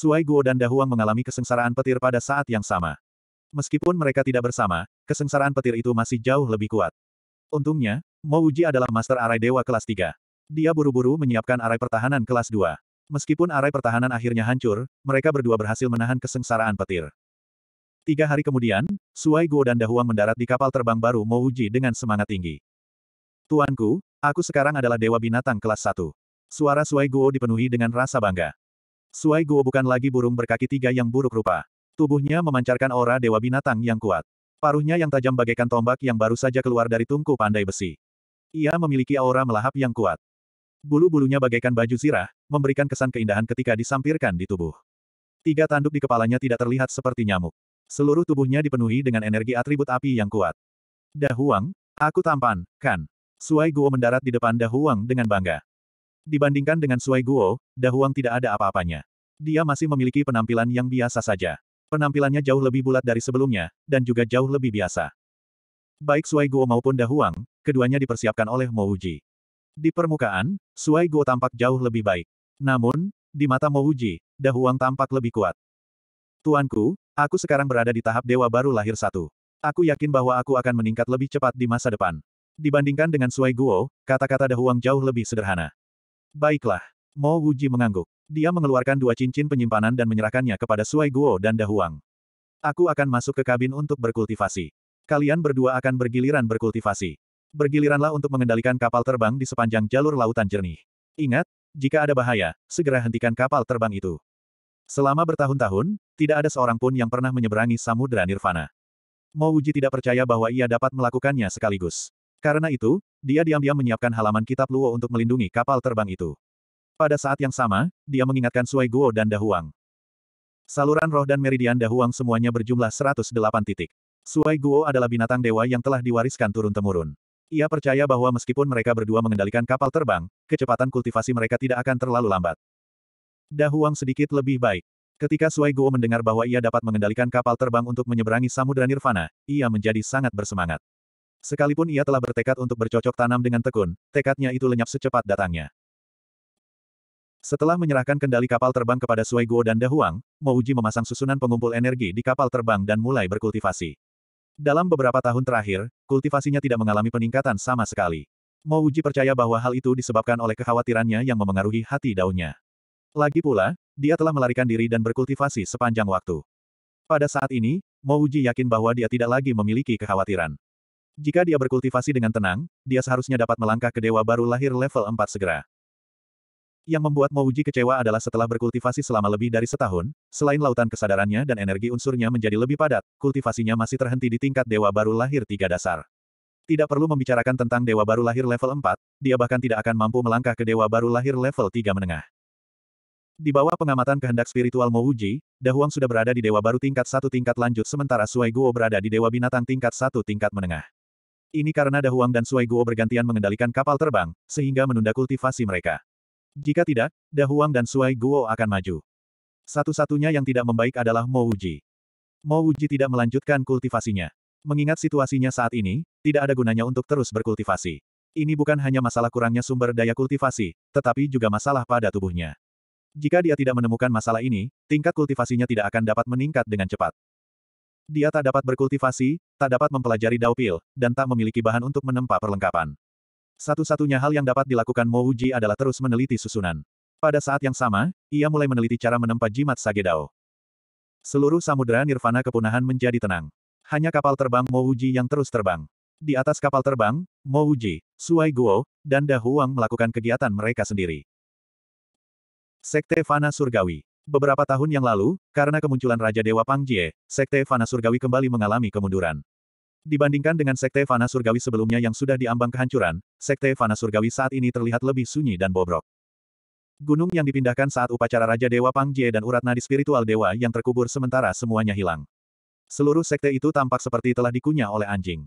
Suai Guo dan Dahuang mengalami kesengsaraan petir pada saat yang sama. Meskipun mereka tidak bersama, kesengsaraan petir itu masih jauh lebih kuat. Untungnya, Mo Uji adalah Master Arai Dewa kelas 3. Dia buru-buru menyiapkan arai pertahanan kelas 2. Meskipun arai pertahanan akhirnya hancur, mereka berdua berhasil menahan kesengsaraan petir. Tiga hari kemudian, Suai Guo dan Dahuang mendarat di kapal terbang baru Mo Uji dengan semangat tinggi. Tuanku, aku sekarang adalah Dewa Binatang kelas 1. Suara Suai Guo dipenuhi dengan rasa bangga. Suai Guo bukan lagi burung berkaki tiga yang buruk rupa. Tubuhnya memancarkan aura dewa binatang yang kuat. Paruhnya yang tajam bagaikan tombak yang baru saja keluar dari tungku pandai besi. Ia memiliki aura melahap yang kuat. Bulu-bulunya bagaikan baju zirah, memberikan kesan keindahan ketika disampirkan di tubuh. Tiga tanduk di kepalanya tidak terlihat seperti nyamuk. Seluruh tubuhnya dipenuhi dengan energi atribut api yang kuat. Dahuang, aku tampan, kan? Suai Guo mendarat di depan Dahuang dengan bangga. Dibandingkan dengan Sui Guo, Dahuang tidak ada apa-apanya. Dia masih memiliki penampilan yang biasa saja. Penampilannya jauh lebih bulat dari sebelumnya, dan juga jauh lebih biasa. Baik Sui Guo maupun Dahuang, keduanya dipersiapkan oleh Mo Mouji. Di permukaan, Sui Guo tampak jauh lebih baik. Namun, di mata Mo Mouji, Dahuang tampak lebih kuat. Tuanku, aku sekarang berada di tahap dewa baru lahir satu. Aku yakin bahwa aku akan meningkat lebih cepat di masa depan. Dibandingkan dengan Sui Guo, kata-kata Dahuang jauh lebih sederhana. Baiklah. Mo Wuji mengangguk. Dia mengeluarkan dua cincin penyimpanan dan menyerahkannya kepada Suai Guo dan Dahuang. Aku akan masuk ke kabin untuk berkultivasi. Kalian berdua akan bergiliran berkultivasi. Bergiliranlah untuk mengendalikan kapal terbang di sepanjang jalur lautan jernih. Ingat, jika ada bahaya, segera hentikan kapal terbang itu. Selama bertahun-tahun, tidak ada seorang pun yang pernah menyeberangi Samudra Nirvana. Mo Wuji tidak percaya bahwa ia dapat melakukannya sekaligus. Karena itu, dia diam-diam menyiapkan halaman kitab Luo untuk melindungi kapal terbang itu. Pada saat yang sama, dia mengingatkan Sui Guo dan Dahuang. Saluran roh dan meridian Dahuang semuanya berjumlah 108 titik. Sui Guo adalah binatang dewa yang telah diwariskan turun-temurun. Ia percaya bahwa meskipun mereka berdua mengendalikan kapal terbang, kecepatan kultivasi mereka tidak akan terlalu lambat. Dahuang sedikit lebih baik. Ketika Sui Guo mendengar bahwa ia dapat mengendalikan kapal terbang untuk menyeberangi Samudra Nirvana, ia menjadi sangat bersemangat. Sekalipun ia telah bertekad untuk bercocok tanam dengan tekun, tekadnya itu lenyap secepat datangnya. Setelah menyerahkan kendali kapal terbang kepada Sui Guo dan Dahuang, Mouji memasang susunan pengumpul energi di kapal terbang dan mulai berkultivasi. Dalam beberapa tahun terakhir, kultivasinya tidak mengalami peningkatan sama sekali. Mouji percaya bahwa hal itu disebabkan oleh kekhawatirannya yang memengaruhi hati daunnya. Lagi pula, dia telah melarikan diri dan berkultivasi sepanjang waktu. Pada saat ini, Mouji yakin bahwa dia tidak lagi memiliki kekhawatiran. Jika dia berkultivasi dengan tenang, dia seharusnya dapat melangkah ke dewa baru lahir level 4 segera. Yang membuat Mouji kecewa adalah setelah berkultivasi selama lebih dari setahun, selain lautan kesadarannya dan energi unsurnya menjadi lebih padat, kultivasinya masih terhenti di tingkat dewa baru lahir tiga dasar. Tidak perlu membicarakan tentang dewa baru lahir level 4, dia bahkan tidak akan mampu melangkah ke dewa baru lahir level 3 menengah. Di bawah pengamatan kehendak spiritual Mouji, Dahuang sudah berada di dewa baru tingkat satu tingkat lanjut sementara Suai Guo berada di dewa binatang tingkat satu tingkat menengah. Ini karena Dahuang dan Sui Guo bergantian mengendalikan kapal terbang, sehingga menunda kultivasi mereka. Jika tidak, Dahuang dan Sui Guo akan maju. Satu-satunya yang tidak membaik adalah Mo Wuji. Mo Wuji tidak melanjutkan kultivasinya. Mengingat situasinya saat ini, tidak ada gunanya untuk terus berkultivasi. Ini bukan hanya masalah kurangnya sumber daya kultivasi, tetapi juga masalah pada tubuhnya. Jika dia tidak menemukan masalah ini, tingkat kultivasinya tidak akan dapat meningkat dengan cepat. Dia tak dapat berkultivasi, tak dapat mempelajari daupil, dan tak memiliki bahan untuk menempa perlengkapan. Satu-satunya hal yang dapat dilakukan Mo Uji adalah terus meneliti susunan. Pada saat yang sama, ia mulai meneliti cara menempa jimat Sage Dao. Seluruh samudera nirvana kepunahan menjadi tenang. Hanya kapal terbang Mo Uji yang terus terbang. Di atas kapal terbang, Mo Uji, Suai Guo, dan Dahuang melakukan kegiatan mereka sendiri. Sekte Fana Surgawi Beberapa tahun yang lalu, karena kemunculan Raja Dewa Pangjie, Sekte Fana Surgawi kembali mengalami kemunduran. Dibandingkan dengan Sekte Fana Surgawi sebelumnya yang sudah diambang kehancuran, Sekte Fana Surgawi saat ini terlihat lebih sunyi dan bobrok. Gunung yang dipindahkan saat upacara Raja Dewa Pangjie dan urat nadi spiritual dewa yang terkubur sementara semuanya hilang. Seluruh sekte itu tampak seperti telah dikunyah oleh anjing.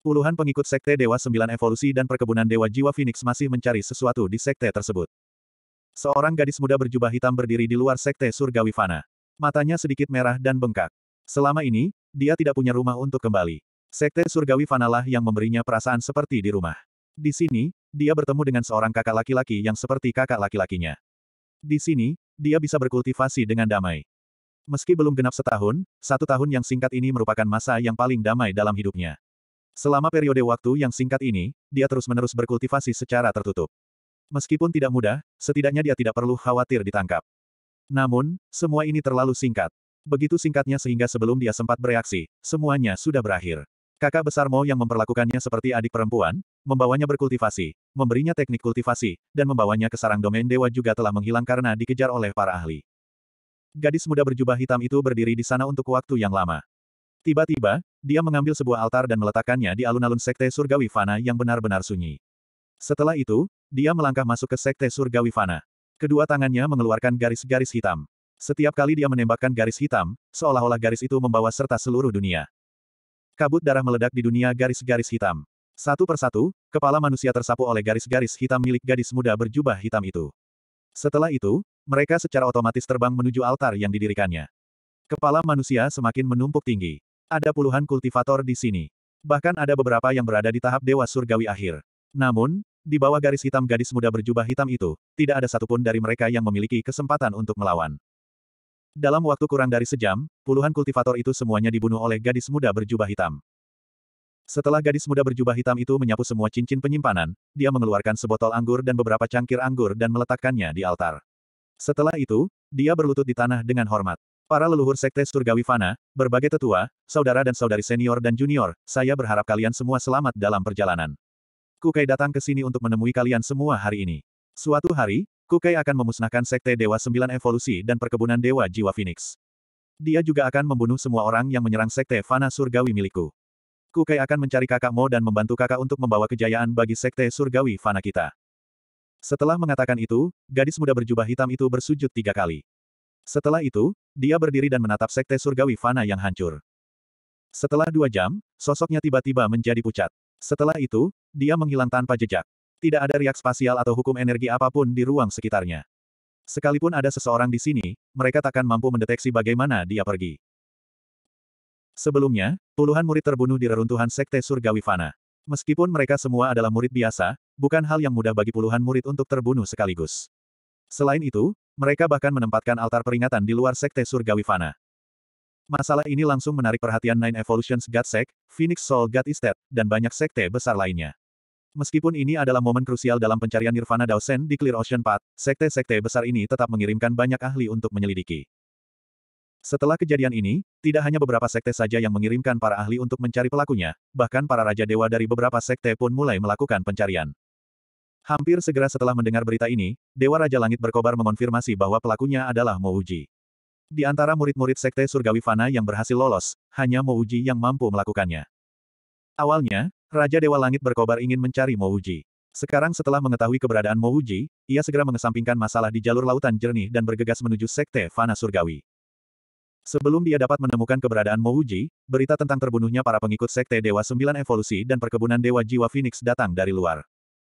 Puluhan pengikut sekte Dewa Sembilan Evolusi dan Perkebunan Dewa Jiwa Phoenix masih mencari sesuatu di sekte tersebut. Seorang gadis muda berjubah hitam berdiri di luar sekte surgawi fana. Matanya sedikit merah dan bengkak. Selama ini, dia tidak punya rumah untuk kembali. Sekte surgawi lah yang memberinya perasaan seperti di rumah. Di sini, dia bertemu dengan seorang kakak laki-laki yang seperti kakak laki-lakinya. Di sini, dia bisa berkultivasi dengan damai. Meski belum genap setahun, satu tahun yang singkat ini merupakan masa yang paling damai dalam hidupnya. Selama periode waktu yang singkat ini, dia terus-menerus berkultivasi secara tertutup. Meskipun tidak mudah, setidaknya dia tidak perlu khawatir ditangkap. Namun, semua ini terlalu singkat. Begitu singkatnya sehingga sebelum dia sempat bereaksi, semuanya sudah berakhir. Kakak besar Mo yang memperlakukannya seperti adik perempuan, membawanya berkultivasi, memberinya teknik kultivasi, dan membawanya ke sarang domain dewa juga telah menghilang karena dikejar oleh para ahli. Gadis muda berjubah hitam itu berdiri di sana untuk waktu yang lama. Tiba-tiba, dia mengambil sebuah altar dan meletakkannya di alun-alun sekte surgawi fana yang benar-benar sunyi. Setelah itu, dia melangkah masuk ke sekte surgawi fana. Kedua tangannya mengeluarkan garis-garis hitam. Setiap kali dia menembakkan garis hitam, seolah-olah garis itu membawa serta seluruh dunia. Kabut darah meledak di dunia garis-garis hitam. Satu persatu, kepala manusia tersapu oleh garis-garis hitam milik gadis muda berjubah hitam itu. Setelah itu, mereka secara otomatis terbang menuju altar yang didirikannya. Kepala manusia semakin menumpuk tinggi. Ada puluhan kultivator di sini. Bahkan ada beberapa yang berada di tahap dewa surgawi akhir. Namun, di bawah garis hitam gadis muda berjubah hitam itu, tidak ada satupun dari mereka yang memiliki kesempatan untuk melawan. Dalam waktu kurang dari sejam, puluhan kultivator itu semuanya dibunuh oleh gadis muda berjubah hitam. Setelah gadis muda berjubah hitam itu menyapu semua cincin penyimpanan, dia mengeluarkan sebotol anggur dan beberapa cangkir anggur dan meletakkannya di altar. Setelah itu, dia berlutut di tanah dengan hormat. Para leluhur sekte surgawi fana, berbagai tetua, saudara dan saudari senior dan junior, saya berharap kalian semua selamat dalam perjalanan. Kukai datang ke sini untuk menemui kalian semua hari ini. Suatu hari, Kukai akan memusnahkan Sekte Dewa Sembilan Evolusi dan Perkebunan Dewa Jiwa Phoenix. Dia juga akan membunuh semua orang yang menyerang Sekte Fana Surgawi milikku. Kukai akan mencari kakakmu dan membantu kakak untuk membawa kejayaan bagi Sekte Surgawi Fana kita. Setelah mengatakan itu, gadis muda berjubah hitam itu bersujud tiga kali. Setelah itu, dia berdiri dan menatap Sekte Surgawi Fana yang hancur. Setelah dua jam, sosoknya tiba-tiba menjadi pucat. Setelah itu, dia menghilang tanpa jejak. Tidak ada riak spasial atau hukum energi apapun di ruang sekitarnya. Sekalipun ada seseorang di sini, mereka takkan mampu mendeteksi bagaimana dia pergi. Sebelumnya, puluhan murid terbunuh di reruntuhan Sekte Surgawi Fana. Meskipun mereka semua adalah murid biasa, bukan hal yang mudah bagi puluhan murid untuk terbunuh sekaligus. Selain itu, mereka bahkan menempatkan altar peringatan di luar Sekte Surgawi Fana. Masalah ini langsung menarik perhatian Nine Evolutions God Sect, Phoenix Soul God Estate, dan banyak sekte besar lainnya. Meskipun ini adalah momen krusial dalam pencarian Nirvana Dao Sen di Clear Ocean Path, sekte-sekte besar ini tetap mengirimkan banyak ahli untuk menyelidiki. Setelah kejadian ini, tidak hanya beberapa sekte saja yang mengirimkan para ahli untuk mencari pelakunya, bahkan para raja dewa dari beberapa sekte pun mulai melakukan pencarian. Hampir segera setelah mendengar berita ini, Dewa Raja Langit berkobar mengonfirmasi bahwa pelakunya adalah Mouji. Di antara murid-murid sekte surgawi Fana yang berhasil lolos, hanya Mouji yang mampu melakukannya. Awalnya, Raja Dewa Langit berkobar ingin mencari Mouji. Sekarang setelah mengetahui keberadaan Mouji, ia segera mengesampingkan masalah di jalur lautan jernih dan bergegas menuju Sekte Fana Surgawi. Sebelum dia dapat menemukan keberadaan Mouji, berita tentang terbunuhnya para pengikut Sekte Dewa Sembilan Evolusi dan perkebunan Dewa Jiwa Phoenix datang dari luar.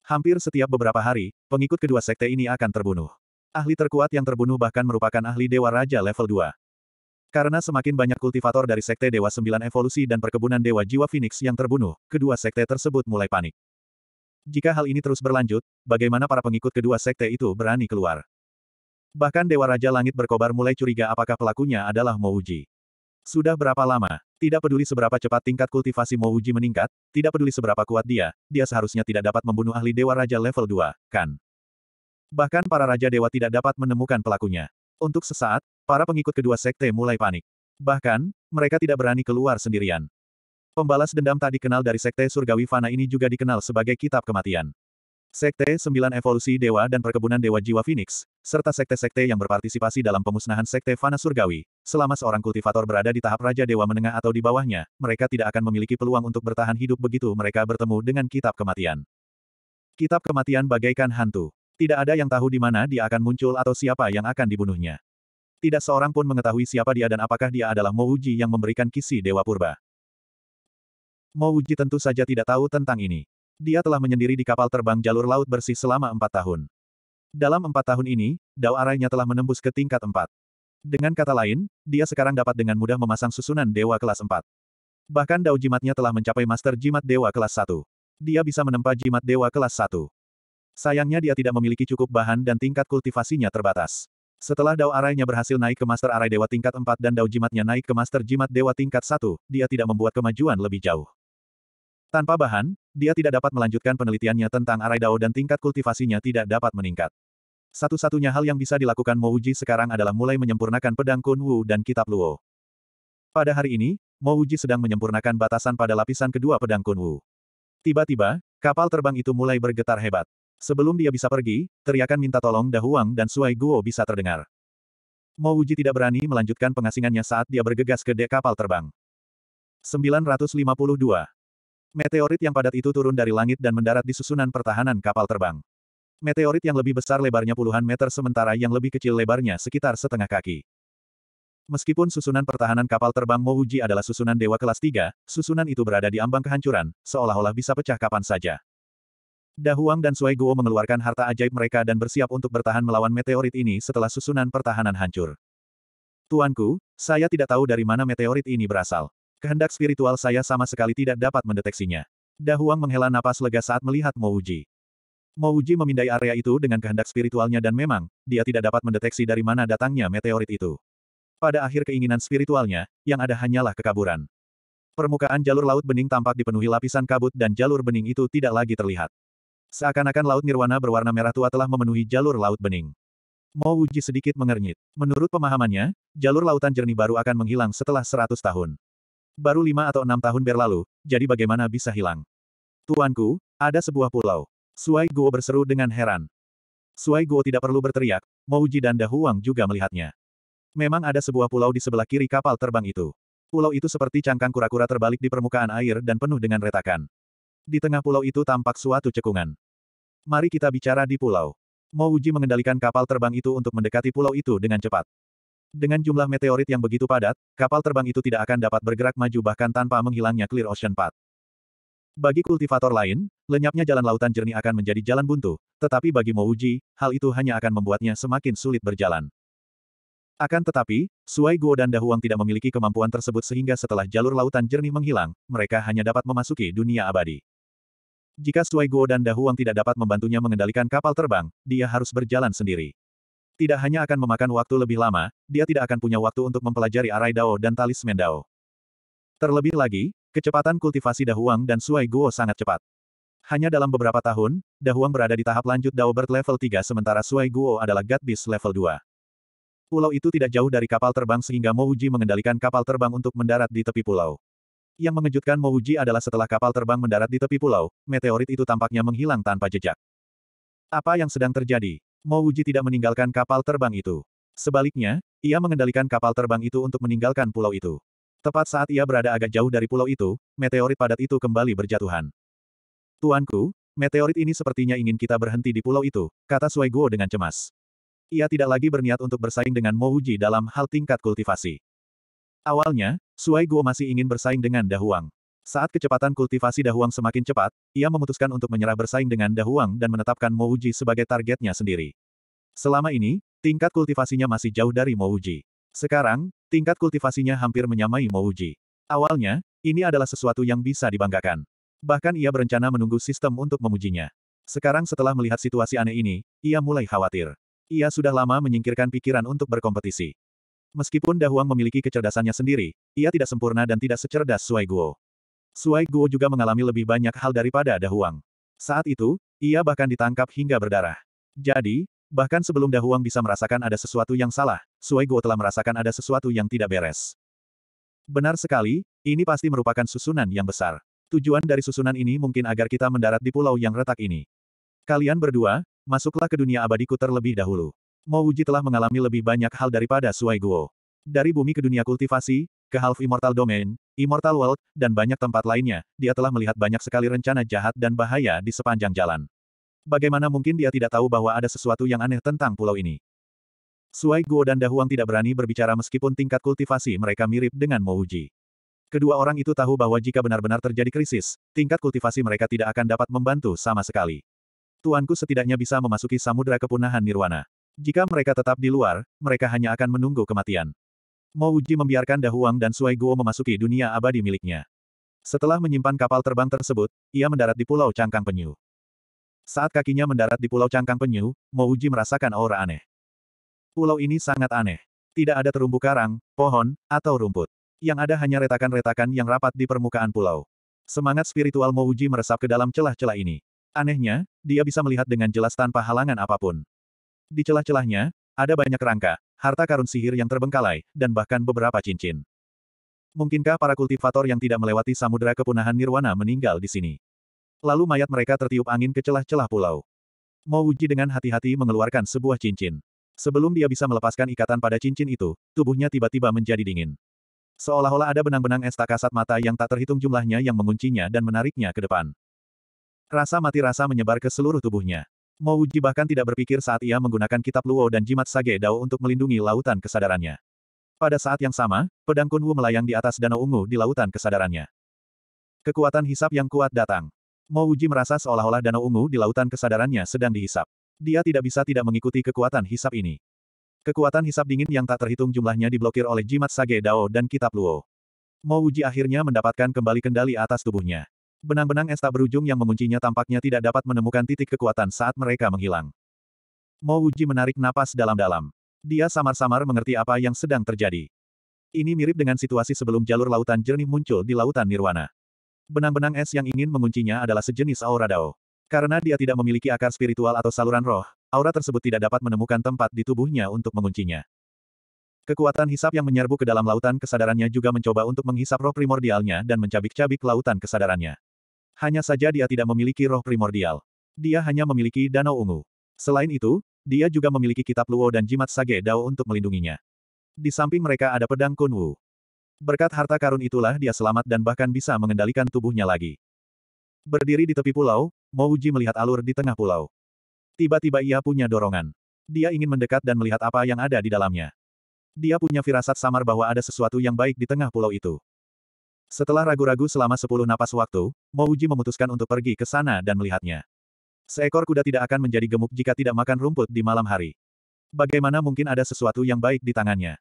Hampir setiap beberapa hari, pengikut kedua sekte ini akan terbunuh. Ahli terkuat yang terbunuh bahkan merupakan ahli Dewa Raja level 2. Karena semakin banyak kultivator dari Sekte Dewa Sembilan Evolusi dan Perkebunan Dewa Jiwa Phoenix yang terbunuh, kedua sekte tersebut mulai panik. Jika hal ini terus berlanjut, bagaimana para pengikut kedua sekte itu berani keluar? Bahkan Dewa Raja Langit berkobar mulai curiga apakah pelakunya adalah Mouji. Sudah berapa lama? Tidak peduli seberapa cepat tingkat kultivasi Mouji meningkat, tidak peduli seberapa kuat dia, dia seharusnya tidak dapat membunuh ahli Dewa Raja level 2, kan? Bahkan para Raja Dewa tidak dapat menemukan pelakunya. Untuk sesaat, Para pengikut kedua sekte mulai panik. Bahkan, mereka tidak berani keluar sendirian. Pembalas dendam tak dikenal dari sekte surgawi fana ini juga dikenal sebagai kitab kematian. Sekte Sembilan Evolusi Dewa dan Perkebunan Dewa Jiwa Phoenix, serta sekte-sekte yang berpartisipasi dalam pemusnahan sekte Fana Surgawi, selama seorang kultivator berada di tahap Raja Dewa Menengah atau di bawahnya, mereka tidak akan memiliki peluang untuk bertahan hidup begitu mereka bertemu dengan Kitab Kematian. Kitab Kematian bagaikan hantu. Tidak ada yang tahu di mana dia akan muncul atau siapa yang akan dibunuhnya. Tidak seorang pun mengetahui siapa dia dan apakah dia adalah Mouji yang memberikan kisi Dewa Purba. Mouji tentu saja tidak tahu tentang ini. Dia telah menyendiri di kapal terbang jalur laut bersih selama empat tahun. Dalam empat tahun ini, Dao arainya telah menembus ke tingkat empat. Dengan kata lain, dia sekarang dapat dengan mudah memasang susunan Dewa kelas empat. Bahkan Dao jimatnya telah mencapai master jimat Dewa kelas Satu. Dia bisa menempa jimat Dewa kelas Satu. Sayangnya dia tidak memiliki cukup bahan dan tingkat kultivasinya terbatas. Setelah Dao Arainya berhasil naik ke Master Arai Dewa tingkat 4 dan Dao Jimatnya naik ke Master Jimat Dewa tingkat 1, dia tidak membuat kemajuan lebih jauh. Tanpa bahan, dia tidak dapat melanjutkan penelitiannya tentang Arai Dao dan tingkat kultivasinya tidak dapat meningkat. Satu-satunya hal yang bisa dilakukan Mo Uji sekarang adalah mulai menyempurnakan pedang Kun Wu dan Kitab Luo. Pada hari ini, Mo Uji sedang menyempurnakan batasan pada lapisan kedua pedang Kun Wu. Tiba-tiba, kapal terbang itu mulai bergetar hebat. Sebelum dia bisa pergi, teriakan minta tolong Dahuang dan Suai Guo bisa terdengar. Mo Wuji tidak berani melanjutkan pengasingannya saat dia bergegas ke dek kapal terbang. 952. Meteorit yang padat itu turun dari langit dan mendarat di susunan pertahanan kapal terbang. Meteorit yang lebih besar lebarnya puluhan meter sementara yang lebih kecil lebarnya sekitar setengah kaki. Meskipun susunan pertahanan kapal terbang Mo Wuji adalah susunan dewa kelas 3, susunan itu berada di ambang kehancuran, seolah-olah bisa pecah kapan saja. Dahuang dan Sui Guo mengeluarkan harta ajaib mereka dan bersiap untuk bertahan melawan meteorit ini setelah susunan pertahanan hancur. Tuanku, saya tidak tahu dari mana meteorit ini berasal. Kehendak spiritual saya sama sekali tidak dapat mendeteksinya. Dahuang menghela napas lega saat melihat Mouji. Mouji memindai area itu dengan kehendak spiritualnya dan memang, dia tidak dapat mendeteksi dari mana datangnya meteorit itu. Pada akhir keinginan spiritualnya, yang ada hanyalah kekaburan. Permukaan jalur laut bening tampak dipenuhi lapisan kabut dan jalur bening itu tidak lagi terlihat. Seakan-akan Laut Nirwana berwarna merah tua telah memenuhi jalur Laut Bening. Mo Wuji sedikit mengernyit. Menurut pemahamannya, jalur lautan jernih baru akan menghilang setelah seratus tahun. Baru lima atau enam tahun berlalu, jadi bagaimana bisa hilang? Tuanku, ada sebuah pulau. Suai Guo berseru dengan heran. Suai Guo tidak perlu berteriak, Mo Wuji dan Dahuang juga melihatnya. Memang ada sebuah pulau di sebelah kiri kapal terbang itu. Pulau itu seperti cangkang kura-kura terbalik di permukaan air dan penuh dengan retakan. Di tengah pulau itu tampak suatu cekungan. Mari kita bicara di pulau. Mo Uji mengendalikan kapal terbang itu untuk mendekati pulau itu dengan cepat. Dengan jumlah meteorit yang begitu padat, kapal terbang itu tidak akan dapat bergerak maju bahkan tanpa menghilangnya Clear Ocean Path. Bagi kultivator lain, lenyapnya jalan lautan jernih akan menjadi jalan buntu, tetapi bagi Mo Uji, hal itu hanya akan membuatnya semakin sulit berjalan. Akan tetapi, Suai Guo dan Dahuang tidak memiliki kemampuan tersebut sehingga setelah jalur lautan jernih menghilang, mereka hanya dapat memasuki dunia abadi. Jika Sui Guo dan Dahuang tidak dapat membantunya mengendalikan kapal terbang, dia harus berjalan sendiri. Tidak hanya akan memakan waktu lebih lama, dia tidak akan punya waktu untuk mempelajari arai Dao dan talisman Dao. Terlebih lagi, kecepatan kultivasi Dahuang dan Sui Guo sangat cepat. Hanya dalam beberapa tahun, Dahuang berada di tahap lanjut Dao Bird level 3 sementara Sui Guo adalah God Beast level 2. Pulau itu tidak jauh dari kapal terbang sehingga Mouji mengendalikan kapal terbang untuk mendarat di tepi pulau. Yang mengejutkan Mouji adalah setelah kapal terbang mendarat di tepi pulau, meteorit itu tampaknya menghilang tanpa jejak. Apa yang sedang terjadi? Mouji tidak meninggalkan kapal terbang itu. Sebaliknya, ia mengendalikan kapal terbang itu untuk meninggalkan pulau itu. Tepat saat ia berada agak jauh dari pulau itu, meteorit padat itu kembali berjatuhan. Tuanku, meteorit ini sepertinya ingin kita berhenti di pulau itu, kata Sui Guo dengan cemas. Ia tidak lagi berniat untuk bersaing dengan Mouji dalam hal tingkat kultivasi. Awalnya, Suai Guo masih ingin bersaing dengan Dahuang. Saat kecepatan kultivasi Dahuang semakin cepat, ia memutuskan untuk menyerah bersaing dengan Dahuang dan menetapkan Mouji sebagai targetnya sendiri. Selama ini, tingkat kultivasinya masih jauh dari Mouji. Sekarang, tingkat kultivasinya hampir menyamai Mouji. Awalnya, ini adalah sesuatu yang bisa dibanggakan. Bahkan ia berencana menunggu sistem untuk memujinya. Sekarang setelah melihat situasi aneh ini, ia mulai khawatir. Ia sudah lama menyingkirkan pikiran untuk berkompetisi. Meskipun Dahuang memiliki kecerdasannya sendiri, ia tidak sempurna dan tidak secerdas Suai Guo. Suai Guo juga mengalami lebih banyak hal daripada Dahuang. Saat itu, ia bahkan ditangkap hingga berdarah. Jadi, bahkan sebelum Dahuang bisa merasakan ada sesuatu yang salah, Suai Guo telah merasakan ada sesuatu yang tidak beres. Benar sekali, ini pasti merupakan susunan yang besar. Tujuan dari susunan ini mungkin agar kita mendarat di pulau yang retak ini. Kalian berdua, masuklah ke dunia abadiku terlebih dahulu. Mo Wuji telah mengalami lebih banyak hal daripada Suai Guo. Dari bumi ke dunia kultivasi, ke Half Immortal Domain, Immortal World, dan banyak tempat lainnya, dia telah melihat banyak sekali rencana jahat dan bahaya di sepanjang jalan. Bagaimana mungkin dia tidak tahu bahwa ada sesuatu yang aneh tentang pulau ini? Suai Guo dan Dahuang tidak berani berbicara meskipun tingkat kultivasi mereka mirip dengan Mo Wuji. Kedua orang itu tahu bahwa jika benar-benar terjadi krisis, tingkat kultivasi mereka tidak akan dapat membantu sama sekali. Tuanku setidaknya bisa memasuki samudera kepunahan nirwana. Jika mereka tetap di luar, mereka hanya akan menunggu kematian. Mo Uji membiarkan Dahuang dan Sui Guo memasuki dunia abadi miliknya. Setelah menyimpan kapal terbang tersebut, ia mendarat di Pulau Cangkang Penyu. Saat kakinya mendarat di Pulau Cangkang Penyu, Mo Uji merasakan aura aneh. Pulau ini sangat aneh. Tidak ada terumbu karang, pohon, atau rumput. Yang ada hanya retakan-retakan yang rapat di permukaan pulau. Semangat spiritual Mo Uji meresap ke dalam celah-celah ini. Anehnya, dia bisa melihat dengan jelas tanpa halangan apapun. Di celah-celahnya, ada banyak rangka, harta karun sihir yang terbengkalai, dan bahkan beberapa cincin. Mungkinkah para kultivator yang tidak melewati samudera kepunahan Nirwana meninggal di sini? Lalu mayat mereka tertiup angin ke celah-celah pulau. Mo Uji dengan hati-hati mengeluarkan sebuah cincin. Sebelum dia bisa melepaskan ikatan pada cincin itu, tubuhnya tiba-tiba menjadi dingin. Seolah-olah ada benang-benang es tak kasat mata yang tak terhitung jumlahnya yang menguncinya dan menariknya ke depan. Rasa mati rasa menyebar ke seluruh tubuhnya. Mo Uji bahkan tidak berpikir saat ia menggunakan kitab Luo dan jimat Sage Dao untuk melindungi lautan kesadarannya. Pada saat yang sama, pedang Kun Wu melayang di atas danau ungu di lautan kesadarannya. Kekuatan hisap yang kuat datang. Mo Uji merasa seolah-olah danau ungu di lautan kesadarannya sedang dihisap. Dia tidak bisa tidak mengikuti kekuatan hisap ini. Kekuatan hisap dingin yang tak terhitung jumlahnya diblokir oleh jimat Sage Dao dan kitab Luo. Mo Uji akhirnya mendapatkan kembali kendali atas tubuhnya. Benang-benang es tak berujung yang menguncinya tampaknya tidak dapat menemukan titik kekuatan saat mereka menghilang. Mo Uji menarik napas dalam-dalam. Dia samar-samar mengerti apa yang sedang terjadi. Ini mirip dengan situasi sebelum jalur lautan jernih muncul di lautan Nirwana. Benang-benang es yang ingin menguncinya adalah sejenis aura Dao. Karena dia tidak memiliki akar spiritual atau saluran roh, aura tersebut tidak dapat menemukan tempat di tubuhnya untuk menguncinya. Kekuatan hisap yang menyerbu ke dalam lautan kesadarannya juga mencoba untuk menghisap roh primordialnya dan mencabik-cabik lautan kesadarannya. Hanya saja dia tidak memiliki roh primordial. Dia hanya memiliki danau ungu. Selain itu, dia juga memiliki kitab Luo dan jimat Sage Dao untuk melindunginya. Di samping mereka ada pedang Kun Wu. Berkat harta karun itulah dia selamat dan bahkan bisa mengendalikan tubuhnya lagi. Berdiri di tepi pulau, Mo Wuji melihat alur di tengah pulau. Tiba-tiba ia punya dorongan. Dia ingin mendekat dan melihat apa yang ada di dalamnya. Dia punya firasat samar bahwa ada sesuatu yang baik di tengah pulau itu. Setelah ragu-ragu selama sepuluh napas waktu, Mouji memutuskan untuk pergi ke sana dan melihatnya. Seekor kuda tidak akan menjadi gemuk jika tidak makan rumput di malam hari. Bagaimana mungkin ada sesuatu yang baik di tangannya?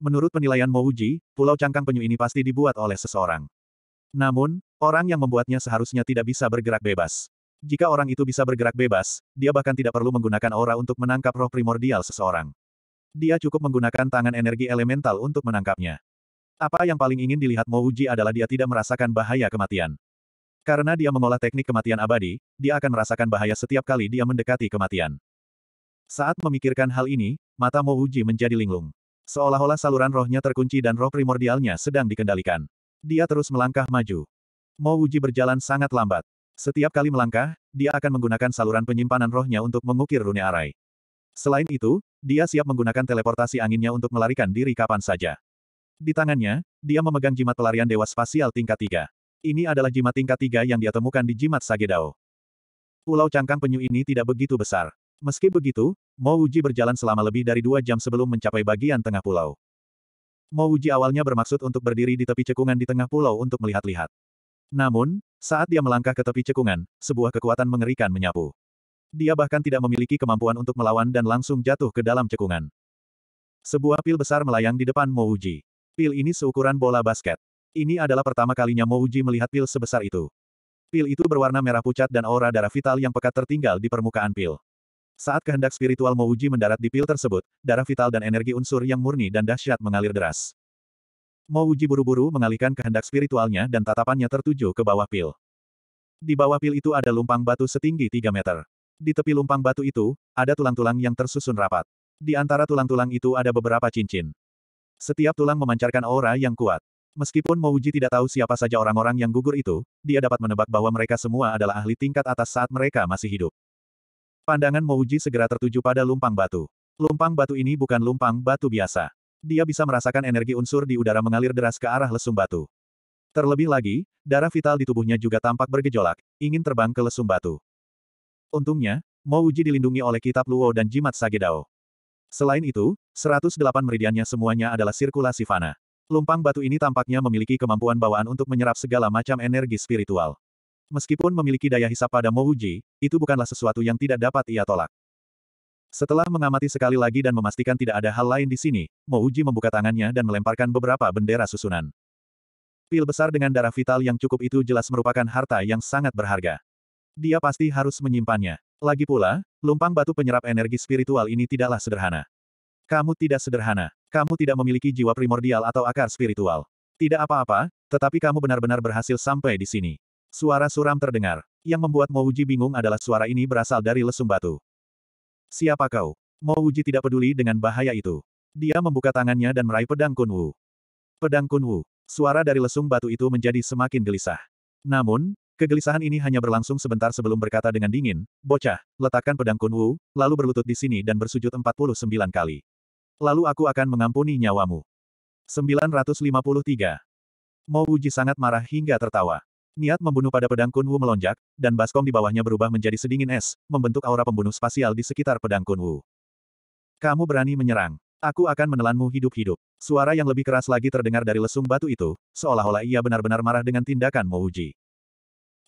Menurut penilaian Mouji, pulau cangkang penyu ini pasti dibuat oleh seseorang. Namun, orang yang membuatnya seharusnya tidak bisa bergerak bebas. Jika orang itu bisa bergerak bebas, dia bahkan tidak perlu menggunakan aura untuk menangkap roh primordial seseorang. Dia cukup menggunakan tangan energi elemental untuk menangkapnya. Apa yang paling ingin dilihat Mo Uji adalah dia tidak merasakan bahaya kematian. Karena dia mengolah teknik kematian abadi, dia akan merasakan bahaya setiap kali dia mendekati kematian. Saat memikirkan hal ini, mata Mo Uji menjadi linglung. Seolah-olah saluran rohnya terkunci dan roh primordialnya sedang dikendalikan. Dia terus melangkah maju. Mo Uji berjalan sangat lambat. Setiap kali melangkah, dia akan menggunakan saluran penyimpanan rohnya untuk mengukir rune arai. Selain itu, dia siap menggunakan teleportasi anginnya untuk melarikan diri kapan saja. Di tangannya, dia memegang jimat pelarian dewa spasial tingkat 3. Ini adalah jimat tingkat 3 yang dia temukan di jimat Sagedao. Pulau cangkang penyu ini tidak begitu besar. Meski begitu, Mo Uji berjalan selama lebih dari dua jam sebelum mencapai bagian tengah pulau. Mo Uji awalnya bermaksud untuk berdiri di tepi cekungan di tengah pulau untuk melihat-lihat. Namun, saat dia melangkah ke tepi cekungan, sebuah kekuatan mengerikan menyapu. Dia bahkan tidak memiliki kemampuan untuk melawan dan langsung jatuh ke dalam cekungan. Sebuah pil besar melayang di depan Mo Uji. Pil ini seukuran bola basket. Ini adalah pertama kalinya Mouji melihat pil sebesar itu. Pil itu berwarna merah pucat dan aura darah vital yang pekat tertinggal di permukaan pil. Saat kehendak spiritual Mouji mendarat di pil tersebut, darah vital dan energi unsur yang murni dan dahsyat mengalir deras. Mouji buru-buru mengalihkan kehendak spiritualnya dan tatapannya tertuju ke bawah pil. Di bawah pil itu ada lumpang batu setinggi 3 meter. Di tepi lumpang batu itu, ada tulang-tulang yang tersusun rapat. Di antara tulang-tulang itu ada beberapa cincin. Setiap tulang memancarkan aura yang kuat. Meskipun Mouji tidak tahu siapa saja orang-orang yang gugur itu, dia dapat menebak bahwa mereka semua adalah ahli tingkat atas saat mereka masih hidup. Pandangan Mouji segera tertuju pada lumpang batu. Lumpang batu ini bukan lumpang batu biasa. Dia bisa merasakan energi unsur di udara mengalir deras ke arah lesung batu. Terlebih lagi, darah vital di tubuhnya juga tampak bergejolak, ingin terbang ke lesung batu. Untungnya, Mouji dilindungi oleh kitab Luo dan jimat Sagedao. Selain itu, 108 meridiannya semuanya adalah sirkulasi fana. Lumpang batu ini tampaknya memiliki kemampuan bawaan untuk menyerap segala macam energi spiritual. Meskipun memiliki daya hisap pada Mouji, itu bukanlah sesuatu yang tidak dapat ia tolak. Setelah mengamati sekali lagi dan memastikan tidak ada hal lain di sini, Mouji membuka tangannya dan melemparkan beberapa bendera susunan. Pil besar dengan darah vital yang cukup itu jelas merupakan harta yang sangat berharga. Dia pasti harus menyimpannya. Lagi pula, Lumpang batu penyerap energi spiritual ini tidaklah sederhana. Kamu tidak sederhana. Kamu tidak memiliki jiwa primordial atau akar spiritual. Tidak apa-apa, tetapi kamu benar-benar berhasil sampai di sini. Suara suram terdengar. Yang membuat Mouji bingung adalah suara ini berasal dari lesung batu. Siapa kau? Mouji tidak peduli dengan bahaya itu. Dia membuka tangannya dan meraih pedang Kunwu. Pedang Kunwu. Suara dari lesung batu itu menjadi semakin gelisah. Namun, Kegelisahan ini hanya berlangsung sebentar sebelum berkata dengan dingin, Bocah, letakkan pedang Kun Wu, lalu berlutut di sini dan bersujud 49 kali. Lalu aku akan mengampuni nyawamu. 953. Mo Wuji sangat marah hingga tertawa. Niat membunuh pada pedang Kunwu melonjak, dan baskom di bawahnya berubah menjadi sedingin es, membentuk aura pembunuh spasial di sekitar pedang Kunwu. Kamu berani menyerang. Aku akan menelanmu hidup-hidup. Suara yang lebih keras lagi terdengar dari lesung batu itu, seolah-olah ia benar-benar marah dengan tindakan Mo Wuji.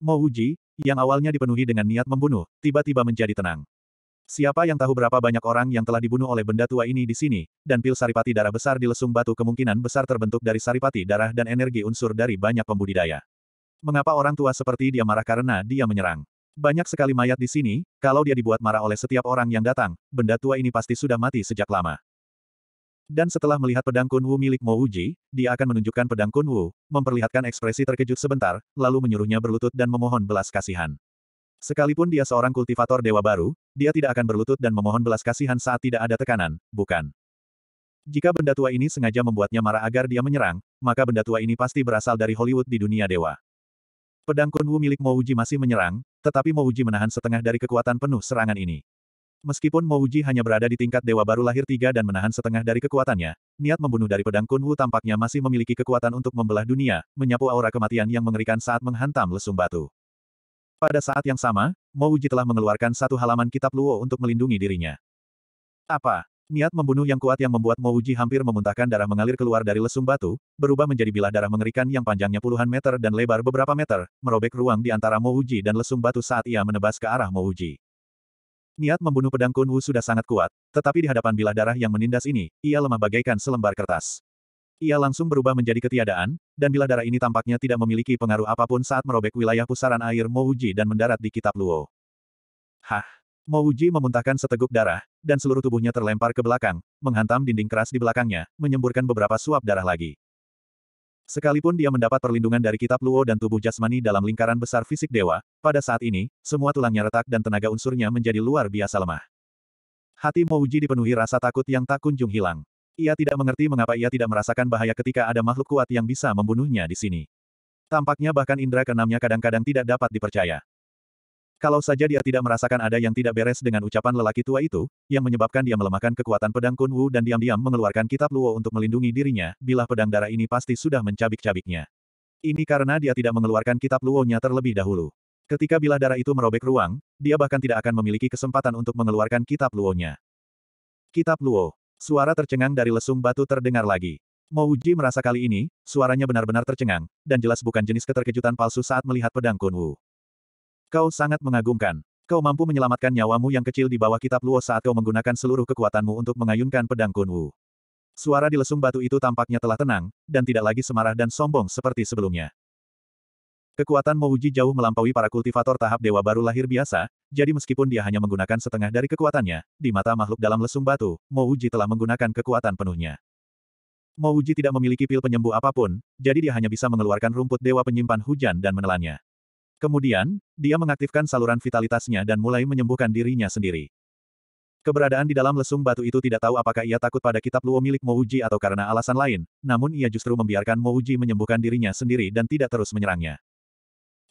Mo Uji, yang awalnya dipenuhi dengan niat membunuh, tiba-tiba menjadi tenang. Siapa yang tahu berapa banyak orang yang telah dibunuh oleh benda tua ini di sini, dan pil saripati darah besar di lesung batu kemungkinan besar terbentuk dari saripati darah dan energi unsur dari banyak pembudidaya. Mengapa orang tua seperti dia marah karena dia menyerang? Banyak sekali mayat di sini, kalau dia dibuat marah oleh setiap orang yang datang, benda tua ini pasti sudah mati sejak lama. Dan setelah melihat pedang Kunwu milik Mo Uji, dia akan menunjukkan pedang Kunwu, memperlihatkan ekspresi terkejut sebentar, lalu menyuruhnya berlutut dan memohon belas kasihan. Sekalipun dia seorang kultivator dewa baru, dia tidak akan berlutut dan memohon belas kasihan saat tidak ada tekanan, bukan? Jika benda tua ini sengaja membuatnya marah agar dia menyerang, maka benda tua ini pasti berasal dari Hollywood di dunia dewa. Pedang Kunwu milik Mo Wuji masih menyerang, tetapi Mo Wuji menahan setengah dari kekuatan penuh serangan ini. Meskipun Mouji hanya berada di tingkat dewa baru lahir tiga dan menahan setengah dari kekuatannya, niat membunuh dari pedang Kunwu tampaknya masih memiliki kekuatan untuk membelah dunia, menyapu aura kematian yang mengerikan saat menghantam lesung batu. Pada saat yang sama, Mouji telah mengeluarkan satu halaman kitab Luo untuk melindungi dirinya. Apa? Niat membunuh yang kuat yang membuat Mouji hampir memuntahkan darah mengalir keluar dari lesung batu, berubah menjadi bilah darah mengerikan yang panjangnya puluhan meter dan lebar beberapa meter, merobek ruang di antara Mouji dan lesung batu saat ia menebas ke arah Mouji. Niat membunuh pedang Kun Wu sudah sangat kuat, tetapi di hadapan bilah darah yang menindas ini, ia lemah bagaikan selembar kertas. Ia langsung berubah menjadi ketiadaan, dan bilah darah ini tampaknya tidak memiliki pengaruh apapun saat merobek wilayah pusaran air Mouji dan mendarat di Kitab Luo. Hah! Mouji memuntahkan seteguk darah, dan seluruh tubuhnya terlempar ke belakang, menghantam dinding keras di belakangnya, menyemburkan beberapa suap darah lagi. Sekalipun dia mendapat perlindungan dari kitab Luo dan tubuh jasmani dalam lingkaran besar fisik dewa, pada saat ini, semua tulangnya retak dan tenaga unsurnya menjadi luar biasa lemah. Hati Mouji dipenuhi rasa takut yang tak kunjung hilang. Ia tidak mengerti mengapa ia tidak merasakan bahaya ketika ada makhluk kuat yang bisa membunuhnya di sini. Tampaknya bahkan indera keenamnya kadang-kadang tidak dapat dipercaya. Kalau saja dia tidak merasakan ada yang tidak beres dengan ucapan lelaki tua itu, yang menyebabkan dia melemahkan kekuatan pedang Kun Wu dan diam-diam mengeluarkan kitab Luo untuk melindungi dirinya, bila pedang darah ini pasti sudah mencabik-cabiknya. Ini karena dia tidak mengeluarkan kitab Luo-nya terlebih dahulu. Ketika bilah darah itu merobek ruang, dia bahkan tidak akan memiliki kesempatan untuk mengeluarkan kitab Luo-nya. Kitab Luo. Suara tercengang dari lesung batu terdengar lagi. Mouji merasa kali ini, suaranya benar-benar tercengang, dan jelas bukan jenis keterkejutan palsu saat melihat pedang Kun Wu. Kau sangat mengagumkan. Kau mampu menyelamatkan nyawamu yang kecil di bawah kitab Luo saat kau menggunakan seluruh kekuatanmu untuk mengayunkan pedang Kunwu. Suara di lesung batu itu tampaknya telah tenang, dan tidak lagi semarah dan sombong seperti sebelumnya. Kekuatan Mouji jauh melampaui para kultivator tahap dewa baru lahir biasa, jadi meskipun dia hanya menggunakan setengah dari kekuatannya, di mata makhluk dalam lesung batu, Mouji telah menggunakan kekuatan penuhnya. Mouji tidak memiliki pil penyembuh apapun, jadi dia hanya bisa mengeluarkan rumput dewa penyimpan hujan dan menelannya. Kemudian, dia mengaktifkan saluran vitalitasnya dan mulai menyembuhkan dirinya sendiri. Keberadaan di dalam lesung batu itu tidak tahu apakah ia takut pada kitab Luo milik Mouji atau karena alasan lain, namun ia justru membiarkan Mouji menyembuhkan dirinya sendiri dan tidak terus menyerangnya.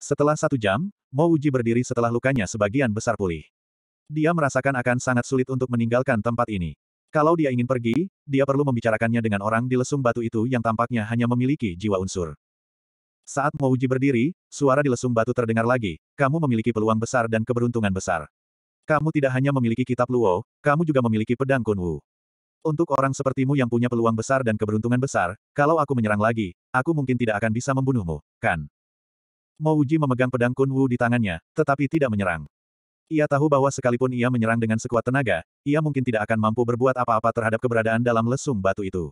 Setelah satu jam, Mouji berdiri setelah lukanya sebagian besar pulih. Dia merasakan akan sangat sulit untuk meninggalkan tempat ini. Kalau dia ingin pergi, dia perlu membicarakannya dengan orang di lesung batu itu yang tampaknya hanya memiliki jiwa unsur. Saat Mouji berdiri, suara di lesung batu terdengar lagi, kamu memiliki peluang besar dan keberuntungan besar. Kamu tidak hanya memiliki kitab Luo, kamu juga memiliki pedang Kunwu. Untuk orang sepertimu yang punya peluang besar dan keberuntungan besar, kalau aku menyerang lagi, aku mungkin tidak akan bisa membunuhmu, kan? Mouji memegang pedang Kunwu di tangannya, tetapi tidak menyerang. Ia tahu bahwa sekalipun ia menyerang dengan sekuat tenaga, ia mungkin tidak akan mampu berbuat apa-apa terhadap keberadaan dalam lesung batu itu.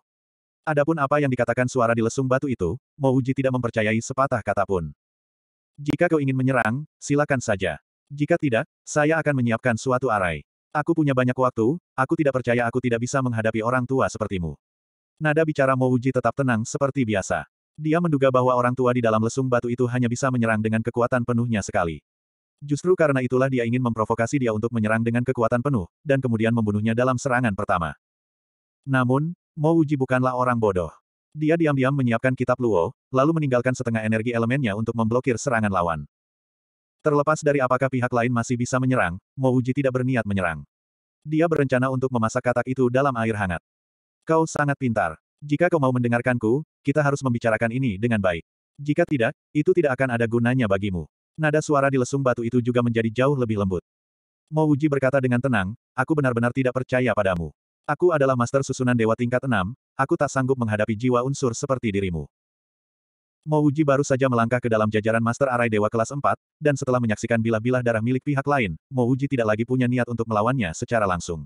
Adapun apa yang dikatakan suara di lesung batu itu, Mouji tidak mempercayai sepatah kata pun. Jika kau ingin menyerang, silakan saja. Jika tidak, saya akan menyiapkan suatu arai. Aku punya banyak waktu, aku tidak percaya aku tidak bisa menghadapi orang tua sepertimu. Nada bicara Mouji tetap tenang seperti biasa. Dia menduga bahwa orang tua di dalam lesung batu itu hanya bisa menyerang dengan kekuatan penuhnya sekali. Justru karena itulah dia ingin memprovokasi dia untuk menyerang dengan kekuatan penuh, dan kemudian membunuhnya dalam serangan pertama. Namun, Mo Uji bukanlah orang bodoh. Dia diam-diam menyiapkan kitab Luo, lalu meninggalkan setengah energi elemennya untuk memblokir serangan lawan. Terlepas dari apakah pihak lain masih bisa menyerang, Mo Uji tidak berniat menyerang. Dia berencana untuk memasak katak itu dalam air hangat. Kau sangat pintar. Jika kau mau mendengarkanku, kita harus membicarakan ini dengan baik. Jika tidak, itu tidak akan ada gunanya bagimu. Nada suara di lesung batu itu juga menjadi jauh lebih lembut. Mo Uji berkata dengan tenang, aku benar-benar tidak percaya padamu. Aku adalah master susunan dewa tingkat enam, aku tak sanggup menghadapi jiwa unsur seperti dirimu. Mouji baru saja melangkah ke dalam jajaran master arai dewa kelas 4, dan setelah menyaksikan bilah-bilah darah milik pihak lain, Mouji tidak lagi punya niat untuk melawannya secara langsung.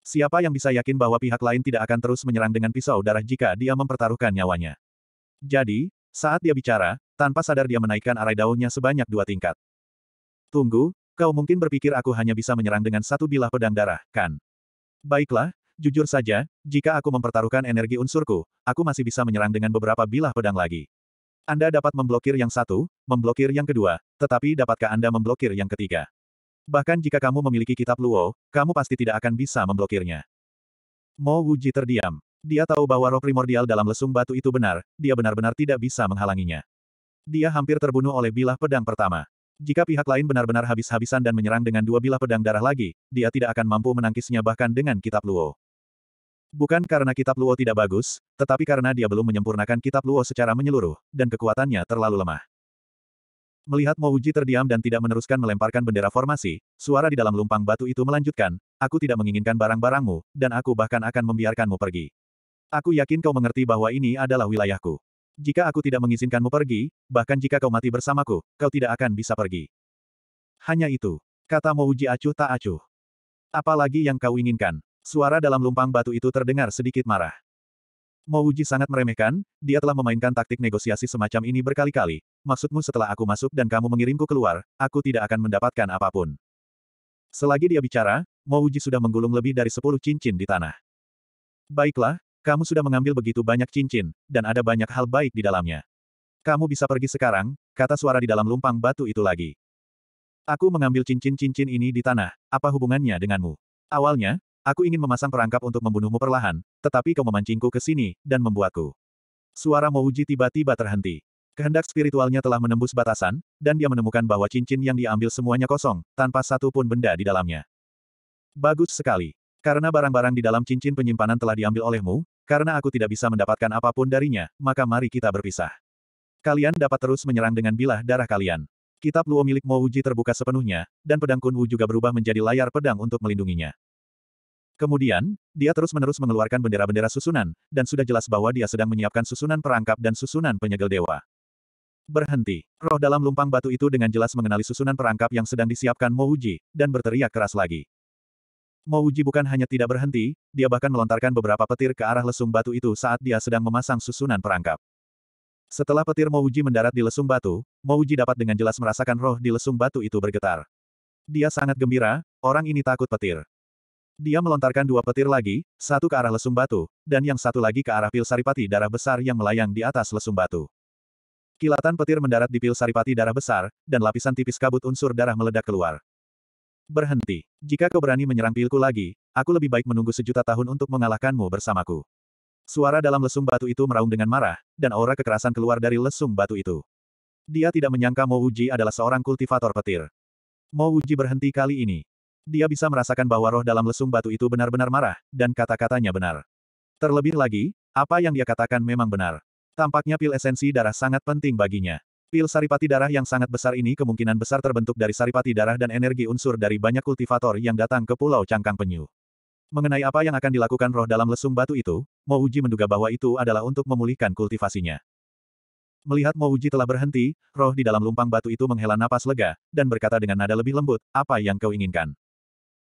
Siapa yang bisa yakin bahwa pihak lain tidak akan terus menyerang dengan pisau darah jika dia mempertaruhkan nyawanya? Jadi, saat dia bicara, tanpa sadar dia menaikkan arai daunnya sebanyak dua tingkat. Tunggu, kau mungkin berpikir aku hanya bisa menyerang dengan satu bilah pedang darah, kan? Baiklah, Jujur saja, jika aku mempertaruhkan energi unsurku, aku masih bisa menyerang dengan beberapa bilah pedang lagi. Anda dapat memblokir yang satu, memblokir yang kedua, tetapi dapatkah Anda memblokir yang ketiga? Bahkan jika kamu memiliki kitab Luo, kamu pasti tidak akan bisa memblokirnya. Mo Wuji terdiam. Dia tahu bahwa roh primordial dalam lesung batu itu benar, dia benar-benar tidak bisa menghalanginya. Dia hampir terbunuh oleh bilah pedang pertama. Jika pihak lain benar-benar habis-habisan dan menyerang dengan dua bilah pedang darah lagi, dia tidak akan mampu menangkisnya bahkan dengan kitab Luo. Bukan karena kitab Luo tidak bagus, tetapi karena dia belum menyempurnakan kitab Luo secara menyeluruh, dan kekuatannya terlalu lemah. Melihat Mouji terdiam dan tidak meneruskan melemparkan bendera formasi, suara di dalam lumpang batu itu melanjutkan, aku tidak menginginkan barang-barangmu, dan aku bahkan akan membiarkanmu pergi. Aku yakin kau mengerti bahwa ini adalah wilayahku. Jika aku tidak mengizinkanmu pergi, bahkan jika kau mati bersamaku, kau tidak akan bisa pergi. Hanya itu. Kata Mouji acuh tak acuh. Apalagi yang kau inginkan. Suara dalam lumpang batu itu terdengar sedikit marah. Mo Mouji sangat meremehkan, dia telah memainkan taktik negosiasi semacam ini berkali-kali. Maksudmu setelah aku masuk dan kamu mengirimku keluar, aku tidak akan mendapatkan apapun. Selagi dia bicara, Mo Mouji sudah menggulung lebih dari sepuluh cincin di tanah. Baiklah, kamu sudah mengambil begitu banyak cincin, dan ada banyak hal baik di dalamnya. Kamu bisa pergi sekarang, kata suara di dalam lumpang batu itu lagi. Aku mengambil cincin-cincin ini di tanah, apa hubungannya denganmu? Awalnya, Aku ingin memasang perangkap untuk membunuhmu perlahan, tetapi kau memancingku ke sini, dan membuatku. Suara Mouji tiba-tiba terhenti. Kehendak spiritualnya telah menembus batasan, dan dia menemukan bahwa cincin yang diambil semuanya kosong, tanpa satu pun benda di dalamnya. Bagus sekali. Karena barang-barang di dalam cincin penyimpanan telah diambil olehmu, karena aku tidak bisa mendapatkan apapun darinya, maka mari kita berpisah. Kalian dapat terus menyerang dengan bilah darah kalian. Kitab Luo milik Mouji terbuka sepenuhnya, dan pedang Kunwu juga berubah menjadi layar pedang untuk melindunginya. Kemudian, dia terus-menerus mengeluarkan bendera-bendera susunan, dan sudah jelas bahwa dia sedang menyiapkan susunan perangkap dan susunan penyegel dewa. Berhenti. Roh dalam lumpang batu itu dengan jelas mengenali susunan perangkap yang sedang disiapkan Mouji, dan berteriak keras lagi. Mouji bukan hanya tidak berhenti, dia bahkan melontarkan beberapa petir ke arah lesung batu itu saat dia sedang memasang susunan perangkap. Setelah petir Mouji mendarat di lesung batu, Mouji dapat dengan jelas merasakan roh di lesung batu itu bergetar. Dia sangat gembira, orang ini takut petir. Dia melontarkan dua petir lagi, satu ke arah lesung batu, dan yang satu lagi ke arah pil saripati darah besar yang melayang di atas lesung batu. Kilatan petir mendarat di pil saripati darah besar, dan lapisan tipis kabut unsur darah meledak keluar. Berhenti. Jika kau berani menyerang pilku lagi, aku lebih baik menunggu sejuta tahun untuk mengalahkanmu bersamaku. Suara dalam lesung batu itu meraung dengan marah, dan aura kekerasan keluar dari lesung batu itu. Dia tidak menyangka Mo Uji adalah seorang kultivator petir. Mo Uji berhenti kali ini. Dia bisa merasakan bahwa roh dalam lesung batu itu benar-benar marah, dan kata-katanya benar. Terlebih lagi, apa yang dia katakan memang benar. Tampaknya pil esensi darah sangat penting baginya. Pil saripati darah yang sangat besar ini kemungkinan besar terbentuk dari saripati darah dan energi unsur dari banyak kultivator yang datang ke Pulau Cangkang Penyu. Mengenai apa yang akan dilakukan roh dalam lesung batu itu, Uji menduga bahwa itu adalah untuk memulihkan kultivasinya. Melihat Uji telah berhenti, roh di dalam lumpang batu itu menghela napas lega, dan berkata dengan nada lebih lembut, apa yang kau inginkan.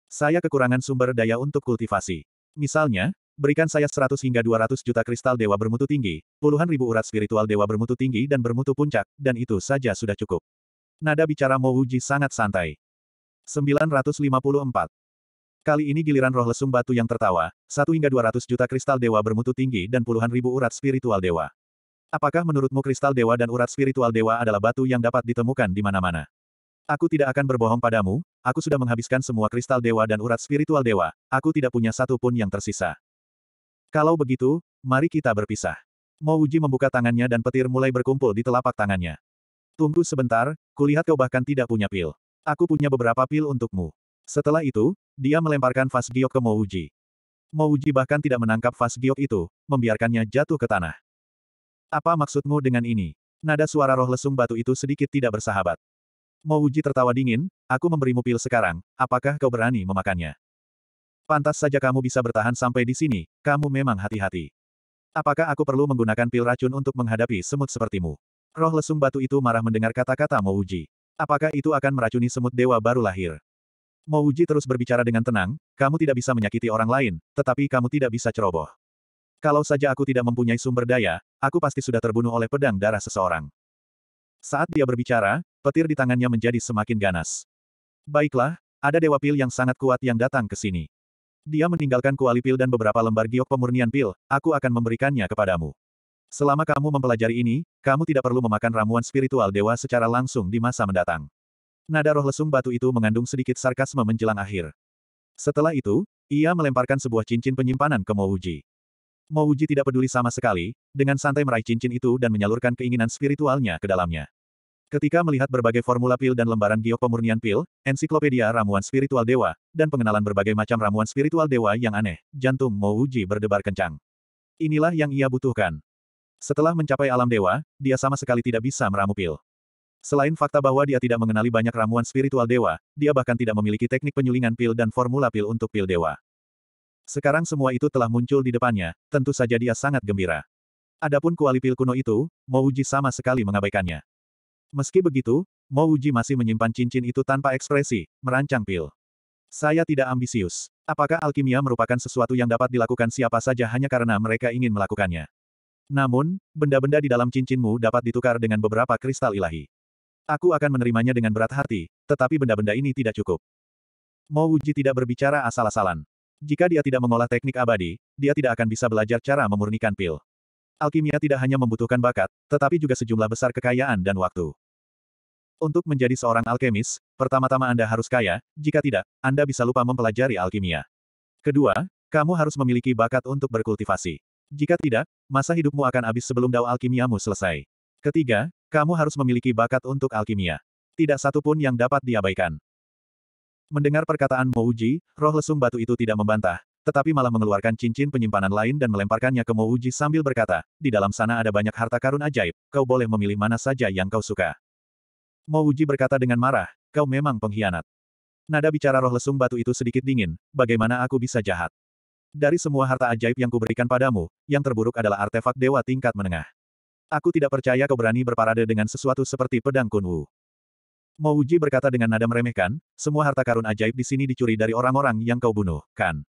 Saya kekurangan sumber daya untuk kultivasi. Misalnya, berikan saya 100 hingga 200 juta kristal dewa bermutu tinggi, puluhan ribu urat spiritual dewa bermutu tinggi dan bermutu puncak, dan itu saja sudah cukup. Nada bicara Mouji sangat santai. 954. Kali ini giliran roh lesung batu yang tertawa, 1 hingga 200 juta kristal dewa bermutu tinggi dan puluhan ribu urat spiritual dewa. Apakah menurutmu kristal dewa dan urat spiritual dewa adalah batu yang dapat ditemukan di mana-mana? Aku tidak akan berbohong padamu, aku sudah menghabiskan semua kristal dewa dan urat spiritual dewa, aku tidak punya satu pun yang tersisa. Kalau begitu, mari kita berpisah. Mouji membuka tangannya dan petir mulai berkumpul di telapak tangannya. Tunggu sebentar, kulihat kau bahkan tidak punya pil. Aku punya beberapa pil untukmu. Setelah itu, dia melemparkan vas Giok ke Mouji. Uji bahkan tidak menangkap vas Giok itu, membiarkannya jatuh ke tanah. Apa maksudmu dengan ini? Nada suara roh lesung batu itu sedikit tidak bersahabat. Mo Uji tertawa dingin, aku memberimu pil sekarang, apakah kau berani memakannya? Pantas saja kamu bisa bertahan sampai di sini, kamu memang hati-hati. Apakah aku perlu menggunakan pil racun untuk menghadapi semut sepertimu? Roh lesung batu itu marah mendengar kata-kata Mo Uji. Apakah itu akan meracuni semut dewa baru lahir? Mo Uji terus berbicara dengan tenang, kamu tidak bisa menyakiti orang lain, tetapi kamu tidak bisa ceroboh. Kalau saja aku tidak mempunyai sumber daya, aku pasti sudah terbunuh oleh pedang darah seseorang. Saat dia berbicara, Petir di tangannya menjadi semakin ganas. Baiklah, ada dewa pil yang sangat kuat yang datang ke sini. Dia meninggalkan kuali pil dan beberapa lembar giok pemurnian pil, aku akan memberikannya kepadamu. Selama kamu mempelajari ini, kamu tidak perlu memakan ramuan spiritual dewa secara langsung di masa mendatang. Nada roh lesung batu itu mengandung sedikit sarkasme menjelang akhir. Setelah itu, ia melemparkan sebuah cincin penyimpanan ke Mouji. Mouji tidak peduli sama sekali, dengan santai meraih cincin itu dan menyalurkan keinginan spiritualnya ke dalamnya. Ketika melihat berbagai formula pil dan lembaran giok pemurnian pil, ensiklopedia ramuan spiritual dewa, dan pengenalan berbagai macam ramuan spiritual dewa yang aneh, jantung Mouji berdebar kencang. Inilah yang ia butuhkan. Setelah mencapai alam dewa, dia sama sekali tidak bisa meramu pil. Selain fakta bahwa dia tidak mengenali banyak ramuan spiritual dewa, dia bahkan tidak memiliki teknik penyulingan pil dan formula pil untuk pil dewa. Sekarang semua itu telah muncul di depannya, tentu saja dia sangat gembira. Adapun kuali pil kuno itu, Mouji sama sekali mengabaikannya. Meski begitu, Mo Uji masih menyimpan cincin itu tanpa ekspresi, merancang pil. Saya tidak ambisius. Apakah alkimia merupakan sesuatu yang dapat dilakukan siapa saja hanya karena mereka ingin melakukannya? Namun, benda-benda di dalam cincinmu dapat ditukar dengan beberapa kristal ilahi. Aku akan menerimanya dengan berat hati, tetapi benda-benda ini tidak cukup. Mo Uji tidak berbicara asal-asalan. Jika dia tidak mengolah teknik abadi, dia tidak akan bisa belajar cara memurnikan pil. Alkimia tidak hanya membutuhkan bakat, tetapi juga sejumlah besar kekayaan dan waktu. Untuk menjadi seorang alkemis, pertama-tama Anda harus kaya, jika tidak, Anda bisa lupa mempelajari alkimia. Kedua, kamu harus memiliki bakat untuk berkultivasi. Jika tidak, masa hidupmu akan habis sebelum dao alkimiamu selesai. Ketiga, kamu harus memiliki bakat untuk alkimia. Tidak satu pun yang dapat diabaikan. Mendengar perkataan Mouji, roh lesung batu itu tidak membantah, tetapi malah mengeluarkan cincin penyimpanan lain dan melemparkannya ke Mouji sambil berkata, di dalam sana ada banyak harta karun ajaib, kau boleh memilih mana saja yang kau suka. Mouji berkata dengan marah, kau memang pengkhianat. Nada bicara roh lesung batu itu sedikit dingin, bagaimana aku bisa jahat? Dari semua harta ajaib yang kuberikan padamu, yang terburuk adalah artefak dewa tingkat menengah. Aku tidak percaya kau berani berparade dengan sesuatu seperti pedang kunwu. Mouji berkata dengan nada meremehkan, semua harta karun ajaib di sini dicuri dari orang-orang yang kau bunuh, kan?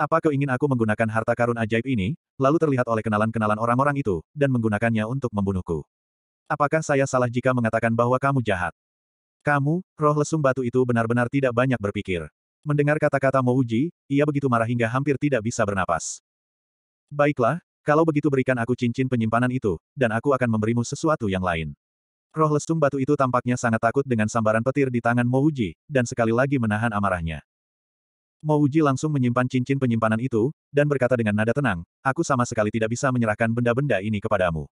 Apa kau ingin aku menggunakan harta karun ajaib ini, lalu terlihat oleh kenalan-kenalan orang-orang itu, dan menggunakannya untuk membunuhku? Apakah saya salah jika mengatakan bahwa kamu jahat? Kamu, roh lesung batu itu benar-benar tidak banyak berpikir. Mendengar kata-kata Mouji, ia begitu marah hingga hampir tidak bisa bernapas. Baiklah, kalau begitu berikan aku cincin penyimpanan itu, dan aku akan memberimu sesuatu yang lain. Roh lesung batu itu tampaknya sangat takut dengan sambaran petir di tangan Mouji, dan sekali lagi menahan amarahnya. Mo Uji langsung menyimpan cincin penyimpanan itu, dan berkata dengan nada tenang, aku sama sekali tidak bisa menyerahkan benda-benda ini kepadamu.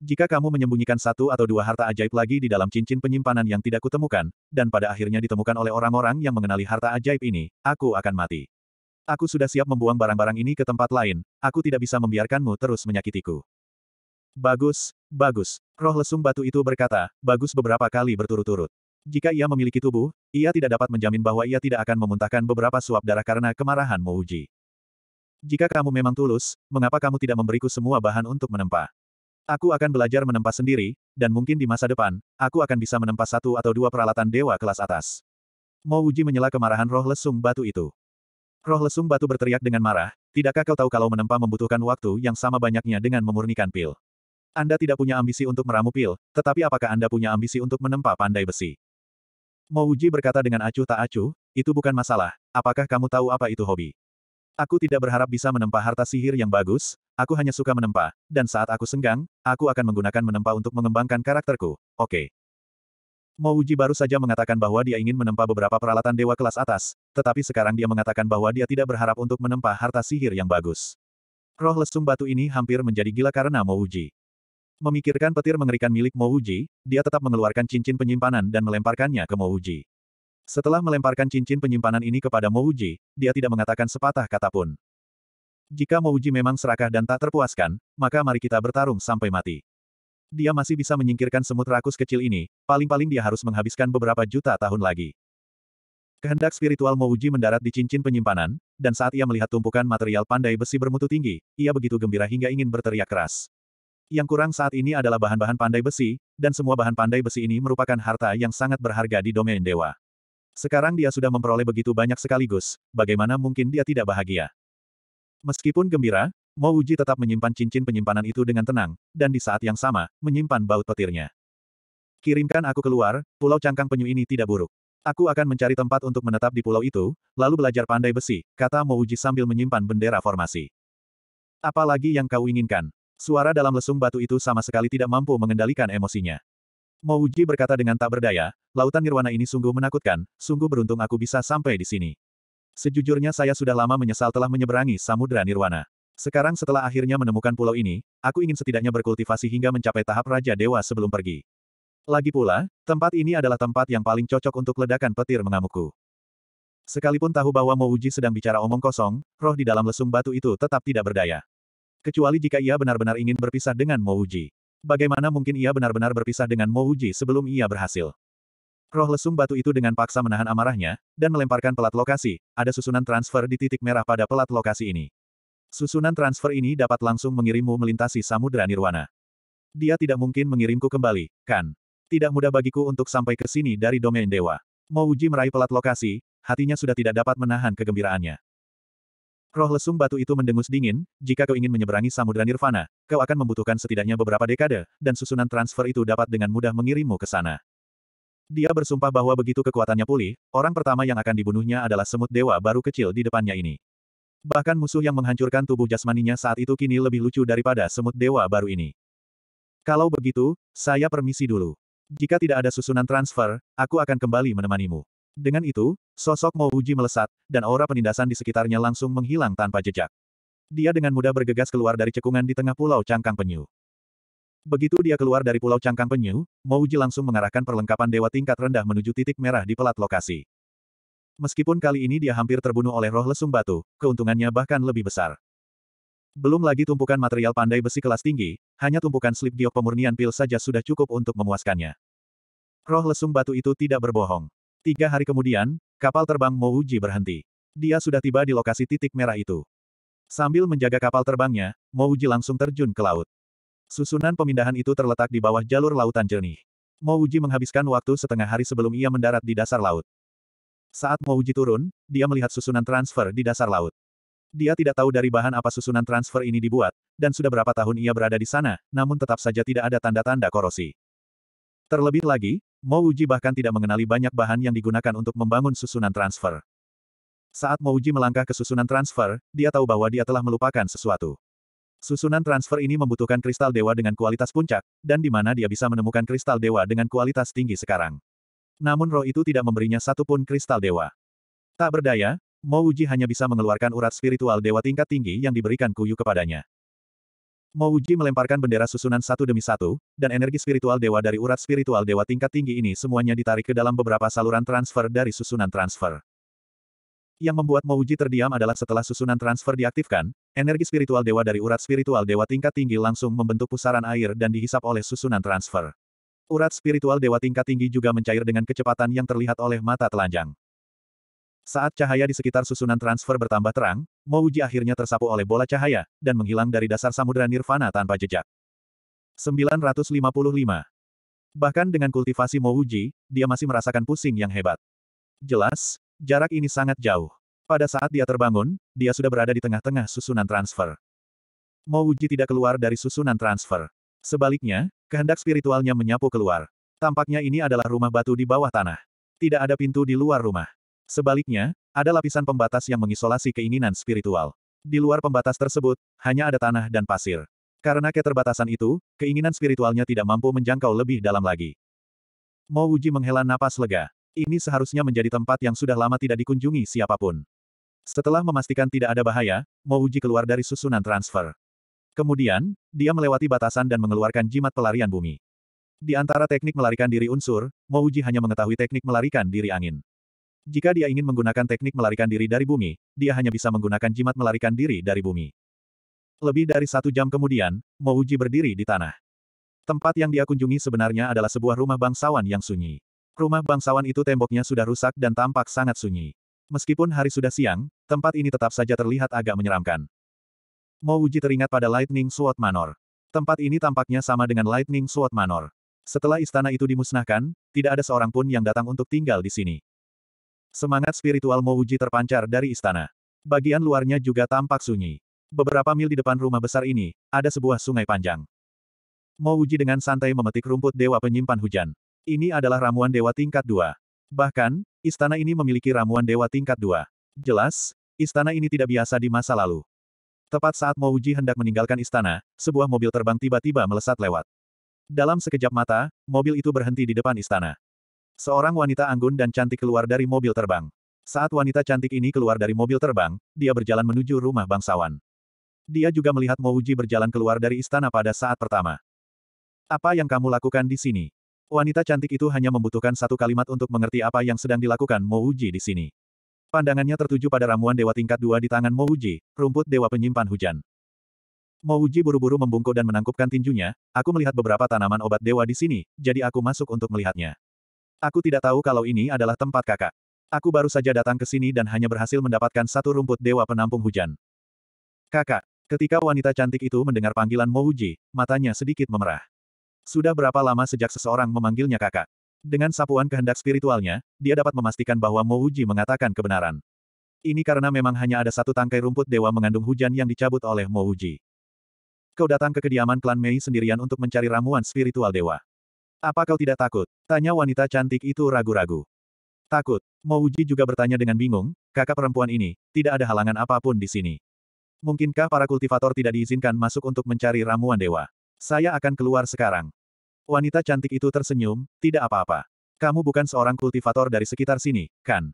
Jika kamu menyembunyikan satu atau dua harta ajaib lagi di dalam cincin penyimpanan yang tidak kutemukan, dan pada akhirnya ditemukan oleh orang-orang yang mengenali harta ajaib ini, aku akan mati. Aku sudah siap membuang barang-barang ini ke tempat lain, aku tidak bisa membiarkanmu terus menyakitiku. Bagus, bagus, roh lesung batu itu berkata, bagus beberapa kali berturut-turut. Jika ia memiliki tubuh, ia tidak dapat menjamin bahwa ia tidak akan memuntahkan beberapa suap darah karena kemarahan Mouji. Jika kamu memang tulus, mengapa kamu tidak memberiku semua bahan untuk menempa? Aku akan belajar menempa sendiri, dan mungkin di masa depan, aku akan bisa menempa satu atau dua peralatan dewa kelas atas. Mouji menyela kemarahan roh lesung batu itu. Roh lesung batu berteriak dengan marah, tidakkah kau tahu kalau menempa membutuhkan waktu yang sama banyaknya dengan memurnikan pil? Anda tidak punya ambisi untuk meramu pil, tetapi apakah Anda punya ambisi untuk menempa pandai besi? Mouji berkata dengan acuh tak acuh, itu bukan masalah, apakah kamu tahu apa itu hobi? Aku tidak berharap bisa menempa harta sihir yang bagus, aku hanya suka menempa, dan saat aku senggang, aku akan menggunakan menempa untuk mengembangkan karakterku, oke. Okay. Mouji baru saja mengatakan bahwa dia ingin menempa beberapa peralatan dewa kelas atas, tetapi sekarang dia mengatakan bahwa dia tidak berharap untuk menempa harta sihir yang bagus. Roh lesung batu ini hampir menjadi gila karena Mouji. Memikirkan petir mengerikan milik Mouji, dia tetap mengeluarkan cincin penyimpanan dan melemparkannya ke Mouji. Setelah melemparkan cincin penyimpanan ini kepada Mouji, dia tidak mengatakan sepatah kata pun. Jika Mouji memang serakah dan tak terpuaskan, maka mari kita bertarung sampai mati. Dia masih bisa menyingkirkan semut rakus kecil ini, paling-paling dia harus menghabiskan beberapa juta tahun lagi. Kehendak spiritual Mouji mendarat di cincin penyimpanan, dan saat ia melihat tumpukan material pandai besi bermutu tinggi, ia begitu gembira hingga ingin berteriak keras. Yang kurang saat ini adalah bahan-bahan pandai besi, dan semua bahan pandai besi ini merupakan harta yang sangat berharga di domain dewa. Sekarang dia sudah memperoleh begitu banyak sekaligus, bagaimana mungkin dia tidak bahagia? Meskipun gembira, Mo Uji tetap menyimpan cincin penyimpanan itu dengan tenang, dan di saat yang sama, menyimpan baut petirnya. Kirimkan aku keluar, pulau cangkang penyu ini tidak buruk. Aku akan mencari tempat untuk menetap di pulau itu, lalu belajar pandai besi, kata Mo Uji sambil menyimpan bendera formasi. Apalagi yang kau inginkan? Suara dalam lesung batu itu sama sekali tidak mampu mengendalikan emosinya. Mouji berkata dengan tak berdaya, lautan nirwana ini sungguh menakutkan, sungguh beruntung aku bisa sampai di sini. Sejujurnya saya sudah lama menyesal telah menyeberangi samudera nirwana. Sekarang setelah akhirnya menemukan pulau ini, aku ingin setidaknya berkultivasi hingga mencapai tahap Raja Dewa sebelum pergi. Lagi pula, tempat ini adalah tempat yang paling cocok untuk ledakan petir mengamukku. Sekalipun tahu bahwa Mouji sedang bicara omong kosong, roh di dalam lesung batu itu tetap tidak berdaya. Kecuali jika ia benar-benar ingin berpisah dengan Mouji. Bagaimana mungkin ia benar-benar berpisah dengan Mouji sebelum ia berhasil? Roh lesung batu itu dengan paksa menahan amarahnya, dan melemparkan pelat lokasi, ada susunan transfer di titik merah pada pelat lokasi ini. Susunan transfer ini dapat langsung mengirimmu melintasi samudera Nirwana. Dia tidak mungkin mengirimku kembali, kan? Tidak mudah bagiku untuk sampai ke sini dari domain dewa. Mouji meraih pelat lokasi, hatinya sudah tidak dapat menahan kegembiraannya. Roh lesung batu itu mendengus dingin, jika kau ingin menyeberangi samudera nirvana, kau akan membutuhkan setidaknya beberapa dekade, dan susunan transfer itu dapat dengan mudah mengirimmu ke sana. Dia bersumpah bahwa begitu kekuatannya pulih, orang pertama yang akan dibunuhnya adalah semut dewa baru kecil di depannya ini. Bahkan musuh yang menghancurkan tubuh jasmaninya saat itu kini lebih lucu daripada semut dewa baru ini. Kalau begitu, saya permisi dulu. Jika tidak ada susunan transfer, aku akan kembali menemanimu. Dengan itu, sosok Mo Uji melesat, dan aura penindasan di sekitarnya langsung menghilang tanpa jejak. Dia dengan mudah bergegas keluar dari cekungan di tengah pulau cangkang penyu. Begitu dia keluar dari pulau cangkang penyu, Mo Uji langsung mengarahkan perlengkapan dewa tingkat rendah menuju titik merah di pelat lokasi. Meskipun kali ini dia hampir terbunuh oleh roh lesung batu, keuntungannya bahkan lebih besar. Belum lagi tumpukan material pandai besi kelas tinggi, hanya tumpukan slip giok pemurnian pil saja sudah cukup untuk memuaskannya. Roh lesung batu itu tidak berbohong. Tiga hari kemudian, kapal terbang Mouji berhenti. Dia sudah tiba di lokasi titik merah itu. Sambil menjaga kapal terbangnya, Mouji langsung terjun ke laut. Susunan pemindahan itu terletak di bawah jalur lautan jernih. Mouji menghabiskan waktu setengah hari sebelum ia mendarat di dasar laut. Saat Mouji turun, dia melihat susunan transfer di dasar laut. Dia tidak tahu dari bahan apa susunan transfer ini dibuat, dan sudah berapa tahun ia berada di sana, namun tetap saja tidak ada tanda-tanda korosi. Terlebih lagi, Mo Uji bahkan tidak mengenali banyak bahan yang digunakan untuk membangun susunan transfer. Saat Mo Uji melangkah ke susunan transfer, dia tahu bahwa dia telah melupakan sesuatu. Susunan transfer ini membutuhkan kristal dewa dengan kualitas puncak, dan di mana dia bisa menemukan kristal dewa dengan kualitas tinggi sekarang. Namun roh itu tidak memberinya satupun kristal dewa. Tak berdaya, Mo Uji hanya bisa mengeluarkan urat spiritual dewa tingkat tinggi yang diberikan Kuyu kepadanya. Mo melemparkan bendera susunan satu demi satu, dan energi spiritual dewa dari urat spiritual dewa tingkat tinggi ini semuanya ditarik ke dalam beberapa saluran transfer dari susunan transfer. Yang membuat Mo Uji terdiam adalah setelah susunan transfer diaktifkan, energi spiritual dewa dari urat spiritual dewa tingkat tinggi langsung membentuk pusaran air dan dihisap oleh susunan transfer. Urat spiritual dewa tingkat tinggi juga mencair dengan kecepatan yang terlihat oleh mata telanjang. Saat cahaya di sekitar susunan transfer bertambah terang, Mouji akhirnya tersapu oleh bola cahaya, dan menghilang dari dasar samudera nirvana tanpa jejak. 955. Bahkan dengan kultivasi Mouji, dia masih merasakan pusing yang hebat. Jelas, jarak ini sangat jauh. Pada saat dia terbangun, dia sudah berada di tengah-tengah susunan transfer. Mouji tidak keluar dari susunan transfer. Sebaliknya, kehendak spiritualnya menyapu keluar. Tampaknya ini adalah rumah batu di bawah tanah. Tidak ada pintu di luar rumah. Sebaliknya, ada lapisan pembatas yang mengisolasi keinginan spiritual. Di luar pembatas tersebut, hanya ada tanah dan pasir. Karena keterbatasan itu, keinginan spiritualnya tidak mampu menjangkau lebih dalam lagi. Mo Wuji menghela napas lega. Ini seharusnya menjadi tempat yang sudah lama tidak dikunjungi siapapun. Setelah memastikan tidak ada bahaya, Mo Wuji keluar dari susunan transfer. Kemudian, dia melewati batasan dan mengeluarkan jimat pelarian bumi. Di antara teknik melarikan diri unsur, Mo Wuji hanya mengetahui teknik melarikan diri angin. Jika dia ingin menggunakan teknik melarikan diri dari bumi, dia hanya bisa menggunakan jimat melarikan diri dari bumi. Lebih dari satu jam kemudian, Mouji berdiri di tanah. Tempat yang dia kunjungi sebenarnya adalah sebuah rumah bangsawan yang sunyi. Rumah bangsawan itu temboknya sudah rusak dan tampak sangat sunyi. Meskipun hari sudah siang, tempat ini tetap saja terlihat agak menyeramkan. Mouji teringat pada Lightning Sword Manor. Tempat ini tampaknya sama dengan Lightning Sword Manor. Setelah istana itu dimusnahkan, tidak ada seorang pun yang datang untuk tinggal di sini. Semangat spiritual Mouji terpancar dari istana. Bagian luarnya juga tampak sunyi. Beberapa mil di depan rumah besar ini, ada sebuah sungai panjang. Mouji dengan santai memetik rumput dewa penyimpan hujan. Ini adalah ramuan dewa tingkat dua. Bahkan, istana ini memiliki ramuan dewa tingkat dua. Jelas, istana ini tidak biasa di masa lalu. Tepat saat Mouji hendak meninggalkan istana, sebuah mobil terbang tiba-tiba melesat lewat. Dalam sekejap mata, mobil itu berhenti di depan istana. Seorang wanita anggun dan cantik keluar dari mobil terbang. Saat wanita cantik ini keluar dari mobil terbang, dia berjalan menuju rumah bangsawan. Dia juga melihat Mouji berjalan keluar dari istana pada saat pertama. Apa yang kamu lakukan di sini? Wanita cantik itu hanya membutuhkan satu kalimat untuk mengerti apa yang sedang dilakukan Mouji di sini. Pandangannya tertuju pada ramuan dewa tingkat dua di tangan Mouji, rumput dewa penyimpan hujan. Mouji buru-buru membungkuk dan menangkupkan tinjunya, aku melihat beberapa tanaman obat dewa di sini, jadi aku masuk untuk melihatnya. Aku tidak tahu kalau ini adalah tempat kakak. Aku baru saja datang ke sini dan hanya berhasil mendapatkan satu rumput dewa penampung hujan. Kakak, ketika wanita cantik itu mendengar panggilan Mouji, matanya sedikit memerah. Sudah berapa lama sejak seseorang memanggilnya kakak? Dengan sapuan kehendak spiritualnya, dia dapat memastikan bahwa Mouji mengatakan kebenaran. Ini karena memang hanya ada satu tangkai rumput dewa mengandung hujan yang dicabut oleh Mouji. Kau datang ke kediaman klan Mei sendirian untuk mencari ramuan spiritual dewa. Apa kau tidak takut? Tanya wanita cantik itu ragu-ragu. Takut. Mouji juga bertanya dengan bingung, kakak perempuan ini, tidak ada halangan apapun di sini. Mungkinkah para kultivator tidak diizinkan masuk untuk mencari ramuan dewa? Saya akan keluar sekarang. Wanita cantik itu tersenyum, tidak apa-apa. Kamu bukan seorang kultivator dari sekitar sini, kan?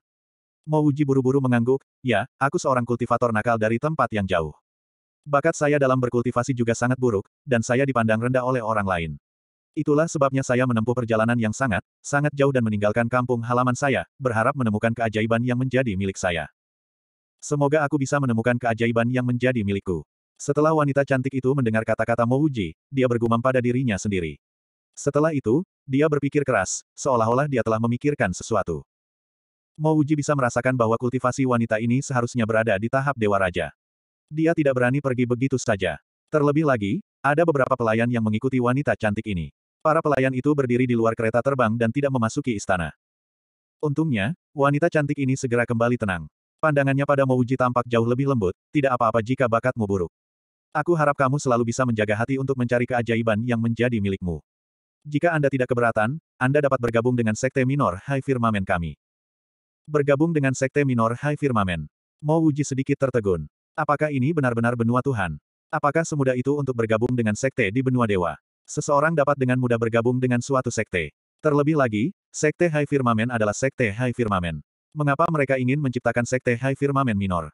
Mouji buru-buru mengangguk, ya, aku seorang kultivator nakal dari tempat yang jauh. Bakat saya dalam berkultivasi juga sangat buruk, dan saya dipandang rendah oleh orang lain. Itulah sebabnya saya menempuh perjalanan yang sangat, sangat jauh dan meninggalkan kampung halaman saya, berharap menemukan keajaiban yang menjadi milik saya. Semoga aku bisa menemukan keajaiban yang menjadi milikku. Setelah wanita cantik itu mendengar kata-kata Mouji, dia bergumam pada dirinya sendiri. Setelah itu, dia berpikir keras, seolah-olah dia telah memikirkan sesuatu. Mouji bisa merasakan bahwa kultivasi wanita ini seharusnya berada di tahap Dewa Raja. Dia tidak berani pergi begitu saja. Terlebih lagi, ada beberapa pelayan yang mengikuti wanita cantik ini. Para pelayan itu berdiri di luar kereta terbang dan tidak memasuki istana. Untungnya, wanita cantik ini segera kembali tenang. Pandangannya pada Mouji tampak jauh lebih lembut, tidak apa-apa jika bakatmu buruk. Aku harap kamu selalu bisa menjaga hati untuk mencari keajaiban yang menjadi milikmu. Jika Anda tidak keberatan, Anda dapat bergabung dengan Sekte Minor High Firmament kami. Bergabung dengan Sekte Minor High Firmament. Firmamen. Mouji sedikit tertegun. Apakah ini benar-benar benua Tuhan? Apakah semudah itu untuk bergabung dengan Sekte di benua Dewa? Seseorang dapat dengan mudah bergabung dengan suatu sekte. Terlebih lagi, sekte High Firmament adalah sekte High Firmament. Mengapa mereka ingin menciptakan sekte High Firmament minor?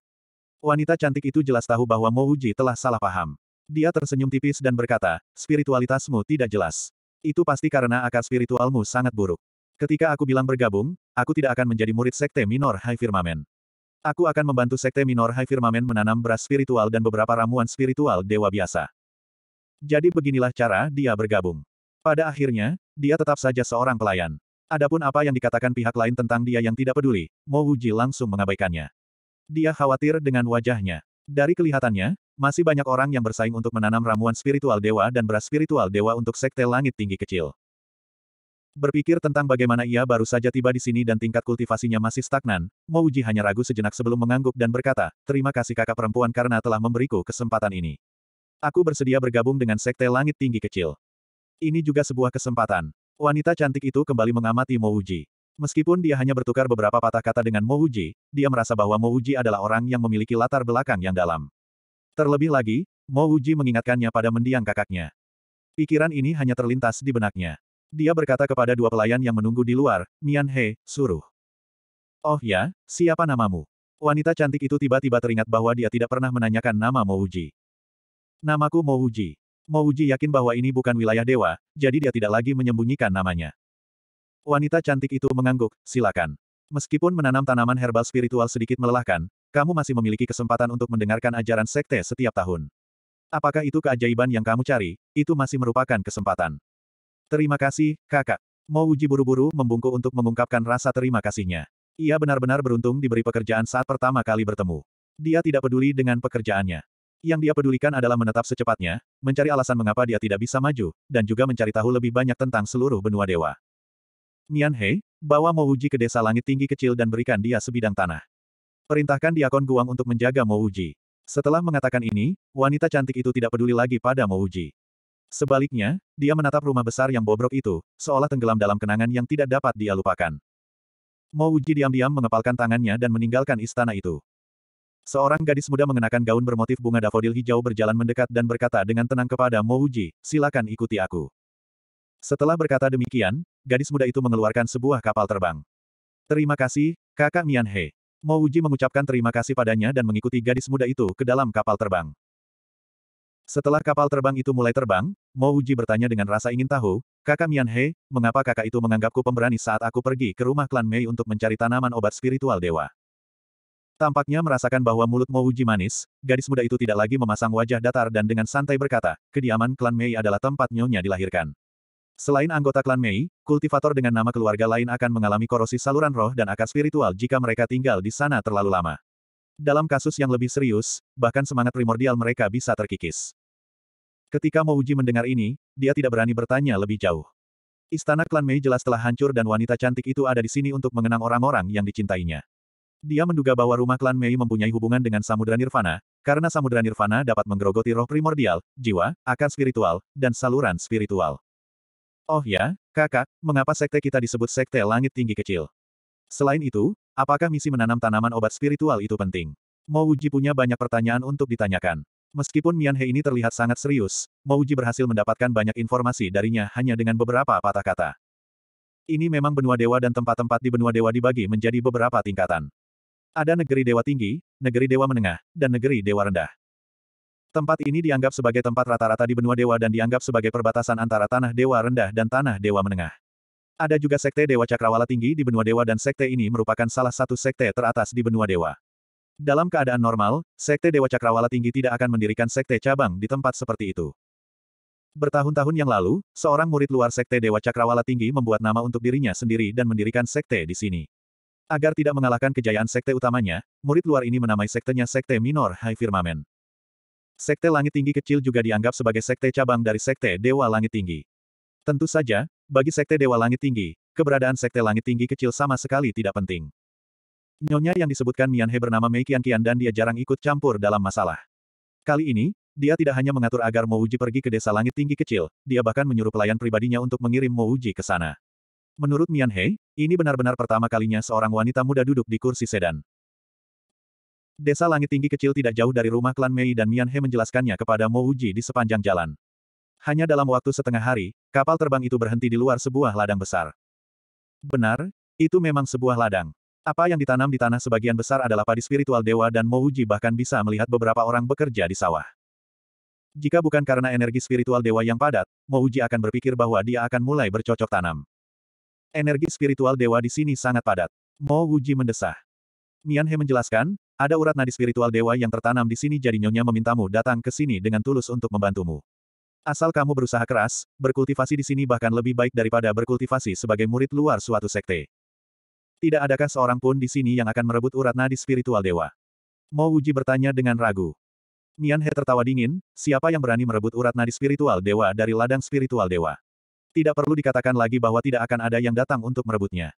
Wanita cantik itu jelas tahu bahwa Mouji telah salah paham. Dia tersenyum tipis dan berkata, spiritualitasmu tidak jelas. Itu pasti karena akar spiritualmu sangat buruk. Ketika aku bilang bergabung, aku tidak akan menjadi murid sekte minor High Firmament. Aku akan membantu sekte minor High Firmament menanam beras spiritual dan beberapa ramuan spiritual dewa biasa. Jadi beginilah cara dia bergabung. Pada akhirnya, dia tetap saja seorang pelayan. Adapun apa yang dikatakan pihak lain tentang dia yang tidak peduli, Mo Wuji langsung mengabaikannya. Dia khawatir dengan wajahnya. Dari kelihatannya, masih banyak orang yang bersaing untuk menanam ramuan spiritual dewa dan beras spiritual dewa untuk sekte langit tinggi kecil. Berpikir tentang bagaimana ia baru saja tiba di sini dan tingkat kultivasinya masih stagnan, Mo Wuji hanya ragu sejenak sebelum mengangguk dan berkata, terima kasih kakak perempuan karena telah memberiku kesempatan ini. Aku bersedia bergabung dengan Sekte Langit Tinggi Kecil. Ini juga sebuah kesempatan. Wanita cantik itu kembali mengamati Mo Uji. Meskipun dia hanya bertukar beberapa patah kata dengan Mo Uji, dia merasa bahwa Mo Uji adalah orang yang memiliki latar belakang yang dalam. Terlebih lagi, Mo Uji mengingatkannya pada mendiang kakaknya. Pikiran ini hanya terlintas di benaknya. Dia berkata kepada dua pelayan yang menunggu di luar, Mian He, suruh. Oh ya, siapa namamu? Wanita cantik itu tiba-tiba teringat bahwa dia tidak pernah menanyakan nama Mo Uji. Namaku Mouji. Mouji yakin bahwa ini bukan wilayah dewa, jadi dia tidak lagi menyembunyikan namanya. Wanita cantik itu mengangguk, silakan. Meskipun menanam tanaman herbal spiritual sedikit melelahkan, kamu masih memiliki kesempatan untuk mendengarkan ajaran sekte setiap tahun. Apakah itu keajaiban yang kamu cari? Itu masih merupakan kesempatan. Terima kasih, kakak. Mouji buru-buru membungkuk untuk mengungkapkan rasa terima kasihnya. Ia benar-benar beruntung diberi pekerjaan saat pertama kali bertemu. Dia tidak peduli dengan pekerjaannya. Yang dia pedulikan adalah menetap secepatnya, mencari alasan mengapa dia tidak bisa maju, dan juga mencari tahu lebih banyak tentang seluruh benua dewa. Nian Hei, bawa Uji ke desa langit tinggi kecil dan berikan dia sebidang tanah. Perintahkan Diakon Guang untuk menjaga Uji. Setelah mengatakan ini, wanita cantik itu tidak peduli lagi pada Uji. Sebaliknya, dia menatap rumah besar yang bobrok itu, seolah tenggelam dalam kenangan yang tidak dapat dia lupakan. Uji diam-diam mengepalkan tangannya dan meninggalkan istana itu. Seorang gadis muda mengenakan gaun bermotif bunga dafodil hijau berjalan mendekat dan berkata dengan tenang kepada Mouji, silakan ikuti aku. Setelah berkata demikian, gadis muda itu mengeluarkan sebuah kapal terbang. Terima kasih, kakak Mian He. Mouji mengucapkan terima kasih padanya dan mengikuti gadis muda itu ke dalam kapal terbang. Setelah kapal terbang itu mulai terbang, Mouji bertanya dengan rasa ingin tahu, kakak Mian He, mengapa kakak itu menganggapku pemberani saat aku pergi ke rumah klan Mei untuk mencari tanaman obat spiritual dewa? Tampaknya merasakan bahwa mulut Mouji manis, gadis muda itu tidak lagi memasang wajah datar dan dengan santai berkata, kediaman klan Mei adalah tempat nyonya dilahirkan. Selain anggota klan Mei, kultivator dengan nama keluarga lain akan mengalami korosi saluran roh dan akar spiritual jika mereka tinggal di sana terlalu lama. Dalam kasus yang lebih serius, bahkan semangat primordial mereka bisa terkikis. Ketika Mouji mendengar ini, dia tidak berani bertanya lebih jauh. Istana klan Mei jelas telah hancur dan wanita cantik itu ada di sini untuk mengenang orang-orang yang dicintainya. Dia menduga bahwa rumah klan Mei mempunyai hubungan dengan Samudra Nirvana, karena Samudra Nirvana dapat menggerogoti roh primordial, jiwa, akar spiritual, dan saluran spiritual. Oh ya, kakak, mengapa sekte kita disebut sekte langit tinggi kecil? Selain itu, apakah misi menanam tanaman obat spiritual itu penting? Mouji punya banyak pertanyaan untuk ditanyakan. Meskipun Mian He ini terlihat sangat serius, Mouji berhasil mendapatkan banyak informasi darinya hanya dengan beberapa patah kata. Ini memang benua dewa dan tempat-tempat di benua dewa dibagi menjadi beberapa tingkatan. Ada negeri dewa tinggi, negeri dewa menengah, dan negeri dewa rendah. Tempat ini dianggap sebagai tempat rata-rata di benua dewa dan dianggap sebagai perbatasan antara tanah dewa rendah dan tanah dewa menengah. Ada juga sekte dewa cakrawala tinggi di benua dewa dan sekte ini merupakan salah satu sekte teratas di benua dewa. Dalam keadaan normal, sekte dewa cakrawala tinggi tidak akan mendirikan sekte cabang di tempat seperti itu. Bertahun-tahun yang lalu, seorang murid luar sekte dewa cakrawala tinggi membuat nama untuk dirinya sendiri dan mendirikan sekte di sini. Agar tidak mengalahkan kejayaan sekte utamanya, murid luar ini menamai sektenya Sekte Minor High Firmament. Sekte Langit Tinggi kecil juga dianggap sebagai sekte cabang dari Sekte Dewa Langit Tinggi. Tentu saja, bagi Sekte Dewa Langit Tinggi, keberadaan Sekte Langit Tinggi kecil sama sekali tidak penting. Nyonya yang disebutkan Mian He bernama Mei Qian Qian dan dia jarang ikut campur dalam masalah. Kali ini, dia tidak hanya mengatur agar Mouji pergi ke desa langit tinggi kecil, dia bahkan menyuruh pelayan pribadinya untuk mengirim Mouji ke sana. Menurut Mian Hei, ini benar-benar pertama kalinya seorang wanita muda duduk di kursi sedan. Desa langit tinggi kecil tidak jauh dari rumah klan Mei dan Mian He menjelaskannya kepada Mo Uji di sepanjang jalan. Hanya dalam waktu setengah hari, kapal terbang itu berhenti di luar sebuah ladang besar. Benar, itu memang sebuah ladang. Apa yang ditanam di tanah sebagian besar adalah padi spiritual dewa dan Mo Uji bahkan bisa melihat beberapa orang bekerja di sawah. Jika bukan karena energi spiritual dewa yang padat, Mo Uji akan berpikir bahwa dia akan mulai bercocok tanam. Energi spiritual dewa di sini sangat padat. Mo Wuji mendesah. Mian He menjelaskan, ada urat nadi spiritual dewa yang tertanam di sini jadi Nyonya memintamu datang ke sini dengan tulus untuk membantumu. Asal kamu berusaha keras, berkultivasi di sini bahkan lebih baik daripada berkultivasi sebagai murid luar suatu sekte. Tidak adakah seorang pun di sini yang akan merebut urat nadi spiritual dewa? Mo Wuji bertanya dengan ragu. Mian He tertawa dingin, siapa yang berani merebut urat nadi spiritual dewa dari ladang spiritual dewa? Tidak perlu dikatakan lagi bahwa tidak akan ada yang datang untuk merebutnya.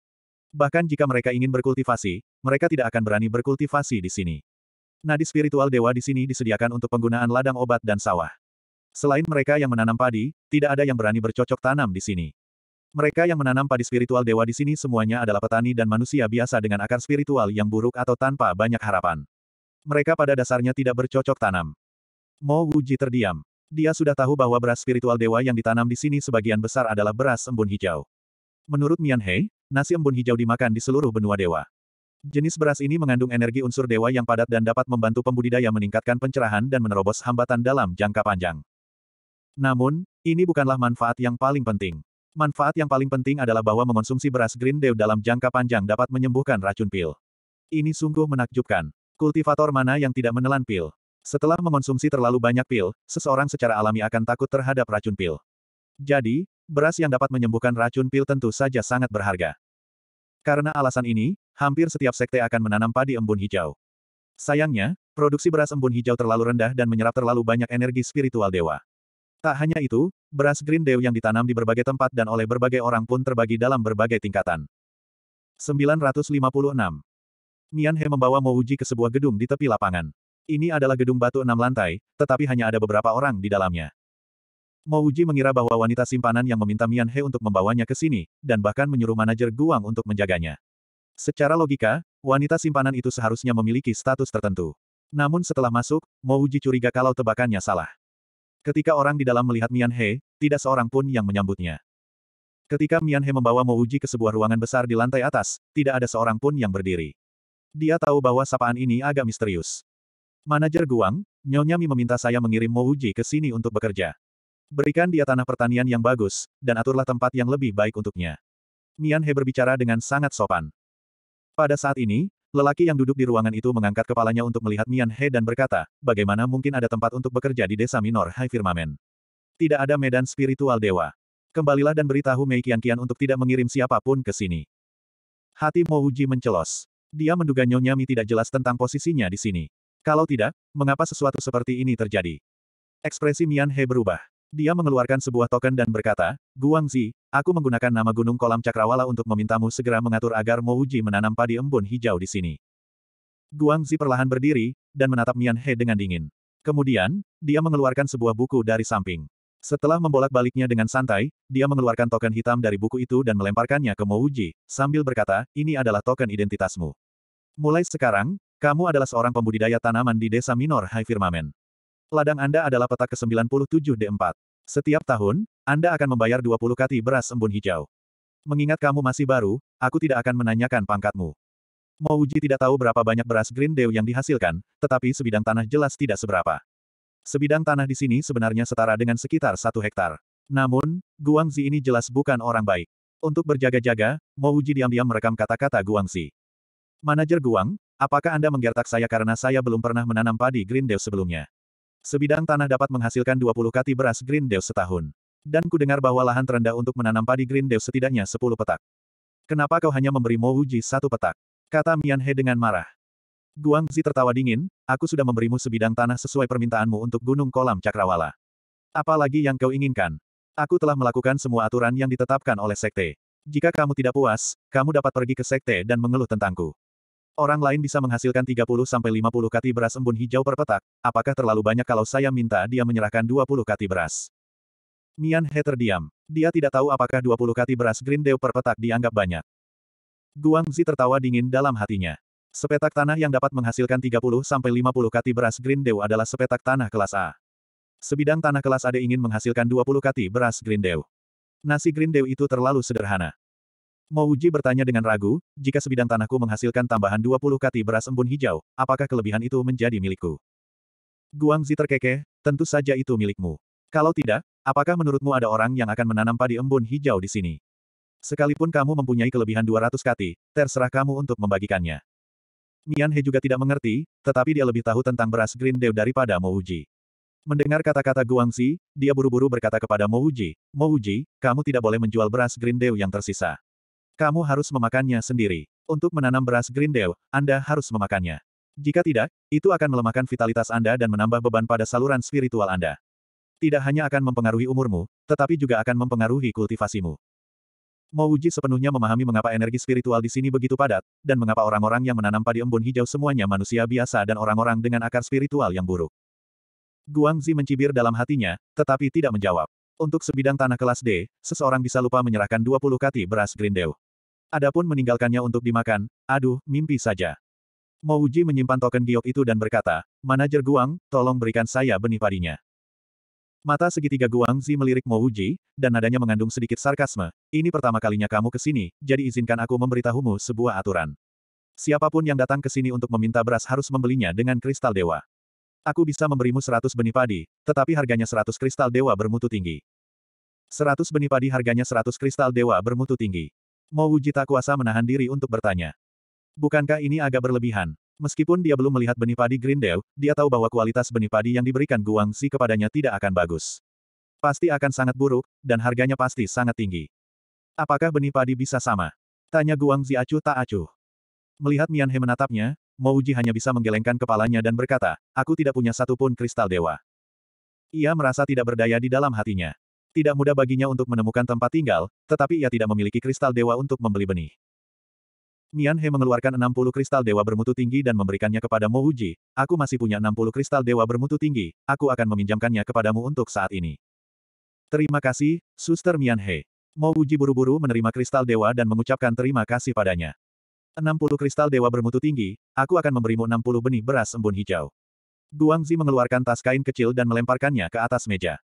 Bahkan jika mereka ingin berkultivasi, mereka tidak akan berani berkultivasi di sini. Nadi spiritual dewa di sini disediakan untuk penggunaan ladang obat dan sawah. Selain mereka yang menanam padi, tidak ada yang berani bercocok tanam di sini. Mereka yang menanam padi spiritual dewa di sini semuanya adalah petani dan manusia biasa dengan akar spiritual yang buruk atau tanpa banyak harapan. Mereka pada dasarnya tidak bercocok tanam. Mo Wuji terdiam. Dia sudah tahu bahwa beras spiritual dewa yang ditanam di sini sebagian besar adalah beras embun hijau. Menurut Mian Hei, nasi embun hijau dimakan di seluruh benua dewa. Jenis beras ini mengandung energi unsur dewa yang padat dan dapat membantu pembudidaya meningkatkan pencerahan dan menerobos hambatan dalam jangka panjang. Namun, ini bukanlah manfaat yang paling penting. Manfaat yang paling penting adalah bahwa mengonsumsi beras Green Dew dalam jangka panjang dapat menyembuhkan racun pil. Ini sungguh menakjubkan. Kultivator mana yang tidak menelan pil? Setelah mengonsumsi terlalu banyak pil, seseorang secara alami akan takut terhadap racun pil. Jadi, beras yang dapat menyembuhkan racun pil tentu saja sangat berharga. Karena alasan ini, hampir setiap sekte akan menanam padi embun hijau. Sayangnya, produksi beras embun hijau terlalu rendah dan menyerap terlalu banyak energi spiritual dewa. Tak hanya itu, beras Green Dew yang ditanam di berbagai tempat dan oleh berbagai orang pun terbagi dalam berbagai tingkatan. 956. Mian He membawa Mouji ke sebuah gedung di tepi lapangan. Ini adalah gedung batu enam lantai, tetapi hanya ada beberapa orang di dalamnya. Mouji mengira bahwa wanita simpanan yang meminta Mian He untuk membawanya ke sini, dan bahkan menyuruh manajer Guang untuk menjaganya. Secara logika, wanita simpanan itu seharusnya memiliki status tertentu. Namun setelah masuk, Mouji curiga kalau tebakannya salah. Ketika orang di dalam melihat Mian He, tidak seorang pun yang menyambutnya. Ketika Mian He membawa Mouji ke sebuah ruangan besar di lantai atas, tidak ada seorang pun yang berdiri. Dia tahu bahwa sapaan ini agak misterius. Manajer Guang, Nyonya Mi meminta saya mengirim Mo Uji ke sini untuk bekerja. Berikan dia tanah pertanian yang bagus, dan aturlah tempat yang lebih baik untuknya. Mian He berbicara dengan sangat sopan. Pada saat ini, lelaki yang duduk di ruangan itu mengangkat kepalanya untuk melihat Mian He dan berkata, bagaimana mungkin ada tempat untuk bekerja di desa minor Hai Firmamen. Tidak ada medan spiritual dewa. Kembalilah dan beritahu Mei Kian-Kian untuk tidak mengirim siapapun ke sini. Hati Mo Uji mencelos. Dia menduga Nyonya Mi tidak jelas tentang posisinya di sini. Kalau tidak, mengapa sesuatu seperti ini terjadi? Ekspresi Mian He berubah. Dia mengeluarkan sebuah token dan berkata, Guang Guangzi, aku menggunakan nama Gunung Kolam Cakrawala untuk memintamu segera mengatur agar Mo Mouji menanam padi embun hijau di sini. Guang Guangzi perlahan berdiri, dan menatap Mian He dengan dingin. Kemudian, dia mengeluarkan sebuah buku dari samping. Setelah membolak-baliknya dengan santai, dia mengeluarkan token hitam dari buku itu dan melemparkannya ke Mo Mouji, sambil berkata, ini adalah token identitasmu. Mulai sekarang, kamu adalah seorang pembudidaya tanaman di desa minor High Firmament. Ladang Anda adalah petak ke-97D4. Setiap tahun, Anda akan membayar 20 kati beras embun hijau. Mengingat kamu masih baru, aku tidak akan menanyakan pangkatmu. Mouji tidak tahu berapa banyak beras Green Dew yang dihasilkan, tetapi sebidang tanah jelas tidak seberapa. Sebidang tanah di sini sebenarnya setara dengan sekitar satu hektar. Namun, Guangzi ini jelas bukan orang baik. Untuk berjaga-jaga, Mouji diam-diam merekam kata-kata Guangzi. Manajer Guang, apakah Anda menggertak saya karena saya belum pernah menanam padi Green Dew sebelumnya? Sebidang tanah dapat menghasilkan 20 kati beras Green Dew setahun. Dan ku dengar bahwa lahan terendah untuk menanam padi Green Dew setidaknya 10 petak. Kenapa kau hanya memberi Mo Wuji satu petak? Kata Mian He dengan marah. Guang Zi tertawa dingin, aku sudah memberimu sebidang tanah sesuai permintaanmu untuk Gunung Kolam Cakrawala. Apalagi yang kau inginkan? Aku telah melakukan semua aturan yang ditetapkan oleh sekte. Jika kamu tidak puas, kamu dapat pergi ke sekte dan mengeluh tentangku. Orang lain bisa menghasilkan 30-50 kati beras embun hijau per petak, apakah terlalu banyak kalau saya minta dia menyerahkan 20 kati beras? Mian He terdiam. Dia tidak tahu apakah 20 kati beras green dew per petak dianggap banyak. Guang Zi tertawa dingin dalam hatinya. Sepetak tanah yang dapat menghasilkan 30-50 kati beras green dew adalah sepetak tanah kelas A. Sebidang tanah kelas A ingin menghasilkan 20 kati beras green dew. Nasi green dew itu terlalu sederhana. Mo Uji bertanya dengan ragu, jika sebidang tanahku menghasilkan tambahan 20 kati beras embun hijau, apakah kelebihan itu menjadi milikku? Guangzi terkekeh, tentu saja itu milikmu. Kalau tidak, apakah menurutmu ada orang yang akan menanam padi embun hijau di sini? Sekalipun kamu mempunyai kelebihan 200 kati, terserah kamu untuk membagikannya. Mian juga tidak mengerti, tetapi dia lebih tahu tentang beras Green Dew daripada Mo Uji. Mendengar kata-kata Guang dia buru-buru berkata kepada Mo Uji, Mo Uji, kamu tidak boleh menjual beras Green Dew yang tersisa. Kamu harus memakannya sendiri. Untuk menanam beras Grindel, Anda harus memakannya. Jika tidak, itu akan melemahkan vitalitas Anda dan menambah beban pada saluran spiritual Anda. Tidak hanya akan mempengaruhi umurmu, tetapi juga akan mempengaruhi kultivasimu. Mouji sepenuhnya memahami mengapa energi spiritual di sini begitu padat, dan mengapa orang-orang yang menanam padi embun hijau semuanya manusia biasa dan orang-orang dengan akar spiritual yang buruk. Guangzi mencibir dalam hatinya, tetapi tidak menjawab. Untuk sebidang tanah kelas D, seseorang bisa lupa menyerahkan 20 kati beras Grindeu. Adapun meninggalkannya untuk dimakan, aduh, mimpi saja. Mouji menyimpan token giok itu dan berkata, Manajer Guang, tolong berikan saya benih padinya. Mata segitiga Guang Zi melirik Mouji, dan nadanya mengandung sedikit sarkasme, ini pertama kalinya kamu ke sini, jadi izinkan aku memberitahumu sebuah aturan. Siapapun yang datang ke sini untuk meminta beras harus membelinya dengan kristal dewa. Aku bisa memberimu seratus benih padi, tetapi harganya seratus kristal dewa bermutu tinggi. Seratus benih padi harganya seratus kristal dewa bermutu tinggi. Mo tak kuasa menahan diri untuk bertanya. Bukankah ini agak berlebihan? Meskipun dia belum melihat benih padi Grindel, dia tahu bahwa kualitas benih padi yang diberikan Guang Xi kepadanya tidak akan bagus. Pasti akan sangat buruk, dan harganya pasti sangat tinggi. Apakah benih padi bisa sama? Tanya Guang Xi acuh tak acuh. Melihat Mian He menatapnya, Mo hanya bisa menggelengkan kepalanya dan berkata, aku tidak punya satupun kristal dewa. Ia merasa tidak berdaya di dalam hatinya. Tidak mudah baginya untuk menemukan tempat tinggal, tetapi ia tidak memiliki kristal dewa untuk membeli benih. Mian He mengeluarkan 60 kristal dewa bermutu tinggi dan memberikannya kepada Mo Uji, aku masih punya 60 kristal dewa bermutu tinggi, aku akan meminjamkannya kepadamu untuk saat ini. Terima kasih, Suster Mian He. Mo Uji buru-buru menerima kristal dewa dan mengucapkan terima kasih padanya. 60 kristal dewa bermutu tinggi, aku akan memberimu 60 benih beras embun hijau. Guangzi mengeluarkan tas kain kecil dan melemparkannya ke atas meja.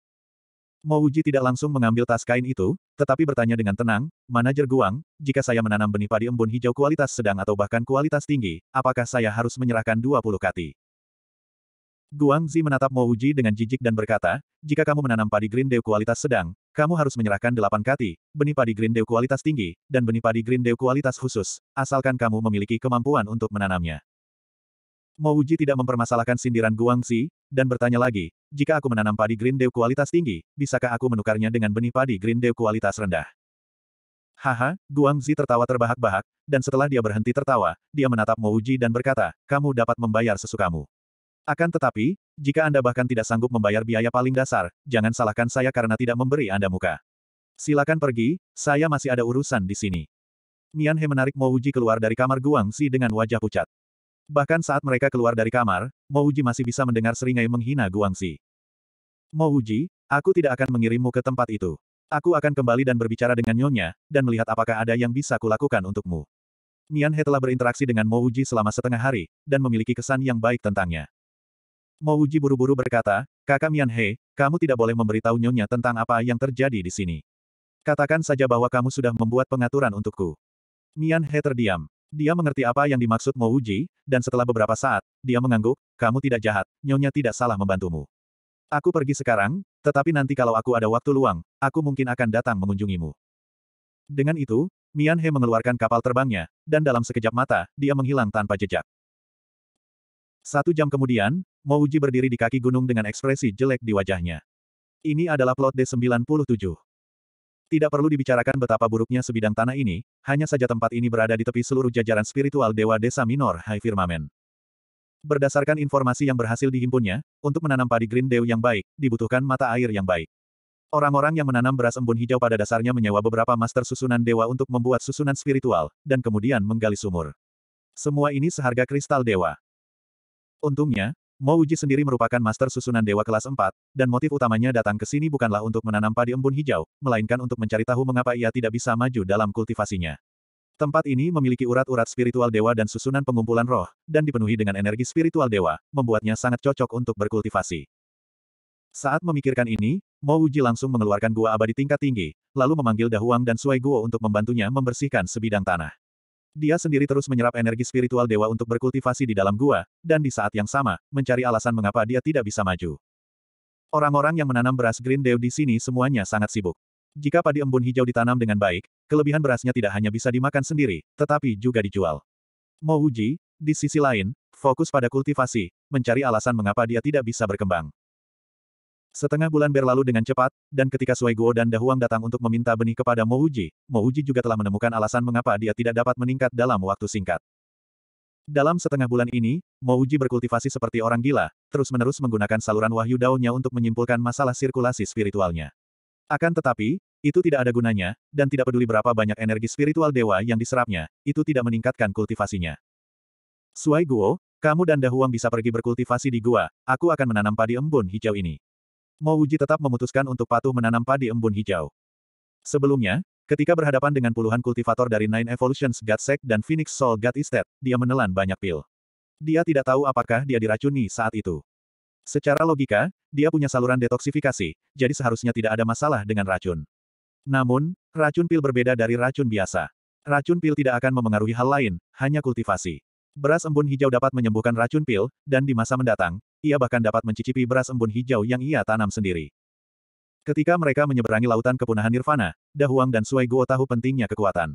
Mo Uji tidak langsung mengambil tas kain itu, tetapi bertanya dengan tenang, Manajer Guang, jika saya menanam benih padi embun hijau kualitas sedang atau bahkan kualitas tinggi, apakah saya harus menyerahkan 20 kati? Guang Zi menatap Mo Uji dengan jijik dan berkata, jika kamu menanam padi Green Dew kualitas sedang, kamu harus menyerahkan 8 kati, benih padi Green Dew kualitas tinggi, dan benih padi Green Dew kualitas khusus, asalkan kamu memiliki kemampuan untuk menanamnya. Mo Uji tidak mempermasalahkan sindiran Guangxi, dan bertanya lagi, jika aku menanam padi Green Dew kualitas tinggi, bisakah aku menukarnya dengan benih padi Green Dew kualitas rendah? Haha, Guangxi tertawa terbahak-bahak, dan setelah dia berhenti tertawa, dia menatap Mo Uji dan berkata, kamu dapat membayar sesukamu. Akan tetapi, jika Anda bahkan tidak sanggup membayar biaya paling dasar, jangan salahkan saya karena tidak memberi Anda muka. Silakan pergi, saya masih ada urusan di sini. Mian He menarik Mo Uji keluar dari kamar Guangxi dengan wajah pucat. Bahkan saat mereka keluar dari kamar, Mouji masih bisa mendengar seringai menghina Guangxi. Mouji, aku tidak akan mengirimmu ke tempat itu. Aku akan kembali dan berbicara dengan Nyonya, dan melihat apakah ada yang bisa kulakukan untukmu. Mian He telah berinteraksi dengan Mouji selama setengah hari, dan memiliki kesan yang baik tentangnya. Mouji buru-buru berkata, kakak Mian He, kamu tidak boleh memberitahu Nyonya tentang apa yang terjadi di sini. Katakan saja bahwa kamu sudah membuat pengaturan untukku. Mian He terdiam. Dia mengerti apa yang dimaksud Mo Uji, dan setelah beberapa saat, dia mengangguk, kamu tidak jahat, nyonya tidak salah membantumu. Aku pergi sekarang, tetapi nanti kalau aku ada waktu luang, aku mungkin akan datang mengunjungimu. Dengan itu, Mian He mengeluarkan kapal terbangnya, dan dalam sekejap mata, dia menghilang tanpa jejak. Satu jam kemudian, Mo Uji berdiri di kaki gunung dengan ekspresi jelek di wajahnya. Ini adalah plot D97. Tidak perlu dibicarakan betapa buruknya sebidang tanah ini, hanya saja tempat ini berada di tepi seluruh jajaran spiritual Dewa Desa Minor Hai Firmamen. Berdasarkan informasi yang berhasil dihimpunnya, untuk menanam padi Green Dew yang baik, dibutuhkan mata air yang baik. Orang-orang yang menanam beras embun hijau pada dasarnya menyewa beberapa master susunan dewa untuk membuat susunan spiritual, dan kemudian menggali sumur. Semua ini seharga kristal dewa. Untungnya, Mo Uji sendiri merupakan master susunan dewa kelas 4, dan motif utamanya datang ke sini bukanlah untuk menanam padi embun hijau, melainkan untuk mencari tahu mengapa ia tidak bisa maju dalam kultivasinya. Tempat ini memiliki urat-urat spiritual dewa dan susunan pengumpulan roh, dan dipenuhi dengan energi spiritual dewa, membuatnya sangat cocok untuk berkultivasi. Saat memikirkan ini, Mo Uji langsung mengeluarkan gua abadi tingkat tinggi, lalu memanggil Dahuang dan Suai Guo untuk membantunya membersihkan sebidang tanah. Dia sendiri terus menyerap energi spiritual dewa untuk berkultivasi di dalam gua, dan di saat yang sama, mencari alasan mengapa dia tidak bisa maju. Orang-orang yang menanam beras Green Dew di sini semuanya sangat sibuk. Jika padi embun hijau ditanam dengan baik, kelebihan berasnya tidak hanya bisa dimakan sendiri, tetapi juga dijual. Mo di sisi lain, fokus pada kultivasi, mencari alasan mengapa dia tidak bisa berkembang. Setengah bulan berlalu dengan cepat, dan ketika Sui Guo dan Dahuang datang untuk meminta benih kepada Mo Uji, Mo Uji juga telah menemukan alasan mengapa dia tidak dapat meningkat dalam waktu singkat. Dalam setengah bulan ini, Mo Uji berkultivasi seperti orang gila, terus-menerus menggunakan saluran wahyu daunnya untuk menyimpulkan masalah sirkulasi spiritualnya. Akan tetapi, itu tidak ada gunanya, dan tidak peduli berapa banyak energi spiritual dewa yang diserapnya, itu tidak meningkatkan kultivasinya. Sui Guo, kamu dan Dahuang bisa pergi berkultivasi di gua, aku akan menanam padi embun hijau ini. Mo Wuji tetap memutuskan untuk patuh menanam padi embun hijau. Sebelumnya, ketika berhadapan dengan puluhan kultivator dari Nine Evolutions God Sek dan Phoenix Soul God Estate, dia menelan banyak pil. Dia tidak tahu apakah dia diracuni saat itu. Secara logika, dia punya saluran detoksifikasi, jadi seharusnya tidak ada masalah dengan racun. Namun, racun pil berbeda dari racun biasa. Racun pil tidak akan memengaruhi hal lain, hanya kultivasi. Beras embun hijau dapat menyembuhkan racun pil, dan di masa mendatang, ia bahkan dapat mencicipi beras embun hijau yang ia tanam sendiri. Ketika mereka menyeberangi lautan kepunahan Nirvana, Dahuang dan Sui Guo tahu pentingnya kekuatan.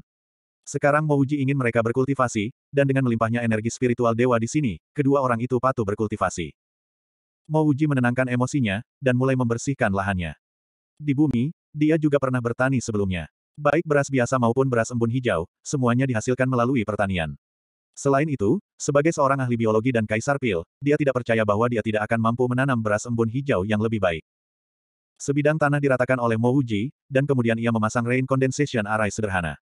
Sekarang Mouji ingin mereka berkultivasi, dan dengan melimpahnya energi spiritual dewa di sini, kedua orang itu patuh berkultivasi. Mouji menenangkan emosinya, dan mulai membersihkan lahannya. Di bumi, dia juga pernah bertani sebelumnya. Baik beras biasa maupun beras embun hijau, semuanya dihasilkan melalui pertanian. Selain itu, sebagai seorang ahli biologi dan kaisar pil, dia tidak percaya bahwa dia tidak akan mampu menanam beras embun hijau yang lebih baik. Sebidang tanah diratakan oleh Mo Uji, dan kemudian ia memasang rain condensation array sederhana.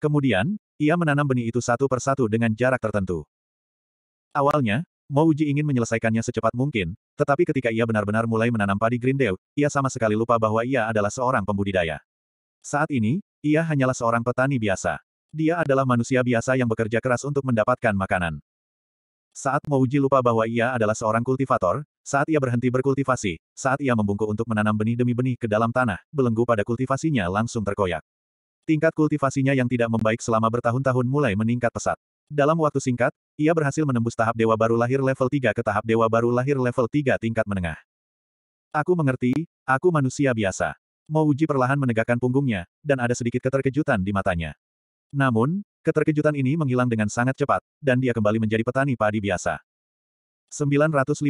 Kemudian, ia menanam benih itu satu persatu dengan jarak tertentu. Awalnya, Mo Uji ingin menyelesaikannya secepat mungkin, tetapi ketika ia benar-benar mulai menanam padi Grindew, ia sama sekali lupa bahwa ia adalah seorang pembudidaya. Saat ini, ia hanyalah seorang petani biasa. Dia adalah manusia biasa yang bekerja keras untuk mendapatkan makanan. Saat Mouji lupa bahwa ia adalah seorang kultivator, saat ia berhenti berkultivasi, saat ia membungkuk untuk menanam benih demi benih ke dalam tanah, belenggu pada kultivasinya langsung terkoyak. Tingkat kultivasinya yang tidak membaik selama bertahun-tahun mulai meningkat pesat. Dalam waktu singkat, ia berhasil menembus tahap dewa baru lahir level 3 ke tahap dewa baru lahir level 3 tingkat menengah. Aku mengerti, aku manusia biasa. Mouji perlahan menegakkan punggungnya, dan ada sedikit keterkejutan di matanya. Namun, keterkejutan ini menghilang dengan sangat cepat, dan dia kembali menjadi petani padi biasa. 957.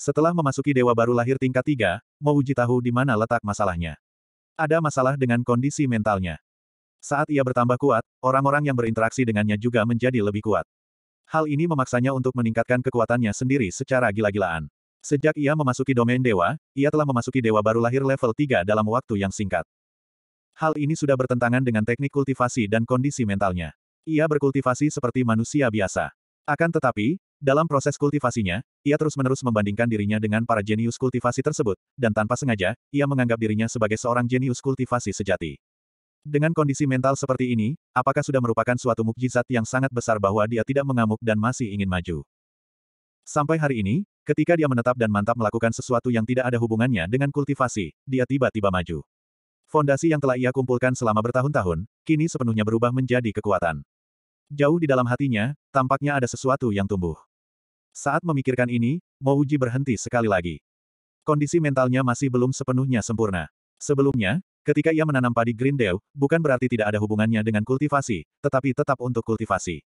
Setelah memasuki dewa baru lahir tingkat 3, Mouji tahu di mana letak masalahnya. Ada masalah dengan kondisi mentalnya. Saat ia bertambah kuat, orang-orang yang berinteraksi dengannya juga menjadi lebih kuat. Hal ini memaksanya untuk meningkatkan kekuatannya sendiri secara gila-gilaan. Sejak ia memasuki domain dewa, ia telah memasuki dewa baru lahir level 3 dalam waktu yang singkat. Hal ini sudah bertentangan dengan teknik kultivasi dan kondisi mentalnya. Ia berkultivasi seperti manusia biasa. Akan tetapi, dalam proses kultivasinya, ia terus-menerus membandingkan dirinya dengan para jenius kultivasi tersebut, dan tanpa sengaja, ia menganggap dirinya sebagai seorang jenius kultivasi sejati. Dengan kondisi mental seperti ini, apakah sudah merupakan suatu mukjizat yang sangat besar bahwa dia tidak mengamuk dan masih ingin maju? Sampai hari ini, ketika dia menetap dan mantap melakukan sesuatu yang tidak ada hubungannya dengan kultivasi, dia tiba-tiba maju. Fondasi yang telah ia kumpulkan selama bertahun-tahun, kini sepenuhnya berubah menjadi kekuatan. Jauh di dalam hatinya, tampaknya ada sesuatu yang tumbuh. Saat memikirkan ini, Mouji berhenti sekali lagi. Kondisi mentalnya masih belum sepenuhnya sempurna. Sebelumnya, ketika ia menanam padi Dew, bukan berarti tidak ada hubungannya dengan kultivasi, tetapi tetap untuk kultivasi.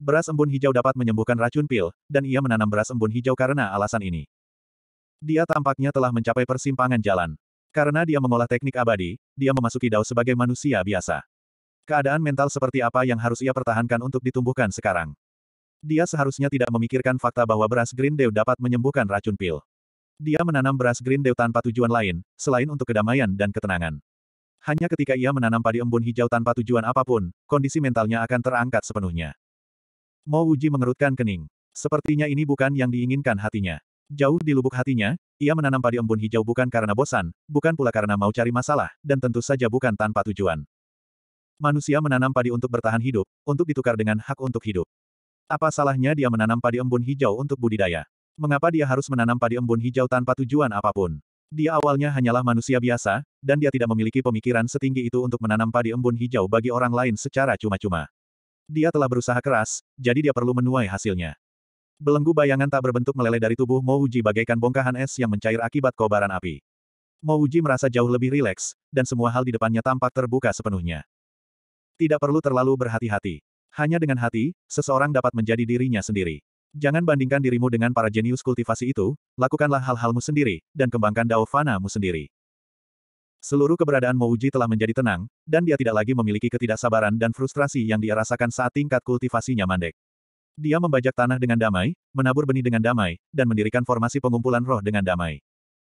Beras embun hijau dapat menyembuhkan racun pil, dan ia menanam beras embun hijau karena alasan ini. Dia tampaknya telah mencapai persimpangan jalan. Karena dia mengolah teknik abadi, dia memasuki Dao sebagai manusia biasa. Keadaan mental seperti apa yang harus ia pertahankan untuk ditumbuhkan sekarang? Dia seharusnya tidak memikirkan fakta bahwa beras Green Dew dapat menyembuhkan racun pil. Dia menanam beras Green Dew tanpa tujuan lain, selain untuk kedamaian dan ketenangan. Hanya ketika ia menanam padi embun hijau tanpa tujuan apapun, kondisi mentalnya akan terangkat sepenuhnya. Mo Wuji mengerutkan kening. Sepertinya ini bukan yang diinginkan hatinya. Jauh di lubuk hatinya, ia menanam padi embun hijau bukan karena bosan, bukan pula karena mau cari masalah, dan tentu saja bukan tanpa tujuan. Manusia menanam padi untuk bertahan hidup, untuk ditukar dengan hak untuk hidup. Apa salahnya dia menanam padi embun hijau untuk budidaya? Mengapa dia harus menanam padi embun hijau tanpa tujuan apapun? Dia awalnya hanyalah manusia biasa, dan dia tidak memiliki pemikiran setinggi itu untuk menanam padi embun hijau bagi orang lain secara cuma-cuma. Dia telah berusaha keras, jadi dia perlu menuai hasilnya. Belenggu bayangan tak berbentuk meleleh dari tubuh Uji bagaikan bongkahan es yang mencair akibat kobaran api. Uji merasa jauh lebih rileks, dan semua hal di depannya tampak terbuka sepenuhnya. Tidak perlu terlalu berhati-hati. Hanya dengan hati, seseorang dapat menjadi dirinya sendiri. Jangan bandingkan dirimu dengan para jenius kultivasi itu, lakukanlah hal-halmu sendiri, dan kembangkan dao mu sendiri. Seluruh keberadaan Uji telah menjadi tenang, dan dia tidak lagi memiliki ketidaksabaran dan frustrasi yang dia rasakan saat tingkat kultivasinya mandek. Dia membajak tanah dengan damai, menabur benih dengan damai, dan mendirikan formasi pengumpulan roh dengan damai.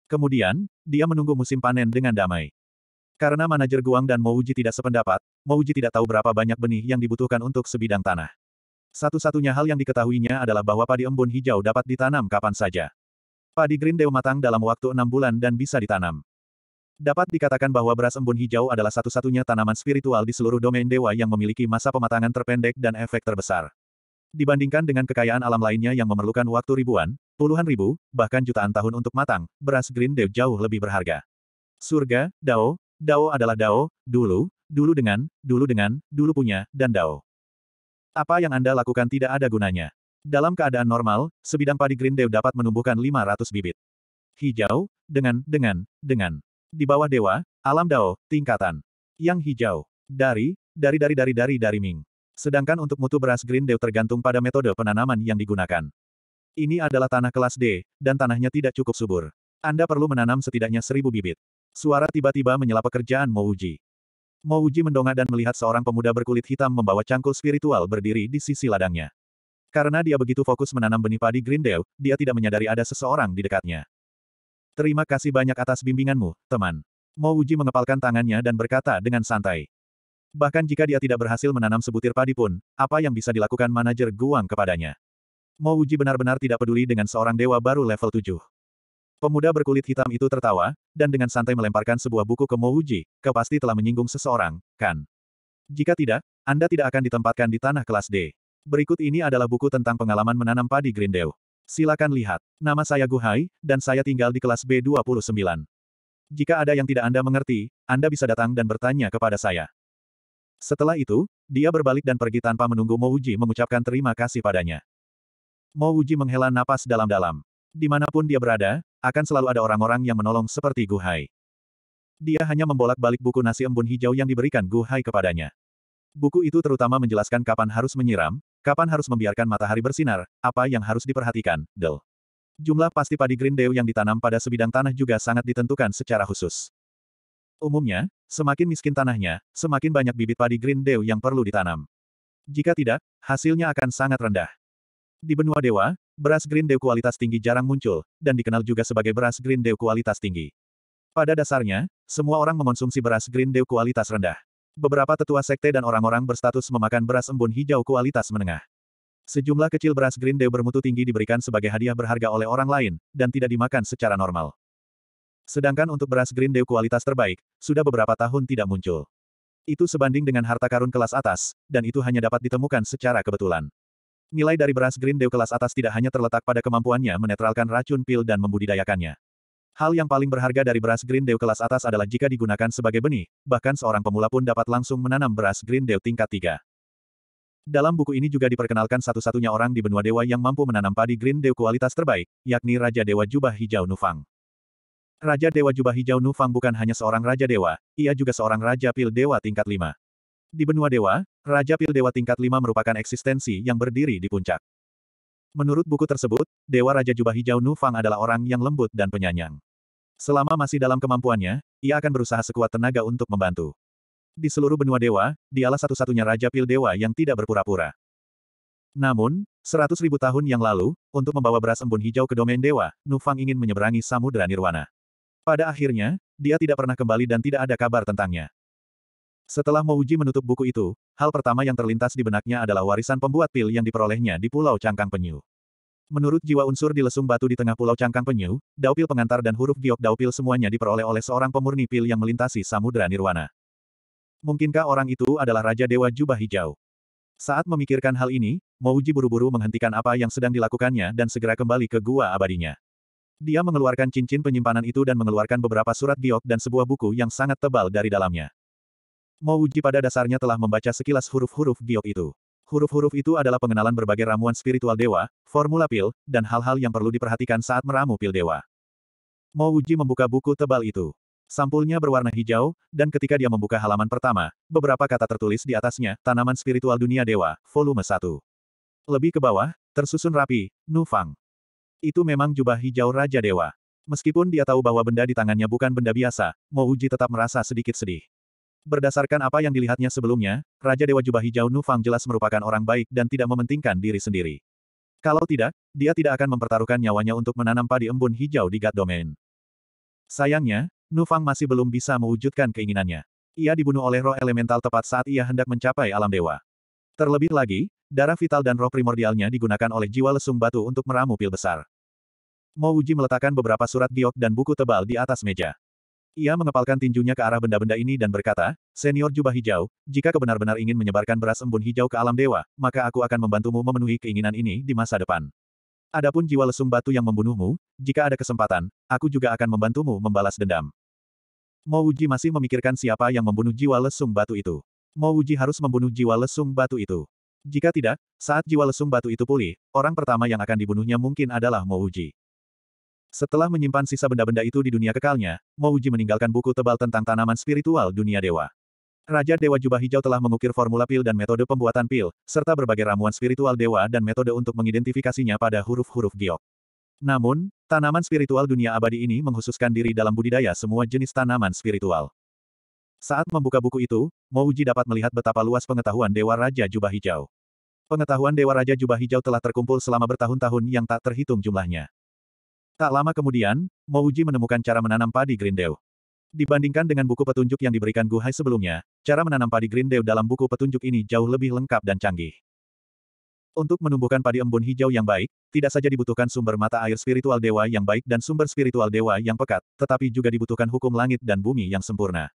Kemudian, dia menunggu musim panen dengan damai. Karena manajer Guang dan Mouji tidak sependapat, Mouji tidak tahu berapa banyak benih yang dibutuhkan untuk sebidang tanah. Satu-satunya hal yang diketahuinya adalah bahwa padi embun hijau dapat ditanam kapan saja. Padi green dewa matang dalam waktu enam bulan dan bisa ditanam. Dapat dikatakan bahwa beras embun hijau adalah satu-satunya tanaman spiritual di seluruh domain dewa yang memiliki masa pematangan terpendek dan efek terbesar. Dibandingkan dengan kekayaan alam lainnya yang memerlukan waktu ribuan, puluhan ribu, bahkan jutaan tahun untuk matang, beras Green Dew jauh lebih berharga. Surga, Dao, Dao adalah Dao, dulu, dulu dengan, dulu dengan, dulu punya, dan Dao. Apa yang Anda lakukan tidak ada gunanya. Dalam keadaan normal, sebidang padi Green Dew dapat menumbuhkan 500 bibit. Hijau, dengan, dengan, dengan. Di bawah dewa, alam Dao, tingkatan. Yang hijau. Dari, dari dari dari dari dari Ming. Sedangkan untuk mutu beras Green Dew tergantung pada metode penanaman yang digunakan. Ini adalah tanah kelas D, dan tanahnya tidak cukup subur. Anda perlu menanam setidaknya seribu bibit. Suara tiba-tiba menyela pekerjaan Mouji. Mouji mendongak dan melihat seorang pemuda berkulit hitam membawa cangkul spiritual berdiri di sisi ladangnya. Karena dia begitu fokus menanam benih padi Green Dew, dia tidak menyadari ada seseorang di dekatnya. Terima kasih banyak atas bimbinganmu, teman. Mouji mengepalkan tangannya dan berkata dengan santai. Bahkan jika dia tidak berhasil menanam sebutir padi pun, apa yang bisa dilakukan manajer Guang kepadanya? Mo Wuji benar-benar tidak peduli dengan seorang dewa baru level 7. Pemuda berkulit hitam itu tertawa, dan dengan santai melemparkan sebuah buku ke Mo Wuji, kau pasti telah menyinggung seseorang, kan? Jika tidak, Anda tidak akan ditempatkan di tanah kelas D. Berikut ini adalah buku tentang pengalaman menanam padi Grindew. Silakan lihat. Nama saya Guhai, dan saya tinggal di kelas B29. Jika ada yang tidak Anda mengerti, Anda bisa datang dan bertanya kepada saya. Setelah itu, dia berbalik dan pergi tanpa menunggu Mouji mengucapkan terima kasih padanya. Mouji menghela napas dalam-dalam. Dimanapun dia berada, akan selalu ada orang-orang yang menolong seperti Gu Hai. Dia hanya membolak-balik buku nasi embun hijau yang diberikan Gu Hai kepadanya. Buku itu terutama menjelaskan kapan harus menyiram, kapan harus membiarkan matahari bersinar, apa yang harus diperhatikan, del. Jumlah pasti padi Green Dew yang ditanam pada sebidang tanah juga sangat ditentukan secara khusus. Umumnya, semakin miskin tanahnya, semakin banyak bibit padi Green Dew yang perlu ditanam. Jika tidak, hasilnya akan sangat rendah. Di benua dewa, beras Green Dew kualitas tinggi jarang muncul, dan dikenal juga sebagai beras Green Dew kualitas tinggi. Pada dasarnya, semua orang mengonsumsi beras Green Dew kualitas rendah. Beberapa tetua sekte dan orang-orang berstatus memakan beras embun hijau kualitas menengah. Sejumlah kecil beras Green Dew bermutu tinggi diberikan sebagai hadiah berharga oleh orang lain, dan tidak dimakan secara normal. Sedangkan untuk beras Green Dew kualitas terbaik, sudah beberapa tahun tidak muncul. Itu sebanding dengan harta karun kelas atas, dan itu hanya dapat ditemukan secara kebetulan. Nilai dari beras Green Dew kelas atas tidak hanya terletak pada kemampuannya menetralkan racun pil dan membudidayakannya. Hal yang paling berharga dari beras Green Dew kelas atas adalah jika digunakan sebagai benih, bahkan seorang pemula pun dapat langsung menanam beras Green Dew tingkat 3. Dalam buku ini juga diperkenalkan satu-satunya orang di benua dewa yang mampu menanam padi Green Dew kualitas terbaik, yakni Raja Dewa Jubah Hijau Nufang. Raja Dewa Jubah Hijau Nufang bukan hanya seorang Raja Dewa, ia juga seorang Raja Pil Dewa tingkat 5. Di benua Dewa, Raja Pil Dewa tingkat 5 merupakan eksistensi yang berdiri di puncak. Menurut buku tersebut, Dewa Raja Jubah Hijau Nufang adalah orang yang lembut dan penyanyang. Selama masih dalam kemampuannya, ia akan berusaha sekuat tenaga untuk membantu. Di seluruh benua dewa, dialah satu-satunya Raja Pil Dewa yang tidak berpura-pura. Namun, seratus ribu tahun yang lalu, untuk membawa beras embun hijau ke domain dewa, Nufang ingin menyeberangi samudera nirwana. Pada akhirnya, dia tidak pernah kembali dan tidak ada kabar tentangnya. Setelah Mouji menutup buku itu, hal pertama yang terlintas di benaknya adalah warisan pembuat pil yang diperolehnya di Pulau Cangkang Penyu. Menurut jiwa unsur di lesung batu di tengah Pulau Cangkang Penyu, daupil pengantar dan huruf giok daupil semuanya diperoleh oleh seorang pemurni pil yang melintasi Samudra Nirwana. Mungkinkah orang itu adalah Raja Dewa Jubah Hijau? Saat memikirkan hal ini, Mouji buru-buru menghentikan apa yang sedang dilakukannya dan segera kembali ke gua abadinya. Dia mengeluarkan cincin penyimpanan itu dan mengeluarkan beberapa surat giok dan sebuah buku yang sangat tebal dari dalamnya. Mouji pada dasarnya telah membaca sekilas huruf-huruf giok itu. Huruf-huruf itu adalah pengenalan berbagai ramuan spiritual dewa, formula pil, dan hal-hal yang perlu diperhatikan saat meramu pil dewa. Mouji membuka buku tebal itu. Sampulnya berwarna hijau, dan ketika dia membuka halaman pertama, beberapa kata tertulis di atasnya, tanaman spiritual dunia dewa, volume 1. Lebih ke bawah, tersusun rapi, Nufang. Itu memang jubah hijau Raja Dewa. Meskipun dia tahu bahwa benda di tangannya bukan benda biasa, Mouji tetap merasa sedikit sedih. Berdasarkan apa yang dilihatnya sebelumnya, Raja Dewa Jubah Hijau Nufang jelas merupakan orang baik dan tidak mementingkan diri sendiri. Kalau tidak, dia tidak akan mempertaruhkan nyawanya untuk menanam padi embun hijau di God Domain. Sayangnya, Nufang masih belum bisa mewujudkan keinginannya. Ia dibunuh oleh roh elemental tepat saat ia hendak mencapai alam dewa. Terlebih lagi, darah vital dan roh primordialnya digunakan oleh jiwa lesung batu untuk meramu pil besar. Mo Uji meletakkan beberapa surat giok dan buku tebal di atas meja. Ia mengepalkan tinjunya ke arah benda-benda ini dan berkata, Senior Jubah Hijau, jika kebenar-benar ingin menyebarkan beras embun hijau ke alam dewa, maka aku akan membantumu memenuhi keinginan ini di masa depan. Adapun jiwa lesung batu yang membunuhmu, jika ada kesempatan, aku juga akan membantumu membalas dendam. Mo Uji masih memikirkan siapa yang membunuh jiwa lesung batu itu. Mo Uji harus membunuh jiwa lesung batu itu. Jika tidak, saat jiwa lesung batu itu pulih, orang pertama yang akan dibunuhnya mungkin adalah Mouji. Setelah menyimpan sisa benda-benda itu di dunia kekalnya, Mouji meninggalkan buku tebal tentang tanaman spiritual dunia dewa. Raja Dewa Jubah Hijau telah mengukir formula pil dan metode pembuatan pil, serta berbagai ramuan spiritual dewa dan metode untuk mengidentifikasinya pada huruf-huruf giok. Namun, tanaman spiritual dunia abadi ini menghususkan diri dalam budidaya semua jenis tanaman spiritual. Saat membuka buku itu, Mouji dapat melihat betapa luas pengetahuan Dewa Raja Jubah Hijau. Pengetahuan Dewa Raja Jubah Hijau telah terkumpul selama bertahun-tahun yang tak terhitung jumlahnya. Tak lama kemudian, Mouji menemukan cara menanam padi Dew. Dibandingkan dengan buku petunjuk yang diberikan Guhai sebelumnya, cara menanam padi Dew dalam buku petunjuk ini jauh lebih lengkap dan canggih. Untuk menumbuhkan padi embun hijau yang baik, tidak saja dibutuhkan sumber mata air spiritual dewa yang baik dan sumber spiritual dewa yang pekat, tetapi juga dibutuhkan hukum langit dan bumi yang sempurna.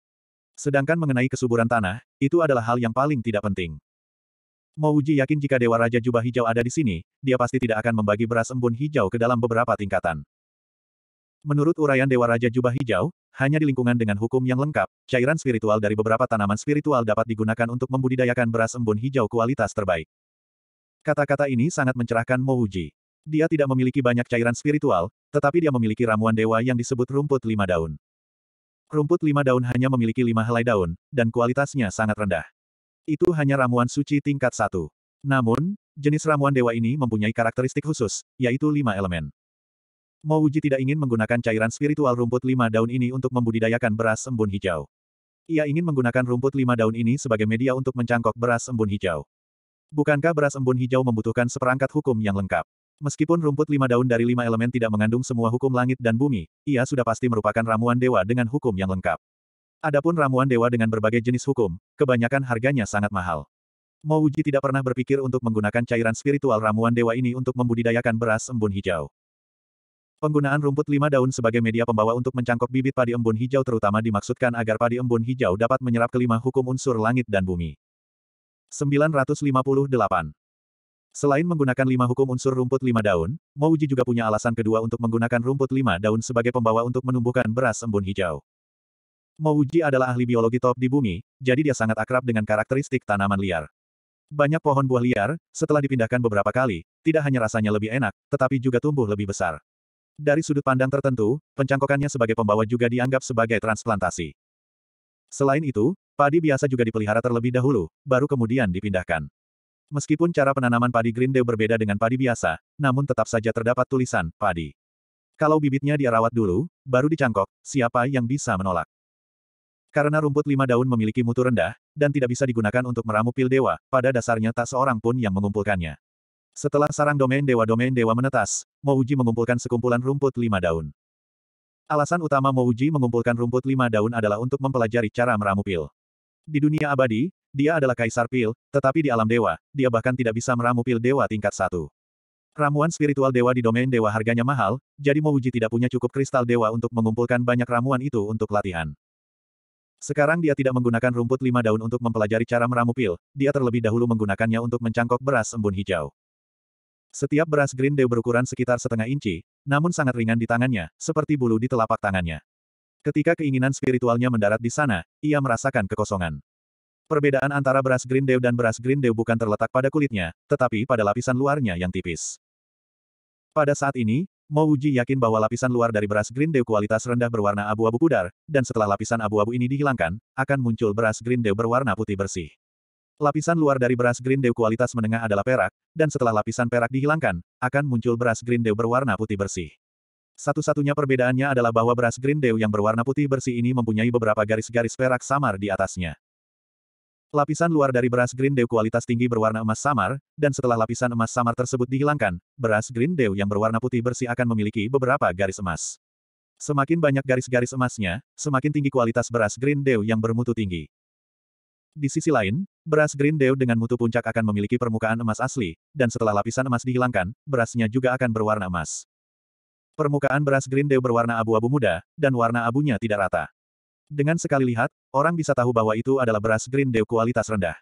Sedangkan mengenai kesuburan tanah, itu adalah hal yang paling tidak penting. Mouji yakin jika Dewa Raja Jubah Hijau ada di sini, dia pasti tidak akan membagi beras embun hijau ke dalam beberapa tingkatan. Menurut uraian Dewa Raja Jubah Hijau, hanya di lingkungan dengan hukum yang lengkap, cairan spiritual dari beberapa tanaman spiritual dapat digunakan untuk membudidayakan beras embun hijau kualitas terbaik. Kata-kata ini sangat mencerahkan Mouji. Dia tidak memiliki banyak cairan spiritual, tetapi dia memiliki ramuan dewa yang disebut rumput lima daun. Rumput lima daun hanya memiliki lima helai daun, dan kualitasnya sangat rendah. Itu hanya ramuan suci tingkat satu. Namun, jenis ramuan dewa ini mempunyai karakteristik khusus, yaitu lima elemen. Mouji tidak ingin menggunakan cairan spiritual rumput lima daun ini untuk membudidayakan beras embun hijau. Ia ingin menggunakan rumput lima daun ini sebagai media untuk mencangkok beras embun hijau. Bukankah beras embun hijau membutuhkan seperangkat hukum yang lengkap? Meskipun rumput lima daun dari lima elemen tidak mengandung semua hukum langit dan bumi, ia sudah pasti merupakan ramuan dewa dengan hukum yang lengkap. Adapun ramuan dewa dengan berbagai jenis hukum, kebanyakan harganya sangat mahal. Mouji tidak pernah berpikir untuk menggunakan cairan spiritual ramuan dewa ini untuk membudidayakan beras embun hijau. Penggunaan rumput lima daun sebagai media pembawa untuk mencangkok bibit padi embun hijau terutama dimaksudkan agar padi embun hijau dapat menyerap kelima hukum unsur langit dan bumi. 958 Selain menggunakan lima hukum unsur rumput lima daun, Mouji juga punya alasan kedua untuk menggunakan rumput lima daun sebagai pembawa untuk menumbuhkan beras embun hijau. Mouji adalah ahli biologi top di bumi, jadi dia sangat akrab dengan karakteristik tanaman liar. Banyak pohon buah liar, setelah dipindahkan beberapa kali, tidak hanya rasanya lebih enak, tetapi juga tumbuh lebih besar. Dari sudut pandang tertentu, pencangkokannya sebagai pembawa juga dianggap sebagai transplantasi. Selain itu, padi biasa juga dipelihara terlebih dahulu, baru kemudian dipindahkan. Meskipun cara penanaman padi green dew berbeda dengan padi biasa, namun tetap saja terdapat tulisan, padi. Kalau bibitnya dia dulu, baru dicangkok, siapa yang bisa menolak? Karena rumput lima daun memiliki mutu rendah, dan tidak bisa digunakan untuk meramu pil dewa, pada dasarnya tak seorang pun yang mengumpulkannya. Setelah sarang domain dewa-domain dewa menetas, Mouji mengumpulkan sekumpulan rumput lima daun. Alasan utama Mouji mengumpulkan rumput lima daun adalah untuk mempelajari cara meramu pil. Di dunia abadi, dia adalah kaisar pil, tetapi di alam dewa, dia bahkan tidak bisa meramu pil dewa tingkat satu. Ramuan spiritual dewa di domain dewa harganya mahal, jadi Mouji tidak punya cukup kristal dewa untuk mengumpulkan banyak ramuan itu untuk latihan. Sekarang dia tidak menggunakan rumput lima daun untuk mempelajari cara meramu pil, dia terlebih dahulu menggunakannya untuk mencangkok beras embun hijau. Setiap beras green dew berukuran sekitar setengah inci, namun sangat ringan di tangannya, seperti bulu di telapak tangannya. Ketika keinginan spiritualnya mendarat di sana, ia merasakan kekosongan. Perbedaan antara beras Green Dew dan beras Green Dew bukan terletak pada kulitnya, tetapi pada lapisan luarnya yang tipis. Pada saat ini, Mo Uji yakin bahwa lapisan luar dari beras Green Dew kualitas rendah berwarna abu-abu pudar, dan setelah lapisan abu-abu ini dihilangkan, akan muncul beras Green Dew berwarna putih bersih. Lapisan luar dari beras Green Dew kualitas menengah adalah perak, dan setelah lapisan perak dihilangkan, akan muncul beras Green Dew berwarna putih bersih. Satu-satunya perbedaannya adalah bahwa beras Green Dew yang berwarna putih bersih ini mempunyai beberapa garis-garis perak samar di atasnya. Lapisan luar dari beras Green Dew kualitas tinggi berwarna emas samar, dan setelah lapisan emas samar tersebut dihilangkan, beras Green Dew yang berwarna putih bersih akan memiliki beberapa garis emas. Semakin banyak garis-garis emasnya, semakin tinggi kualitas beras Green Dew yang bermutu tinggi. Di sisi lain, beras Green Dew dengan mutu puncak akan memiliki permukaan emas asli, dan setelah lapisan emas dihilangkan, berasnya juga akan berwarna emas. Permukaan beras Green Dew berwarna abu-abu muda, dan warna abunya tidak rata. Dengan sekali lihat, orang bisa tahu bahwa itu adalah beras Green Dew kualitas rendah.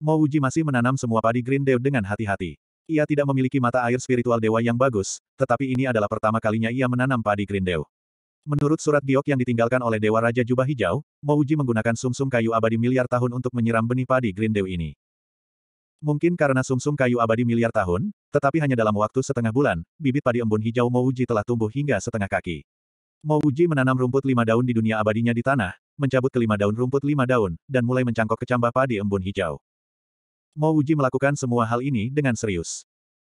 Mo Uji masih menanam semua padi Green Dew dengan hati-hati. Ia tidak memiliki mata air spiritual dewa yang bagus, tetapi ini adalah pertama kalinya ia menanam padi Green Dew. Menurut surat giok yang ditinggalkan oleh Dewa Raja Jubah Hijau, Mo Uji menggunakan sumsum -sum kayu abadi miliar tahun untuk menyiram benih padi Green Dew ini. Mungkin karena sumsum -sum kayu abadi miliar tahun, tetapi hanya dalam waktu setengah bulan, bibit padi embun hijau Mo Uji telah tumbuh hingga setengah kaki. Mo Wuji menanam rumput lima daun di dunia abadinya di tanah, mencabut kelima daun rumput lima daun, dan mulai mencangkok kecambah padi embun hijau. Mo Wuji melakukan semua hal ini dengan serius.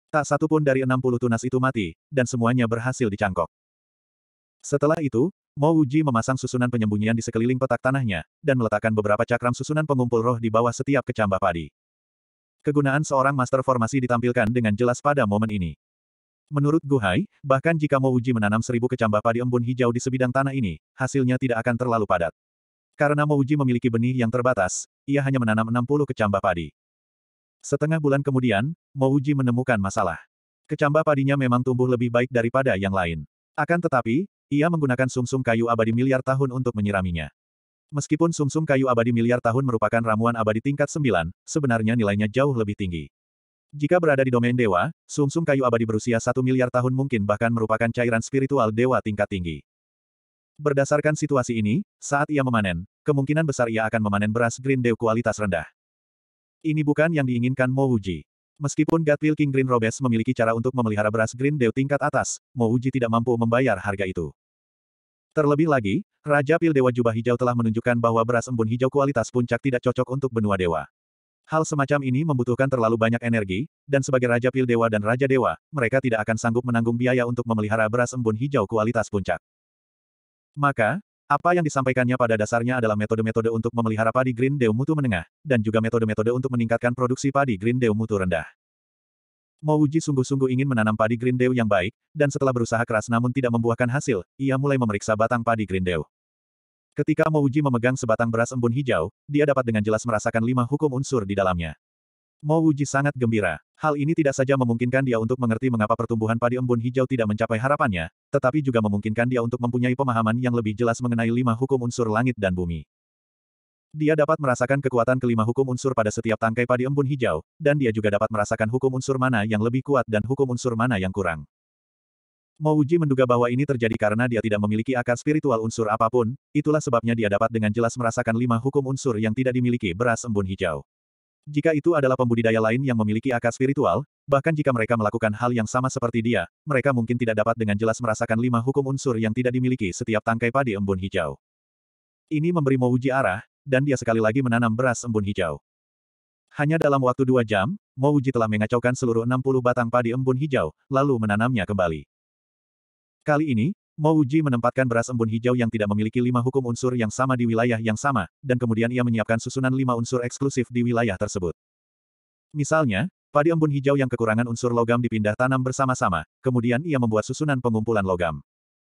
Tak satu pun dari puluh tunas itu mati, dan semuanya berhasil dicangkok. Setelah itu, Mo Wuji memasang susunan penyembunyian di sekeliling petak tanahnya, dan meletakkan beberapa cakram susunan pengumpul roh di bawah setiap kecambah padi. Kegunaan seorang master formasi ditampilkan dengan jelas pada momen ini. Menurut Guhai, bahkan jika Uji menanam seribu kecambah padi embun hijau di sebidang tanah ini, hasilnya tidak akan terlalu padat. Karena Uji memiliki benih yang terbatas, ia hanya menanam 60 kecambah padi. Setengah bulan kemudian, Uji menemukan masalah. Kecambah padinya memang tumbuh lebih baik daripada yang lain. Akan tetapi, ia menggunakan sumsum -sum kayu abadi miliar tahun untuk menyiraminya. Meskipun sumsum -sum kayu abadi miliar tahun merupakan ramuan abadi tingkat 9, sebenarnya nilainya jauh lebih tinggi. Jika berada di domain dewa, sumsum -sum kayu abadi berusia satu miliar tahun mungkin bahkan merupakan cairan spiritual dewa tingkat tinggi. Berdasarkan situasi ini, saat ia memanen, kemungkinan besar ia akan memanen beras Green Dew kualitas rendah. Ini bukan yang diinginkan Mo Uji. Meskipun Gatwil King Green Robes memiliki cara untuk memelihara beras Green Dew tingkat atas, Mo Uji tidak mampu membayar harga itu. Terlebih lagi, Raja Pil Dewa Jubah Hijau telah menunjukkan bahwa beras embun hijau kualitas puncak tidak cocok untuk benua dewa. Hal semacam ini membutuhkan terlalu banyak energi, dan sebagai Raja Pil Dewa dan Raja Dewa, mereka tidak akan sanggup menanggung biaya untuk memelihara beras embun hijau kualitas puncak. Maka, apa yang disampaikannya pada dasarnya adalah metode-metode untuk memelihara padi green dew mutu menengah, dan juga metode-metode untuk meningkatkan produksi padi green dew mutu rendah. Mouji sungguh-sungguh ingin menanam padi green Grindeu yang baik, dan setelah berusaha keras namun tidak membuahkan hasil, ia mulai memeriksa batang padi green Grindeu. Ketika Mouji memegang sebatang beras embun hijau, dia dapat dengan jelas merasakan lima hukum unsur di dalamnya. Mouji sangat gembira. Hal ini tidak saja memungkinkan dia untuk mengerti mengapa pertumbuhan padi embun hijau tidak mencapai harapannya, tetapi juga memungkinkan dia untuk mempunyai pemahaman yang lebih jelas mengenai lima hukum unsur langit dan bumi. Dia dapat merasakan kekuatan kelima hukum unsur pada setiap tangkai padi embun hijau, dan dia juga dapat merasakan hukum unsur mana yang lebih kuat dan hukum unsur mana yang kurang. Mo menduga bahwa ini terjadi karena dia tidak memiliki akar spiritual unsur apapun, itulah sebabnya dia dapat dengan jelas merasakan lima hukum unsur yang tidak dimiliki beras embun hijau. Jika itu adalah pembudidaya lain yang memiliki akar spiritual, bahkan jika mereka melakukan hal yang sama seperti dia, mereka mungkin tidak dapat dengan jelas merasakan lima hukum unsur yang tidak dimiliki setiap tangkai padi embun hijau. Ini memberi Mo arah, dan dia sekali lagi menanam beras embun hijau. Hanya dalam waktu dua jam, Mo telah mengacaukan seluruh 60 batang padi embun hijau, lalu menanamnya kembali. Kali ini, Mouji menempatkan beras embun hijau yang tidak memiliki lima hukum unsur yang sama di wilayah yang sama, dan kemudian ia menyiapkan susunan lima unsur eksklusif di wilayah tersebut. Misalnya, padi embun hijau yang kekurangan unsur logam dipindah tanam bersama-sama, kemudian ia membuat susunan pengumpulan logam.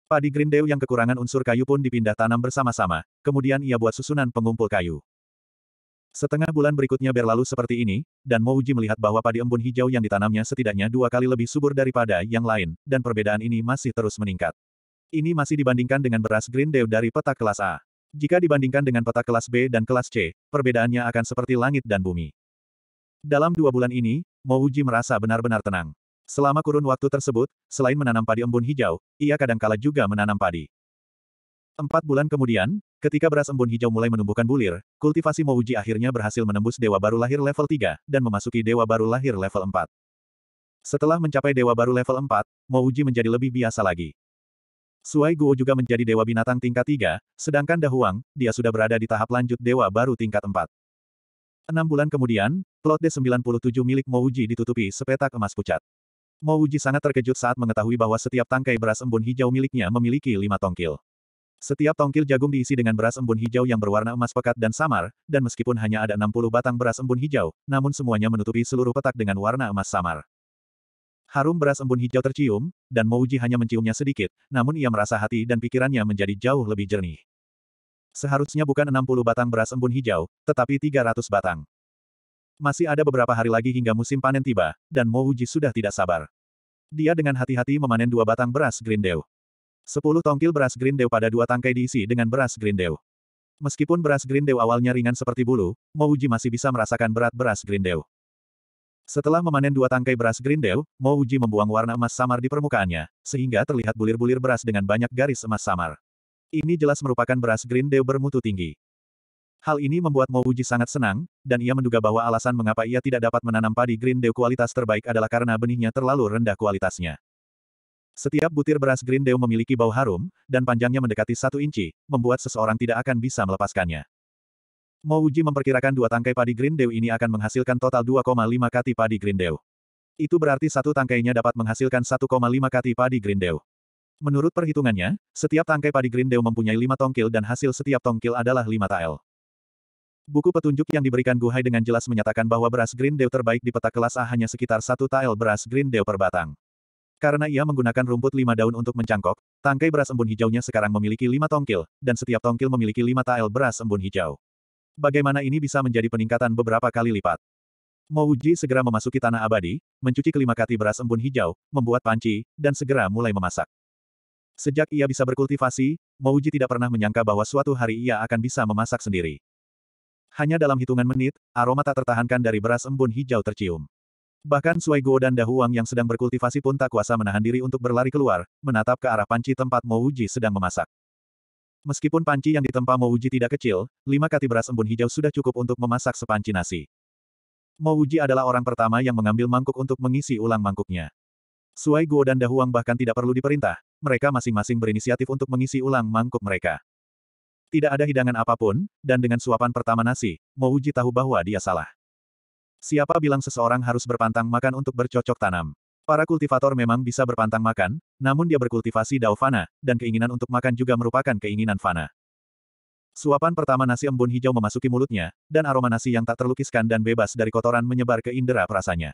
Padi grindew yang kekurangan unsur kayu pun dipindah tanam bersama-sama, kemudian ia buat susunan pengumpul kayu. Setengah bulan berikutnya berlalu seperti ini, dan Mouji melihat bahwa padi embun hijau yang ditanamnya setidaknya dua kali lebih subur daripada yang lain, dan perbedaan ini masih terus meningkat. Ini masih dibandingkan dengan beras Green Dew dari peta kelas A. Jika dibandingkan dengan peta kelas B dan kelas C, perbedaannya akan seperti langit dan bumi. Dalam dua bulan ini, Mouji merasa benar-benar tenang. Selama kurun waktu tersebut, selain menanam padi embun hijau, ia kadangkala juga menanam padi. Empat bulan kemudian, Ketika beras embun hijau mulai menumbuhkan bulir, kultivasi Mouji akhirnya berhasil menembus dewa baru lahir level 3, dan memasuki dewa baru lahir level 4. Setelah mencapai dewa baru level 4, Mouji menjadi lebih biasa lagi. Suai Guo juga menjadi dewa binatang tingkat 3, sedangkan Dahuang, dia sudah berada di tahap lanjut dewa baru tingkat 4. Enam bulan kemudian, plot D97 milik Mouji ditutupi sepetak emas pucat. Mouji sangat terkejut saat mengetahui bahwa setiap tangkai beras embun hijau miliknya memiliki lima tongkil. Setiap tongkil jagung diisi dengan beras embun hijau yang berwarna emas pekat dan samar, dan meskipun hanya ada 60 batang beras embun hijau, namun semuanya menutupi seluruh petak dengan warna emas samar. Harum beras embun hijau tercium, dan Mouji hanya menciumnya sedikit, namun ia merasa hati dan pikirannya menjadi jauh lebih jernih. Seharusnya bukan 60 batang beras embun hijau, tetapi 300 batang. Masih ada beberapa hari lagi hingga musim panen tiba, dan Mouji sudah tidak sabar. Dia dengan hati-hati memanen dua batang beras Grindel. Sepuluh tongkil beras grindew pada dua tangkai diisi dengan beras grindew. Meskipun beras grindew awalnya ringan seperti bulu, Mouji masih bisa merasakan berat beras grindew. Setelah memanen dua tangkai beras grindew, Mouji membuang warna emas samar di permukaannya, sehingga terlihat bulir-bulir beras dengan banyak garis emas samar. Ini jelas merupakan beras grindew bermutu tinggi. Hal ini membuat Mouji sangat senang, dan ia menduga bahwa alasan mengapa ia tidak dapat menanam padi grindew kualitas terbaik adalah karena benihnya terlalu rendah kualitasnya. Setiap butir beras green dew memiliki bau harum, dan panjangnya mendekati satu inci, membuat seseorang tidak akan bisa melepaskannya. Mo memperkirakan dua tangkai padi green dew ini akan menghasilkan total 2,5 kati padi green dew. Itu berarti satu tangkainya dapat menghasilkan 1,5 kati padi green dew. Menurut perhitungannya, setiap tangkai padi green dew mempunyai lima tongkil dan hasil setiap tongkil adalah lima tael. Buku petunjuk yang diberikan Guhai dengan jelas menyatakan bahwa beras green dew terbaik di peta kelas A hanya sekitar satu tael beras green dew per batang. Karena ia menggunakan rumput lima daun untuk mencangkok, tangkai beras embun hijaunya sekarang memiliki lima tongkil, dan setiap tongkil memiliki lima tael beras embun hijau. Bagaimana ini bisa menjadi peningkatan beberapa kali lipat? Mouji segera memasuki tanah abadi, mencuci kelima kati beras embun hijau, membuat panci, dan segera mulai memasak. Sejak ia bisa berkultivasi, Mouji tidak pernah menyangka bahwa suatu hari ia akan bisa memasak sendiri. Hanya dalam hitungan menit, aroma tak tertahankan dari beras embun hijau tercium. Bahkan Sui Guo dan Dahuang yang sedang berkultivasi pun tak kuasa menahan diri untuk berlari keluar, menatap ke arah panci tempat Mo sedang memasak. Meskipun panci yang ditempa Mo tidak kecil, lima kati beras embun hijau sudah cukup untuk memasak sepanci nasi. Mo adalah orang pertama yang mengambil mangkuk untuk mengisi ulang mangkuknya. Suai Guo dan Dahuang bahkan tidak perlu diperintah, mereka masing-masing berinisiatif untuk mengisi ulang mangkuk mereka. Tidak ada hidangan apapun, dan dengan suapan pertama nasi, Mo tahu bahwa dia salah. Siapa bilang seseorang harus berpantang makan untuk bercocok tanam? Para kultivator memang bisa berpantang makan, namun dia berkultivasi dao fana, dan keinginan untuk makan juga merupakan keinginan fana. Suapan pertama nasi embun hijau memasuki mulutnya, dan aroma nasi yang tak terlukiskan dan bebas dari kotoran menyebar ke indera perasanya.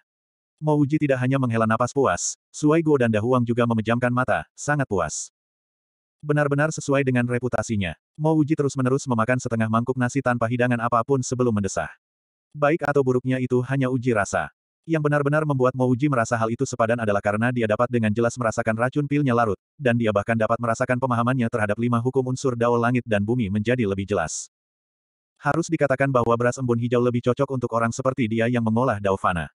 Mouji tidak hanya menghela napas puas, Suai Guo dan Dahuang juga memejamkan mata, sangat puas. Benar-benar sesuai dengan reputasinya. Mouji terus-menerus memakan setengah mangkuk nasi tanpa hidangan apapun sebelum mendesah. Baik atau buruknya itu hanya uji rasa. Yang benar-benar membuat Mouji merasa hal itu sepadan adalah karena dia dapat dengan jelas merasakan racun pilnya larut, dan dia bahkan dapat merasakan pemahamannya terhadap lima hukum unsur dao langit dan bumi menjadi lebih jelas. Harus dikatakan bahwa beras embun hijau lebih cocok untuk orang seperti dia yang mengolah dao fana.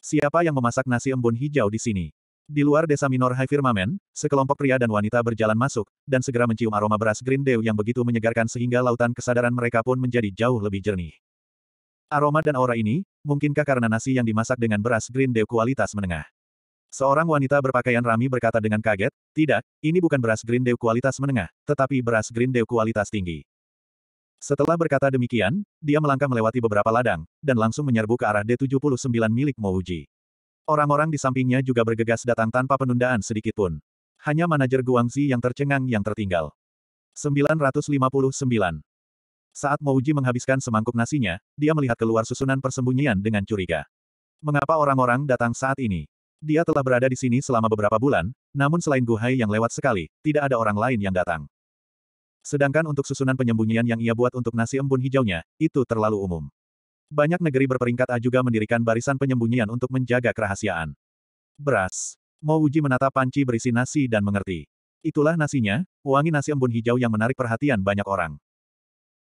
Siapa yang memasak nasi embun hijau di sini? Di luar desa minor High Firmament, sekelompok pria dan wanita berjalan masuk, dan segera mencium aroma beras Green Dew yang begitu menyegarkan sehingga lautan kesadaran mereka pun menjadi jauh lebih jernih. Aroma dan aura ini, mungkinkah karena nasi yang dimasak dengan beras green dew kualitas menengah? Seorang wanita berpakaian rami berkata dengan kaget, tidak, ini bukan beras green dew kualitas menengah, tetapi beras green dew kualitas tinggi. Setelah berkata demikian, dia melangkah melewati beberapa ladang, dan langsung menyerbu ke arah D79 milik Mouji. Orang-orang di sampingnya juga bergegas datang tanpa penundaan sedikitpun. Hanya manajer Guangxi yang tercengang yang tertinggal. 959. Saat Mouji menghabiskan semangkuk nasinya, dia melihat keluar susunan persembunyian dengan curiga. Mengapa orang-orang datang saat ini? Dia telah berada di sini selama beberapa bulan, namun selain Guhai yang lewat sekali, tidak ada orang lain yang datang. Sedangkan untuk susunan penyembunyian yang ia buat untuk nasi embun hijaunya, itu terlalu umum. Banyak negeri berperingkat A juga mendirikan barisan penyembunyian untuk menjaga kerahasiaan. Beras. Mouji menatap panci berisi nasi dan mengerti. Itulah nasinya, wangi nasi embun hijau yang menarik perhatian banyak orang.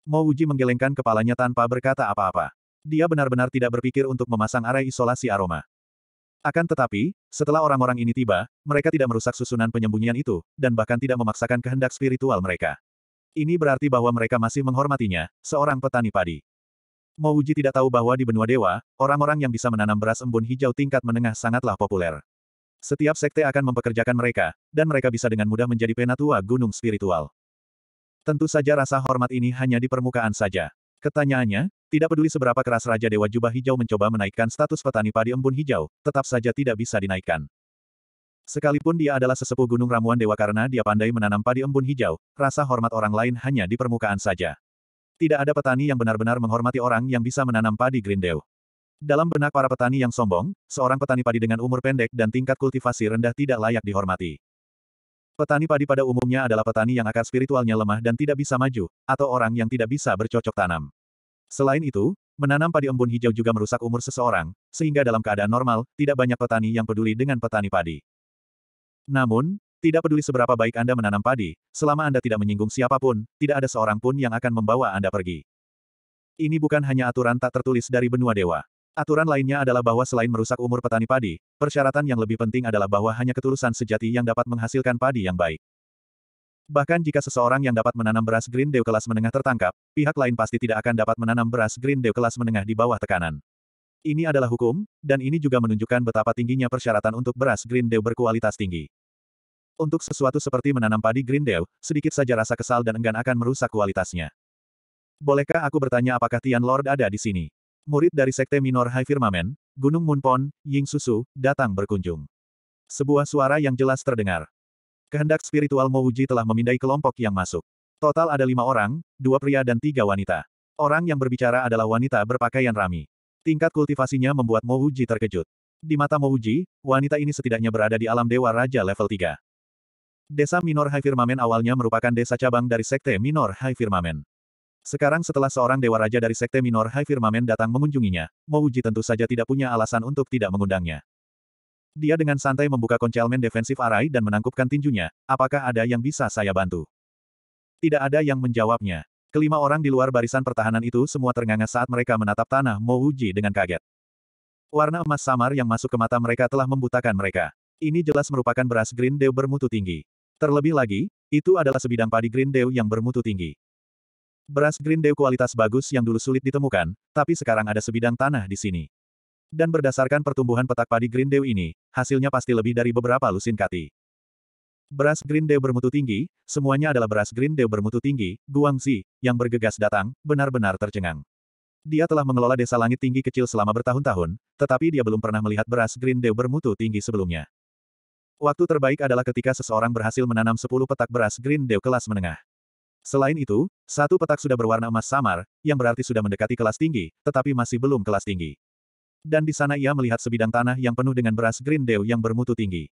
Mo Uji menggelengkan kepalanya tanpa berkata apa-apa. Dia benar-benar tidak berpikir untuk memasang arai isolasi aroma. Akan tetapi, setelah orang-orang ini tiba, mereka tidak merusak susunan penyembunyian itu, dan bahkan tidak memaksakan kehendak spiritual mereka. Ini berarti bahwa mereka masih menghormatinya, seorang petani padi. Mouji tidak tahu bahwa di benua dewa, orang-orang yang bisa menanam beras embun hijau tingkat menengah sangatlah populer. Setiap sekte akan mempekerjakan mereka, dan mereka bisa dengan mudah menjadi penatua gunung spiritual. Tentu saja rasa hormat ini hanya di permukaan saja. Ketanyaannya, tidak peduli seberapa keras Raja Dewa Jubah Hijau mencoba menaikkan status petani padi embun hijau, tetap saja tidak bisa dinaikkan. Sekalipun dia adalah sesepuh Gunung Ramuan Dewa karena dia pandai menanam padi embun hijau, rasa hormat orang lain hanya di permukaan saja. Tidak ada petani yang benar-benar menghormati orang yang bisa menanam padi Green Dew. Dalam benak para petani yang sombong, seorang petani padi dengan umur pendek dan tingkat kultivasi rendah tidak layak dihormati. Petani padi pada umumnya adalah petani yang akar spiritualnya lemah dan tidak bisa maju, atau orang yang tidak bisa bercocok tanam. Selain itu, menanam padi embun hijau juga merusak umur seseorang, sehingga dalam keadaan normal, tidak banyak petani yang peduli dengan petani padi. Namun, tidak peduli seberapa baik Anda menanam padi, selama Anda tidak menyinggung siapapun, tidak ada seorang pun yang akan membawa Anda pergi. Ini bukan hanya aturan tak tertulis dari benua dewa. Aturan lainnya adalah bahwa selain merusak umur petani padi, persyaratan yang lebih penting adalah bahwa hanya ketulusan sejati yang dapat menghasilkan padi yang baik. Bahkan jika seseorang yang dapat menanam beras green dew kelas menengah tertangkap, pihak lain pasti tidak akan dapat menanam beras green dew kelas menengah di bawah tekanan. Ini adalah hukum, dan ini juga menunjukkan betapa tingginya persyaratan untuk beras green dew berkualitas tinggi. Untuk sesuatu seperti menanam padi green dew, sedikit saja rasa kesal dan enggan akan merusak kualitasnya. Bolehkah aku bertanya apakah Tian Lord ada di sini? murid dari Sekte Minor High Firmament Gunung Munpon, Ying Susu, datang berkunjung. Sebuah suara yang jelas terdengar. Kehendak spiritual Mouji telah memindai kelompok yang masuk. Total ada lima orang, dua pria dan tiga wanita. Orang yang berbicara adalah wanita berpakaian rami. Tingkat kultivasinya membuat Mouji terkejut. Di mata Mouji, wanita ini setidaknya berada di alam Dewa Raja level 3. Desa Minor High Firmament awalnya merupakan desa cabang dari Sekte Minor High Firmament. Sekarang setelah seorang dewa raja dari sekte minor High Firmamen datang mengunjunginya, Mouji tentu saja tidak punya alasan untuk tidak mengundangnya. Dia dengan santai membuka koncelmen defensif Arai dan menangkupkan tinjunya, apakah ada yang bisa saya bantu? Tidak ada yang menjawabnya. Kelima orang di luar barisan pertahanan itu semua ternganga saat mereka menatap tanah Mouji dengan kaget. Warna emas samar yang masuk ke mata mereka telah membutakan mereka. Ini jelas merupakan beras Green Dew bermutu tinggi. Terlebih lagi, itu adalah sebidang padi Green Dew yang bermutu tinggi. Beras Green Dew kualitas bagus yang dulu sulit ditemukan, tapi sekarang ada sebidang tanah di sini. Dan berdasarkan pertumbuhan petak padi Green Dew ini, hasilnya pasti lebih dari beberapa lusin kati. Beras Green Dew bermutu tinggi, semuanya adalah beras Green Dew bermutu tinggi, Guangxi, yang bergegas datang, benar-benar tercengang. Dia telah mengelola desa langit tinggi kecil selama bertahun-tahun, tetapi dia belum pernah melihat beras Green Dew bermutu tinggi sebelumnya. Waktu terbaik adalah ketika seseorang berhasil menanam 10 petak beras Green Dew kelas menengah. Selain itu, satu petak sudah berwarna emas samar, yang berarti sudah mendekati kelas tinggi, tetapi masih belum kelas tinggi. Dan di sana ia melihat sebidang tanah yang penuh dengan beras green dew yang bermutu tinggi.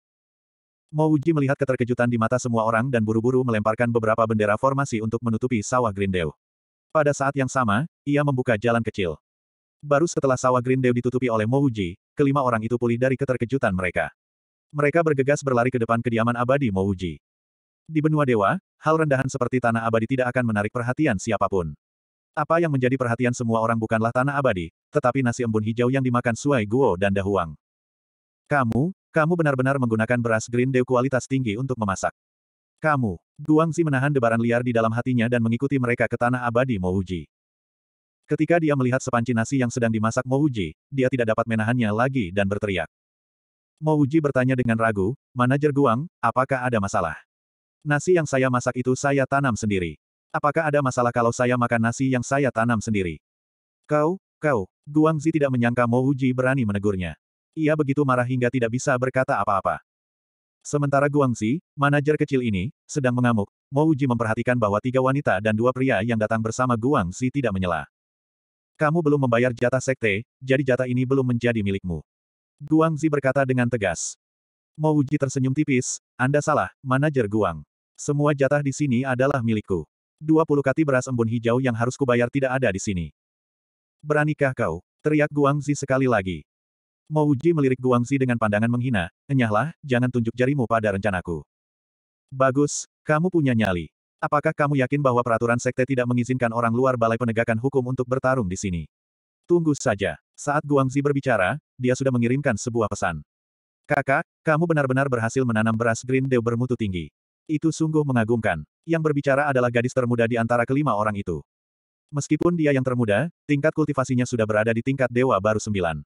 Mouji melihat keterkejutan di mata semua orang dan buru-buru melemparkan beberapa bendera formasi untuk menutupi sawah green dew. Pada saat yang sama, ia membuka jalan kecil. Baru setelah sawah green dew ditutupi oleh Mouji, kelima orang itu pulih dari keterkejutan mereka. Mereka bergegas berlari ke depan kediaman abadi Mouji. Di benua dewa, hal rendahan seperti tanah abadi tidak akan menarik perhatian siapapun. Apa yang menjadi perhatian semua orang bukanlah tanah abadi, tetapi nasi embun hijau yang dimakan Suai Guo dan Dahuang. Kamu, kamu benar-benar menggunakan beras Green Dew kualitas tinggi untuk memasak. Kamu, Guangzi menahan debaran liar di dalam hatinya dan mengikuti mereka ke tanah abadi Mouji. Ketika dia melihat sepanci nasi yang sedang dimasak Mouji, dia tidak dapat menahannya lagi dan berteriak. Mouji bertanya dengan ragu, manajer Guang, apakah ada masalah? Nasi yang saya masak itu saya tanam sendiri. Apakah ada masalah kalau saya makan nasi yang saya tanam sendiri? Kau, kau, Guangzi tidak menyangka Mo Uji berani menegurnya. Ia begitu marah hingga tidak bisa berkata apa-apa. Sementara Guangzi, manajer kecil ini, sedang mengamuk, Mo Uji memperhatikan bahwa tiga wanita dan dua pria yang datang bersama Guangzi tidak menyela. Kamu belum membayar jatah sekte, jadi jatah ini belum menjadi milikmu. Guangzi berkata dengan tegas. Mo Uji tersenyum tipis, Anda salah, manajer Guang. Semua jatah di sini adalah milikku. 20 kati beras embun hijau yang harus kubayar tidak ada di sini. Beranikah kau? Teriak Guang Zi sekali lagi. Mo Uji melirik Guang Zi dengan pandangan menghina, enyahlah, jangan tunjuk jarimu pada rencanaku. Bagus, kamu punya nyali. Apakah kamu yakin bahwa peraturan sekte tidak mengizinkan orang luar balai penegakan hukum untuk bertarung di sini? Tunggu saja. Saat Guangzi berbicara, dia sudah mengirimkan sebuah pesan. Kakak, kamu benar-benar berhasil menanam beras Green Dew bermutu tinggi. Itu sungguh mengagumkan. Yang berbicara adalah gadis termuda di antara kelima orang itu. Meskipun dia yang termuda, tingkat kultivasinya sudah berada di tingkat dewa baru sembilan.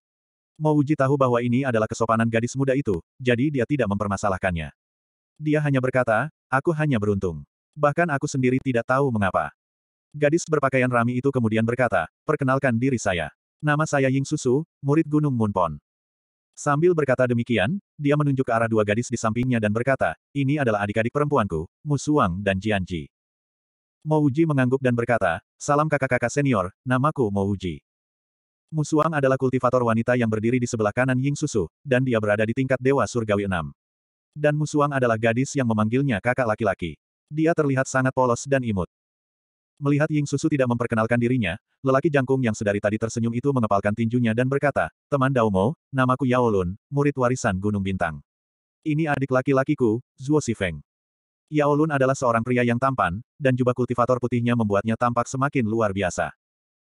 Mau uji tahu bahwa ini adalah kesopanan gadis muda itu, jadi dia tidak mempermasalahkannya. Dia hanya berkata, aku hanya beruntung. Bahkan aku sendiri tidak tahu mengapa. Gadis berpakaian rami itu kemudian berkata, perkenalkan diri saya. Nama saya Ying Susu, murid Gunung Munpon. Sambil berkata demikian, dia menunjuk ke arah dua gadis di sampingnya dan berkata, ini adalah adik-adik perempuanku, Musuang dan Jianji. Mouji mengangguk dan berkata, salam kakak-kakak senior, namaku Mouji. Musuang adalah kultivator wanita yang berdiri di sebelah kanan Ying Susu, dan dia berada di tingkat Dewa Surgawi 6. Dan Musuang adalah gadis yang memanggilnya kakak laki-laki. Dia terlihat sangat polos dan imut. Melihat Ying Susu tidak memperkenalkan dirinya, lelaki jangkung yang sedari tadi tersenyum itu mengepalkan tinjunya dan berkata, Teman Daomo, namaku Yao Lun, murid warisan Gunung Bintang. Ini adik laki-lakiku, Zhuo Sifeng. Yao Lun adalah seorang pria yang tampan, dan jubah kultivator putihnya membuatnya tampak semakin luar biasa.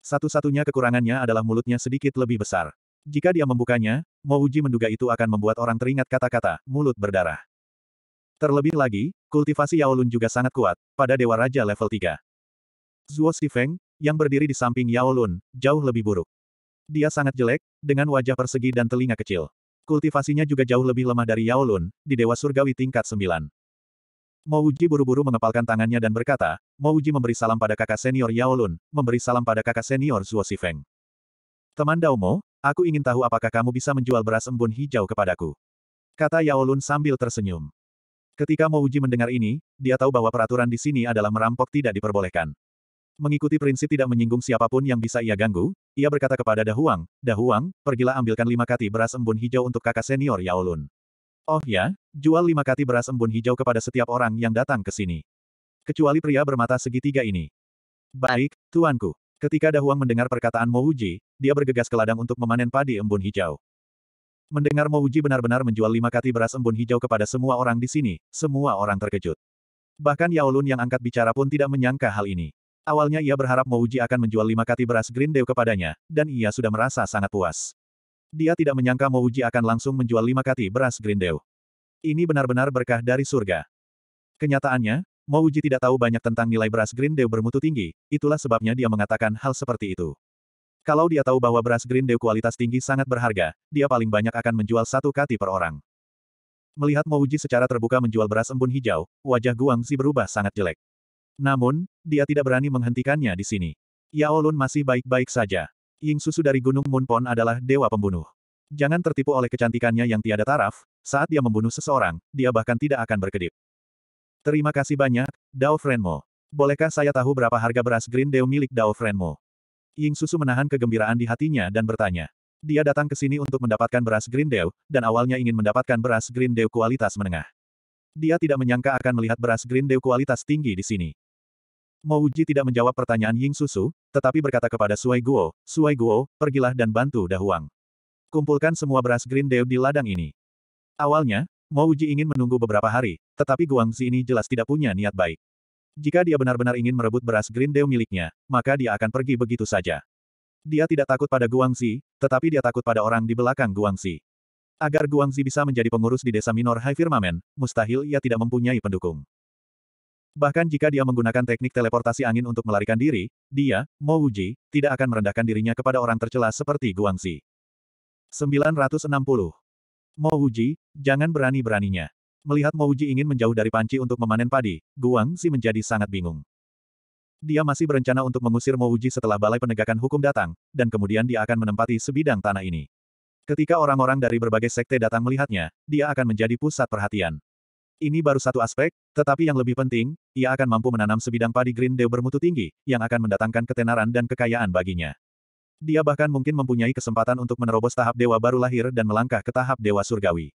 Satu-satunya kekurangannya adalah mulutnya sedikit lebih besar. Jika dia membukanya, Mo Uji menduga itu akan membuat orang teringat kata-kata, mulut berdarah. Terlebih lagi, kultivasi Yaolun juga sangat kuat, pada Dewa Raja level 3. Zuo Shifeng, yang berdiri di samping Yao Lun, jauh lebih buruk. Dia sangat jelek, dengan wajah persegi dan telinga kecil. Kultivasinya juga jauh lebih lemah dari Yao Lun, di Dewa Surgawi tingkat 9. Mo Uji buru-buru mengepalkan tangannya dan berkata, Mo Uji memberi salam pada kakak senior Yao Lun, memberi salam pada kakak senior Zuo Shifeng. Teman Dao Mo, aku ingin tahu apakah kamu bisa menjual beras embun hijau kepadaku. Kata Yao Lun sambil tersenyum. Ketika Mo Uji mendengar ini, dia tahu bahwa peraturan di sini adalah merampok tidak diperbolehkan. Mengikuti prinsip tidak menyinggung siapapun yang bisa ia ganggu, ia berkata kepada Dahuang, Dahuang, pergilah ambilkan lima kati beras embun hijau untuk kakak senior Yaolun. Oh ya, jual lima kati beras embun hijau kepada setiap orang yang datang ke sini. Kecuali pria bermata segitiga ini. Baik, tuanku. Ketika Dahuang mendengar perkataan Mouji, dia bergegas ke ladang untuk memanen padi embun hijau. Mendengar Mouji benar-benar menjual lima kati beras embun hijau kepada semua orang di sini, semua orang terkejut. Bahkan Yaolun yang angkat bicara pun tidak menyangka hal ini. Awalnya ia berharap Mouji akan menjual lima kati beras Green Dew kepadanya, dan ia sudah merasa sangat puas. Dia tidak menyangka Mouji akan langsung menjual lima kati beras Green Dew. Ini benar-benar berkah dari surga. Kenyataannya, Mouji tidak tahu banyak tentang nilai beras Green Dew bermutu tinggi, itulah sebabnya dia mengatakan hal seperti itu. Kalau dia tahu bahwa beras Green Dew kualitas tinggi sangat berharga, dia paling banyak akan menjual satu kati per orang. Melihat Mouji secara terbuka menjual beras embun hijau, wajah Guangzi berubah sangat jelek. Namun, dia tidak berani menghentikannya di sini. Yao Lun masih baik-baik saja. Ying Susu dari Gunung Munpon adalah dewa pembunuh. Jangan tertipu oleh kecantikannya yang tiada taraf, saat dia membunuh seseorang, dia bahkan tidak akan berkedip. Terima kasih banyak, Dao Frenmo. Bolehkah saya tahu berapa harga beras Green Dew milik Dao Frenmo? Ying Susu menahan kegembiraan di hatinya dan bertanya. Dia datang ke sini untuk mendapatkan beras Green Dew, dan awalnya ingin mendapatkan beras Green Dew kualitas menengah. Dia tidak menyangka akan melihat beras Green Dew kualitas tinggi di sini. Mo Uji tidak menjawab pertanyaan Ying Susu, tetapi berkata kepada Suai Guo, Suai Guo, pergilah dan bantu Dahuang. Kumpulkan semua beras Green Dew di ladang ini. Awalnya, Mo Uji ingin menunggu beberapa hari, tetapi Guangzi ini jelas tidak punya niat baik. Jika dia benar-benar ingin merebut beras Green Dew miliknya, maka dia akan pergi begitu saja. Dia tidak takut pada Guangzi, tetapi dia takut pada orang di belakang Guangzi. Agar Guangzi bisa menjadi pengurus di desa minor High Firmament, mustahil ia tidak mempunyai pendukung. Bahkan jika dia menggunakan teknik teleportasi angin untuk melarikan diri, dia, Mo Wuji, tidak akan merendahkan dirinya kepada orang tercela seperti Guangxi. 960. Mo Wuji, jangan berani-beraninya. Melihat Mo Wuji ingin menjauh dari panci untuk memanen padi, Guangxi menjadi sangat bingung. Dia masih berencana untuk mengusir Mo Wuji setelah Balai Penegakan Hukum datang, dan kemudian dia akan menempati sebidang tanah ini. Ketika orang-orang dari berbagai sekte datang melihatnya, dia akan menjadi pusat perhatian. Ini baru satu aspek, tetapi yang lebih penting, ia akan mampu menanam sebidang padi Green Dew bermutu tinggi, yang akan mendatangkan ketenaran dan kekayaan baginya. Dia bahkan mungkin mempunyai kesempatan untuk menerobos tahap dewa baru lahir dan melangkah ke tahap dewa surgawi.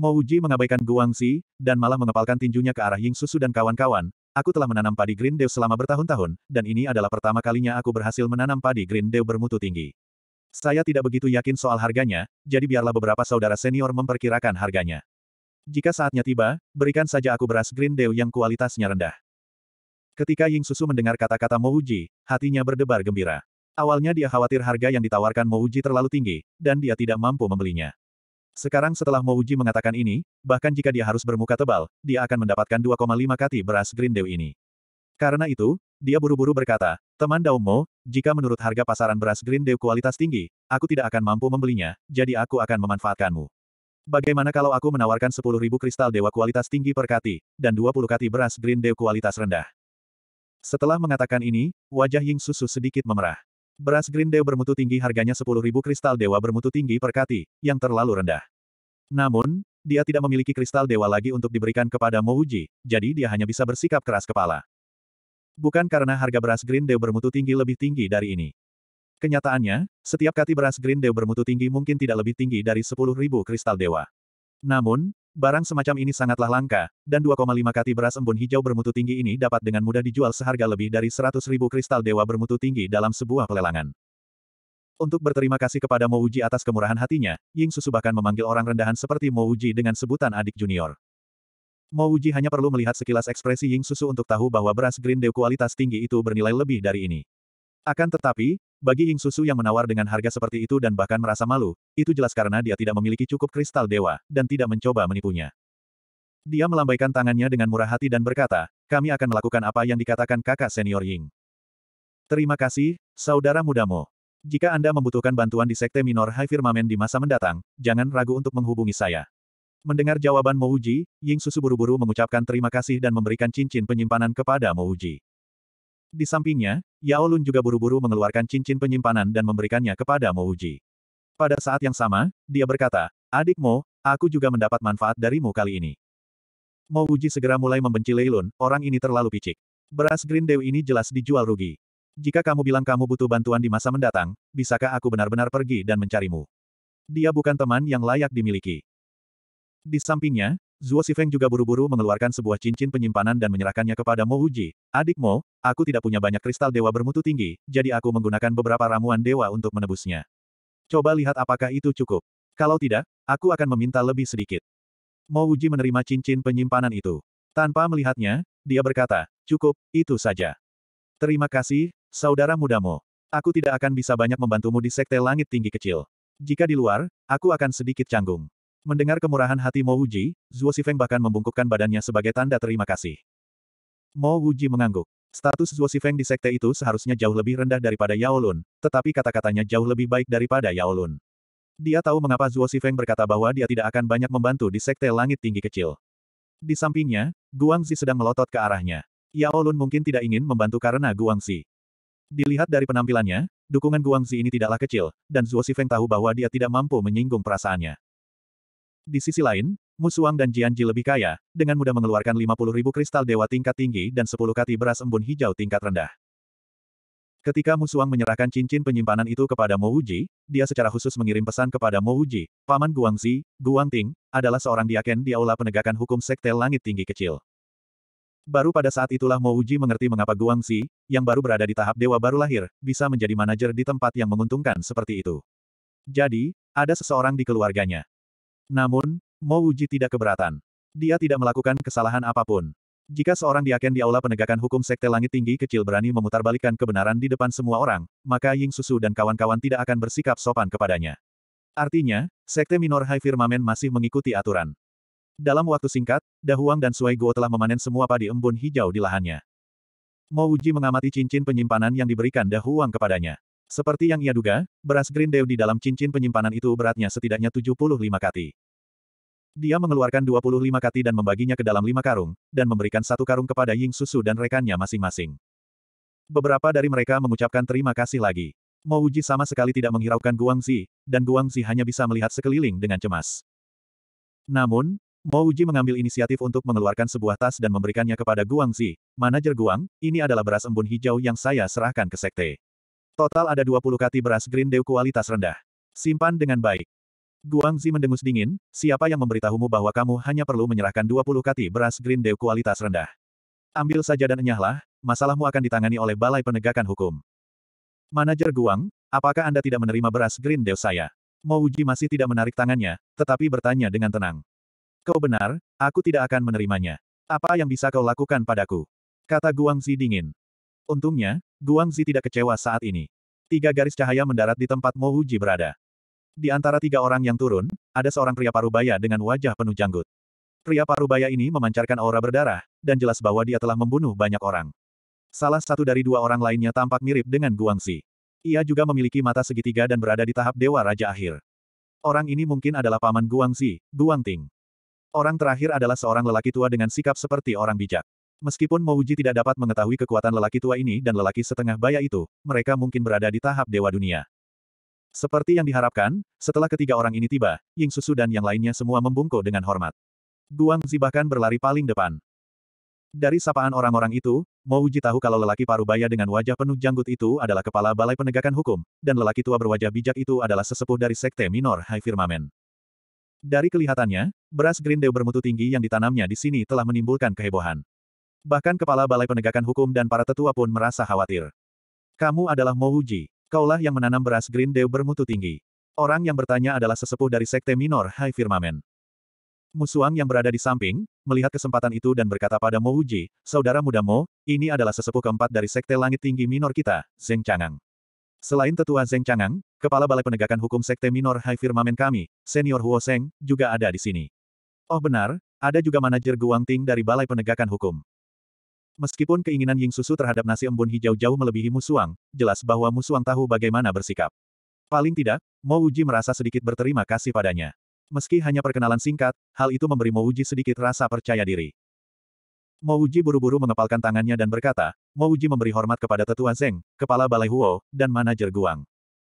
Mouji mengabaikan Guangxi, dan malah mengepalkan tinjunya ke arah Ying Susu dan kawan-kawan, aku telah menanam padi Green Dew selama bertahun-tahun, dan ini adalah pertama kalinya aku berhasil menanam padi Green Dew bermutu tinggi. Saya tidak begitu yakin soal harganya, jadi biarlah beberapa saudara senior memperkirakan harganya. Jika saatnya tiba, berikan saja aku beras Green Dew yang kualitasnya rendah. Ketika Ying Susu mendengar kata-kata Mouji, hatinya berdebar gembira. Awalnya dia khawatir harga yang ditawarkan Mouji terlalu tinggi, dan dia tidak mampu membelinya. Sekarang setelah Mouji mengatakan ini, bahkan jika dia harus bermuka tebal, dia akan mendapatkan 2,5 kati beras Green Dew ini. Karena itu, dia buru-buru berkata, teman Daumo, jika menurut harga pasaran beras Green Dew kualitas tinggi, aku tidak akan mampu membelinya, jadi aku akan memanfaatkanmu. Bagaimana kalau aku menawarkan 10.000 kristal dewa kualitas tinggi per kati, dan 20 kati beras green dew kualitas rendah? Setelah mengatakan ini, wajah Ying Susu sedikit memerah. Beras green dew bermutu tinggi harganya 10.000 kristal dewa bermutu tinggi per kati, yang terlalu rendah. Namun, dia tidak memiliki kristal dewa lagi untuk diberikan kepada Mouji, jadi dia hanya bisa bersikap keras kepala. Bukan karena harga beras Green Dew bermutu tinggi lebih tinggi dari ini. Kenyataannya, setiap kati beras Green Dew bermutu tinggi mungkin tidak lebih tinggi dari 10.000 kristal dewa. Namun, barang semacam ini sangatlah langka, dan 2,5 kati beras embun hijau bermutu tinggi ini dapat dengan mudah dijual seharga lebih dari 100.000 kristal dewa bermutu tinggi dalam sebuah pelelangan. Untuk berterima kasih kepada Mo Uji atas kemurahan hatinya, Ying Susu bahkan memanggil orang rendahan seperti Mo Uji dengan sebutan adik junior. Mo Uji hanya perlu melihat sekilas ekspresi Ying Susu untuk tahu bahwa beras Green Dew kualitas tinggi itu bernilai lebih dari ini. Akan tetapi, bagi Ying Susu yang menawar dengan harga seperti itu dan bahkan merasa malu, itu jelas karena dia tidak memiliki cukup kristal dewa, dan tidak mencoba menipunya. Dia melambaikan tangannya dengan murah hati dan berkata, kami akan melakukan apa yang dikatakan kakak senior Ying. Terima kasih, saudara mudamu. Jika Anda membutuhkan bantuan di Sekte Minor High Firmamen di masa mendatang, jangan ragu untuk menghubungi saya. Mendengar jawaban Mouji, Ying Susu buru-buru mengucapkan terima kasih dan memberikan cincin penyimpanan kepada Mouji. Di sampingnya, Yao Lun juga buru-buru mengeluarkan cincin penyimpanan dan memberikannya kepada Mo Uji. Pada saat yang sama, dia berkata, Adik Mo, aku juga mendapat manfaat darimu kali ini. Mo Uji segera mulai membenci Leilun, orang ini terlalu picik. Beras Green Dew ini jelas dijual rugi. Jika kamu bilang kamu butuh bantuan di masa mendatang, bisakah aku benar-benar pergi dan mencarimu? Dia bukan teman yang layak dimiliki. Di sampingnya, Zuo Sifeng juga buru-buru mengeluarkan sebuah cincin penyimpanan dan menyerahkannya kepada Mo Uji. Adik Mo, aku tidak punya banyak kristal dewa bermutu tinggi, jadi aku menggunakan beberapa ramuan dewa untuk menebusnya. Coba lihat apakah itu cukup. Kalau tidak, aku akan meminta lebih sedikit. Mo Uji menerima cincin penyimpanan itu. Tanpa melihatnya, dia berkata, cukup, itu saja. Terima kasih, saudara mudamu. Aku tidak akan bisa banyak membantumu di Sekte Langit Tinggi Kecil. Jika di luar, aku akan sedikit canggung. Mendengar kemurahan hati Mo Wuji, Zuo Sifeng bahkan membungkukkan badannya sebagai tanda terima kasih. Mo Wuji mengangguk. Status Zuo Sifeng di sekte itu seharusnya jauh lebih rendah daripada Yao Lun, tetapi kata-katanya jauh lebih baik daripada Yao Lun. Dia tahu mengapa Zuo Sifeng berkata bahwa dia tidak akan banyak membantu di sekte langit tinggi kecil. Di sampingnya, Guang Zi sedang melotot ke arahnya. Yao Lun mungkin tidak ingin membantu karena Guang Zi. Dilihat dari penampilannya, dukungan Guang Zi ini tidaklah kecil, dan Zuo Sifeng tahu bahwa dia tidak mampu menyinggung perasaannya. Di sisi lain, Musuang dan Jianji lebih kaya, dengan mudah mengeluarkan 50 ribu kristal dewa tingkat tinggi dan 10 kati beras embun hijau tingkat rendah. Ketika Musuang menyerahkan cincin penyimpanan itu kepada Mo Uji, dia secara khusus mengirim pesan kepada Mo Uji, Paman Guangzi, Guangting, adalah seorang diaken di aula penegakan hukum Sekte Langit Tinggi Kecil. Baru pada saat itulah Mo Uji mengerti mengapa Guangzi, yang baru berada di tahap dewa baru lahir, bisa menjadi manajer di tempat yang menguntungkan seperti itu. Jadi, ada seseorang di keluarganya. Namun, Mo Uji tidak keberatan. Dia tidak melakukan kesalahan apapun. Jika seorang diaken di aula penegakan hukum Sekte Langit Tinggi kecil berani memutarbalikkan kebenaran di depan semua orang, maka Ying Susu dan kawan-kawan tidak akan bersikap sopan kepadanya. Artinya, Sekte Minor High Firmamen masih mengikuti aturan. Dalam waktu singkat, Dahuang dan Sui Guo telah memanen semua padi embun hijau di lahannya. Mo Uji mengamati cincin penyimpanan yang diberikan Dahuang kepadanya. Seperti yang ia duga, beras green Dew di dalam cincin penyimpanan itu beratnya setidaknya 75 kati. Dia mengeluarkan 25 kati dan membaginya ke dalam lima karung, dan memberikan satu karung kepada Ying Susu dan rekannya masing-masing. Beberapa dari mereka mengucapkan terima kasih lagi. Mau Uji sama sekali tidak menghiraukan Guang Zi, dan Guang Zi hanya bisa melihat sekeliling dengan cemas. Namun, Mau Uji mengambil inisiatif untuk mengeluarkan sebuah tas dan memberikannya kepada Guang Zi, manajer Guang, ini adalah beras embun hijau yang saya serahkan ke sekte. Total ada 20 kati beras Green Dew kualitas rendah. Simpan dengan baik. Guangzi mendengus dingin, siapa yang memberitahumu bahwa kamu hanya perlu menyerahkan 20 kati beras Green Dew kualitas rendah. Ambil saja dan enyahlah, masalahmu akan ditangani oleh Balai Penegakan Hukum. Manajer Guang, apakah Anda tidak menerima beras Green Dew saya? uji masih tidak menarik tangannya, tetapi bertanya dengan tenang. Kau benar, aku tidak akan menerimanya. Apa yang bisa kau lakukan padaku? Kata Guangzi dingin. Untungnya, Guangzi tidak kecewa saat ini. Tiga garis cahaya mendarat di tempat Mo Wuji berada. Di antara tiga orang yang turun, ada seorang pria parubaya dengan wajah penuh janggut. Pria parubaya ini memancarkan aura berdarah, dan jelas bahwa dia telah membunuh banyak orang. Salah satu dari dua orang lainnya tampak mirip dengan Guang Zi. Ia juga memiliki mata segitiga dan berada di tahap Dewa Raja Akhir. Orang ini mungkin adalah paman Guang Guang Ting. Orang terakhir adalah seorang lelaki tua dengan sikap seperti orang bijak. Meskipun Mouji tidak dapat mengetahui kekuatan lelaki tua ini dan lelaki setengah baya itu, mereka mungkin berada di tahap dewa dunia. Seperti yang diharapkan, setelah ketiga orang ini tiba, Ying Susu dan yang lainnya semua membungkuk dengan hormat. Guang Zi bahkan berlari paling depan. Dari sapaan orang-orang itu, Mouji tahu kalau lelaki paruh baya dengan wajah penuh janggut itu adalah kepala balai penegakan hukum, dan lelaki tua berwajah bijak itu adalah sesepuh dari sekte minor High Firmament. Dari kelihatannya, beras Green Dew bermutu tinggi yang ditanamnya di sini telah menimbulkan kehebohan. Bahkan kepala Balai Penegakan Hukum dan para tetua pun merasa khawatir. Kamu adalah Mo Wuji. Kaulah yang menanam beras Green Dew bermutu tinggi. Orang yang bertanya adalah sesepuh dari Sekte Minor High Firmamen. Musuang yang berada di samping, melihat kesempatan itu dan berkata pada Mo Wuji, Saudara muda Mo, ini adalah sesepuh keempat dari Sekte Langit Tinggi Minor kita, Zeng Changang. Selain tetua Zeng Changang, Kepala Balai Penegakan Hukum Sekte Minor High Firmamen kami, Senior Huo Seng, juga ada di sini. Oh benar, ada juga manajer Guang Ting dari Balai Penegakan Hukum. Meskipun keinginan Ying Susu terhadap nasi embun hijau jauh melebihi Musuang, jelas bahwa Musuang tahu bagaimana bersikap. Paling tidak, Mo Uji merasa sedikit berterima kasih padanya. Meski hanya perkenalan singkat, hal itu memberi Mo Uji sedikit rasa percaya diri. Mo Uji buru-buru mengepalkan tangannya dan berkata, Mo Uji memberi hormat kepada Tetua Zeng, Kepala Balai Huo, dan Manajer Guang.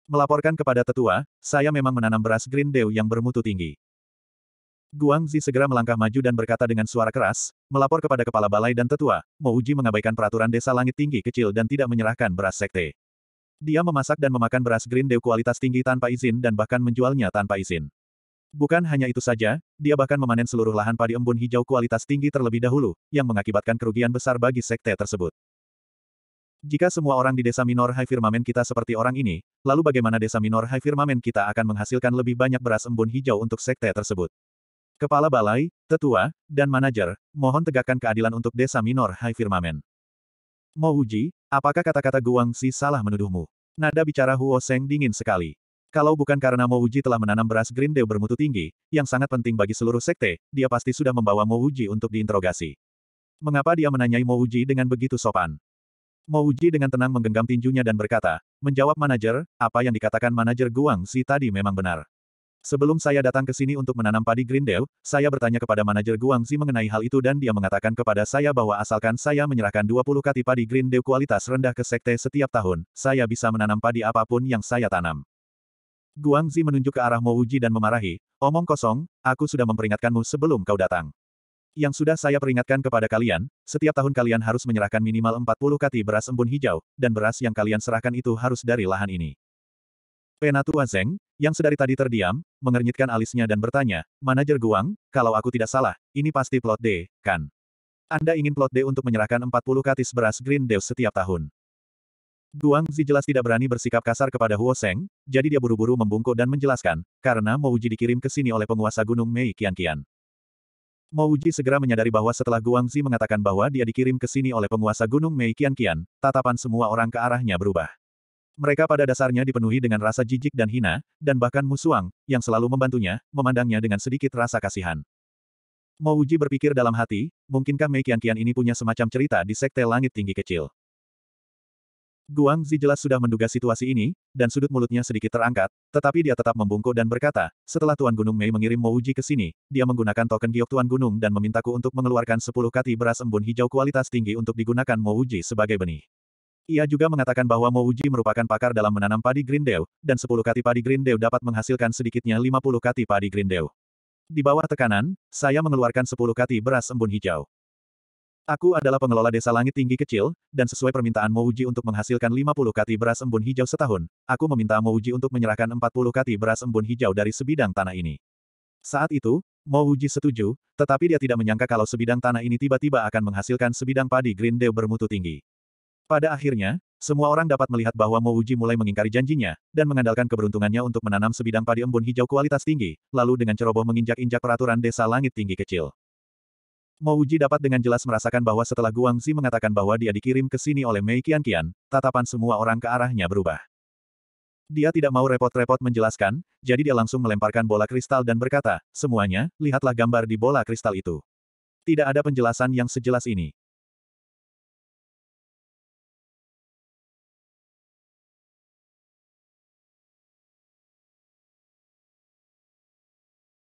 Melaporkan kepada Tetua, saya memang menanam beras Green Dew yang bermutu tinggi. Guang Zi segera melangkah maju dan berkata dengan suara keras, melapor kepada kepala balai dan tetua, mau Uji mengabaikan peraturan desa langit tinggi kecil dan tidak menyerahkan beras sekte. Dia memasak dan memakan beras Green Dew kualitas tinggi tanpa izin dan bahkan menjualnya tanpa izin. Bukan hanya itu saja, dia bahkan memanen seluruh lahan padi embun hijau kualitas tinggi terlebih dahulu, yang mengakibatkan kerugian besar bagi sekte tersebut. Jika semua orang di desa minor high firmament kita seperti orang ini, lalu bagaimana desa minor high firmament kita akan menghasilkan lebih banyak beras embun hijau untuk sekte tersebut? Kepala balai, tetua, dan manajer, mohon tegakkan keadilan untuk desa minor Hai Firmamen. Mo Uji, apakah kata-kata Guang Si salah menuduhmu? Nada bicara Huo Seng dingin sekali. Kalau bukan karena Mo Uji telah menanam beras Green Dew bermutu tinggi, yang sangat penting bagi seluruh sekte, dia pasti sudah membawa Mo Uji untuk diinterogasi. Mengapa dia menanyai Mo Uji dengan begitu sopan? Mo Uji dengan tenang menggenggam tinjunya dan berkata, menjawab manajer, apa yang dikatakan manajer Guang Si tadi memang benar. Sebelum saya datang ke sini untuk menanam padi Grindel, saya bertanya kepada manajer Guangzi mengenai hal itu dan dia mengatakan kepada saya bahwa asalkan saya menyerahkan 20 kati padi Grindel kualitas rendah ke sekte setiap tahun, saya bisa menanam padi apapun yang saya tanam. Guangzi menunjuk ke arah Mouji dan memarahi, omong kosong, aku sudah memperingatkanmu sebelum kau datang. Yang sudah saya peringatkan kepada kalian, setiap tahun kalian harus menyerahkan minimal 40 kati beras embun hijau, dan beras yang kalian serahkan itu harus dari lahan ini. Penatua Zeng, yang sedari tadi terdiam, mengernyitkan alisnya dan bertanya, Manajer Guang, kalau aku tidak salah, ini pasti plot D, kan? Anda ingin plot D untuk menyerahkan 40 katis beras Green Deus setiap tahun. Guang Zi jelas tidak berani bersikap kasar kepada Huo Seng, jadi dia buru-buru membungkuk dan menjelaskan, karena Uji dikirim ke sini oleh penguasa Gunung Mei Kian-Kian. Qian. Uji segera menyadari bahwa setelah Guang Zi mengatakan bahwa dia dikirim ke sini oleh penguasa Gunung Mei Kian-Kian, tatapan semua orang ke arahnya berubah. Mereka pada dasarnya dipenuhi dengan rasa jijik dan hina, dan bahkan Musuang, yang selalu membantunya, memandangnya dengan sedikit rasa kasihan. Mo Uji berpikir dalam hati, mungkinkah Mei Qian-Qian ini punya semacam cerita di Sekte Langit Tinggi Kecil. Guang Zi jelas sudah menduga situasi ini, dan sudut mulutnya sedikit terangkat, tetapi dia tetap membungkuk dan berkata, setelah Tuan Gunung Mei mengirim Mo Uji ke sini, dia menggunakan token giok Tuan Gunung dan memintaku untuk mengeluarkan 10 kati beras embun hijau kualitas tinggi untuk digunakan Mo Uji sebagai benih. Ia juga mengatakan bahwa Mo Uji merupakan pakar dalam menanam padi Grindel, dan 10 kati padi Grindel dapat menghasilkan sedikitnya 50 kati padi Grindel. Di bawah tekanan, saya mengeluarkan 10 kati beras embun hijau. Aku adalah pengelola desa langit tinggi kecil, dan sesuai permintaan Mo Uji untuk menghasilkan 50 kati beras embun hijau setahun, aku meminta Mo Uji untuk menyerahkan 40 kati beras embun hijau dari sebidang tanah ini. Saat itu, Mo Uji setuju, tetapi dia tidak menyangka kalau sebidang tanah ini tiba-tiba akan menghasilkan sebidang padi Green bermutu tinggi. Pada akhirnya, semua orang dapat melihat bahwa Mo Uji mulai mengingkari janjinya, dan mengandalkan keberuntungannya untuk menanam sebidang padi embun hijau kualitas tinggi, lalu dengan ceroboh menginjak-injak peraturan desa langit tinggi kecil. Mo Uji dapat dengan jelas merasakan bahwa setelah Guang Zi mengatakan bahwa dia dikirim ke sini oleh Mei Qianqian, tatapan semua orang ke arahnya berubah. Dia tidak mau repot-repot menjelaskan, jadi dia langsung melemparkan bola kristal dan berkata, semuanya, lihatlah gambar di bola kristal itu. Tidak ada penjelasan yang sejelas ini.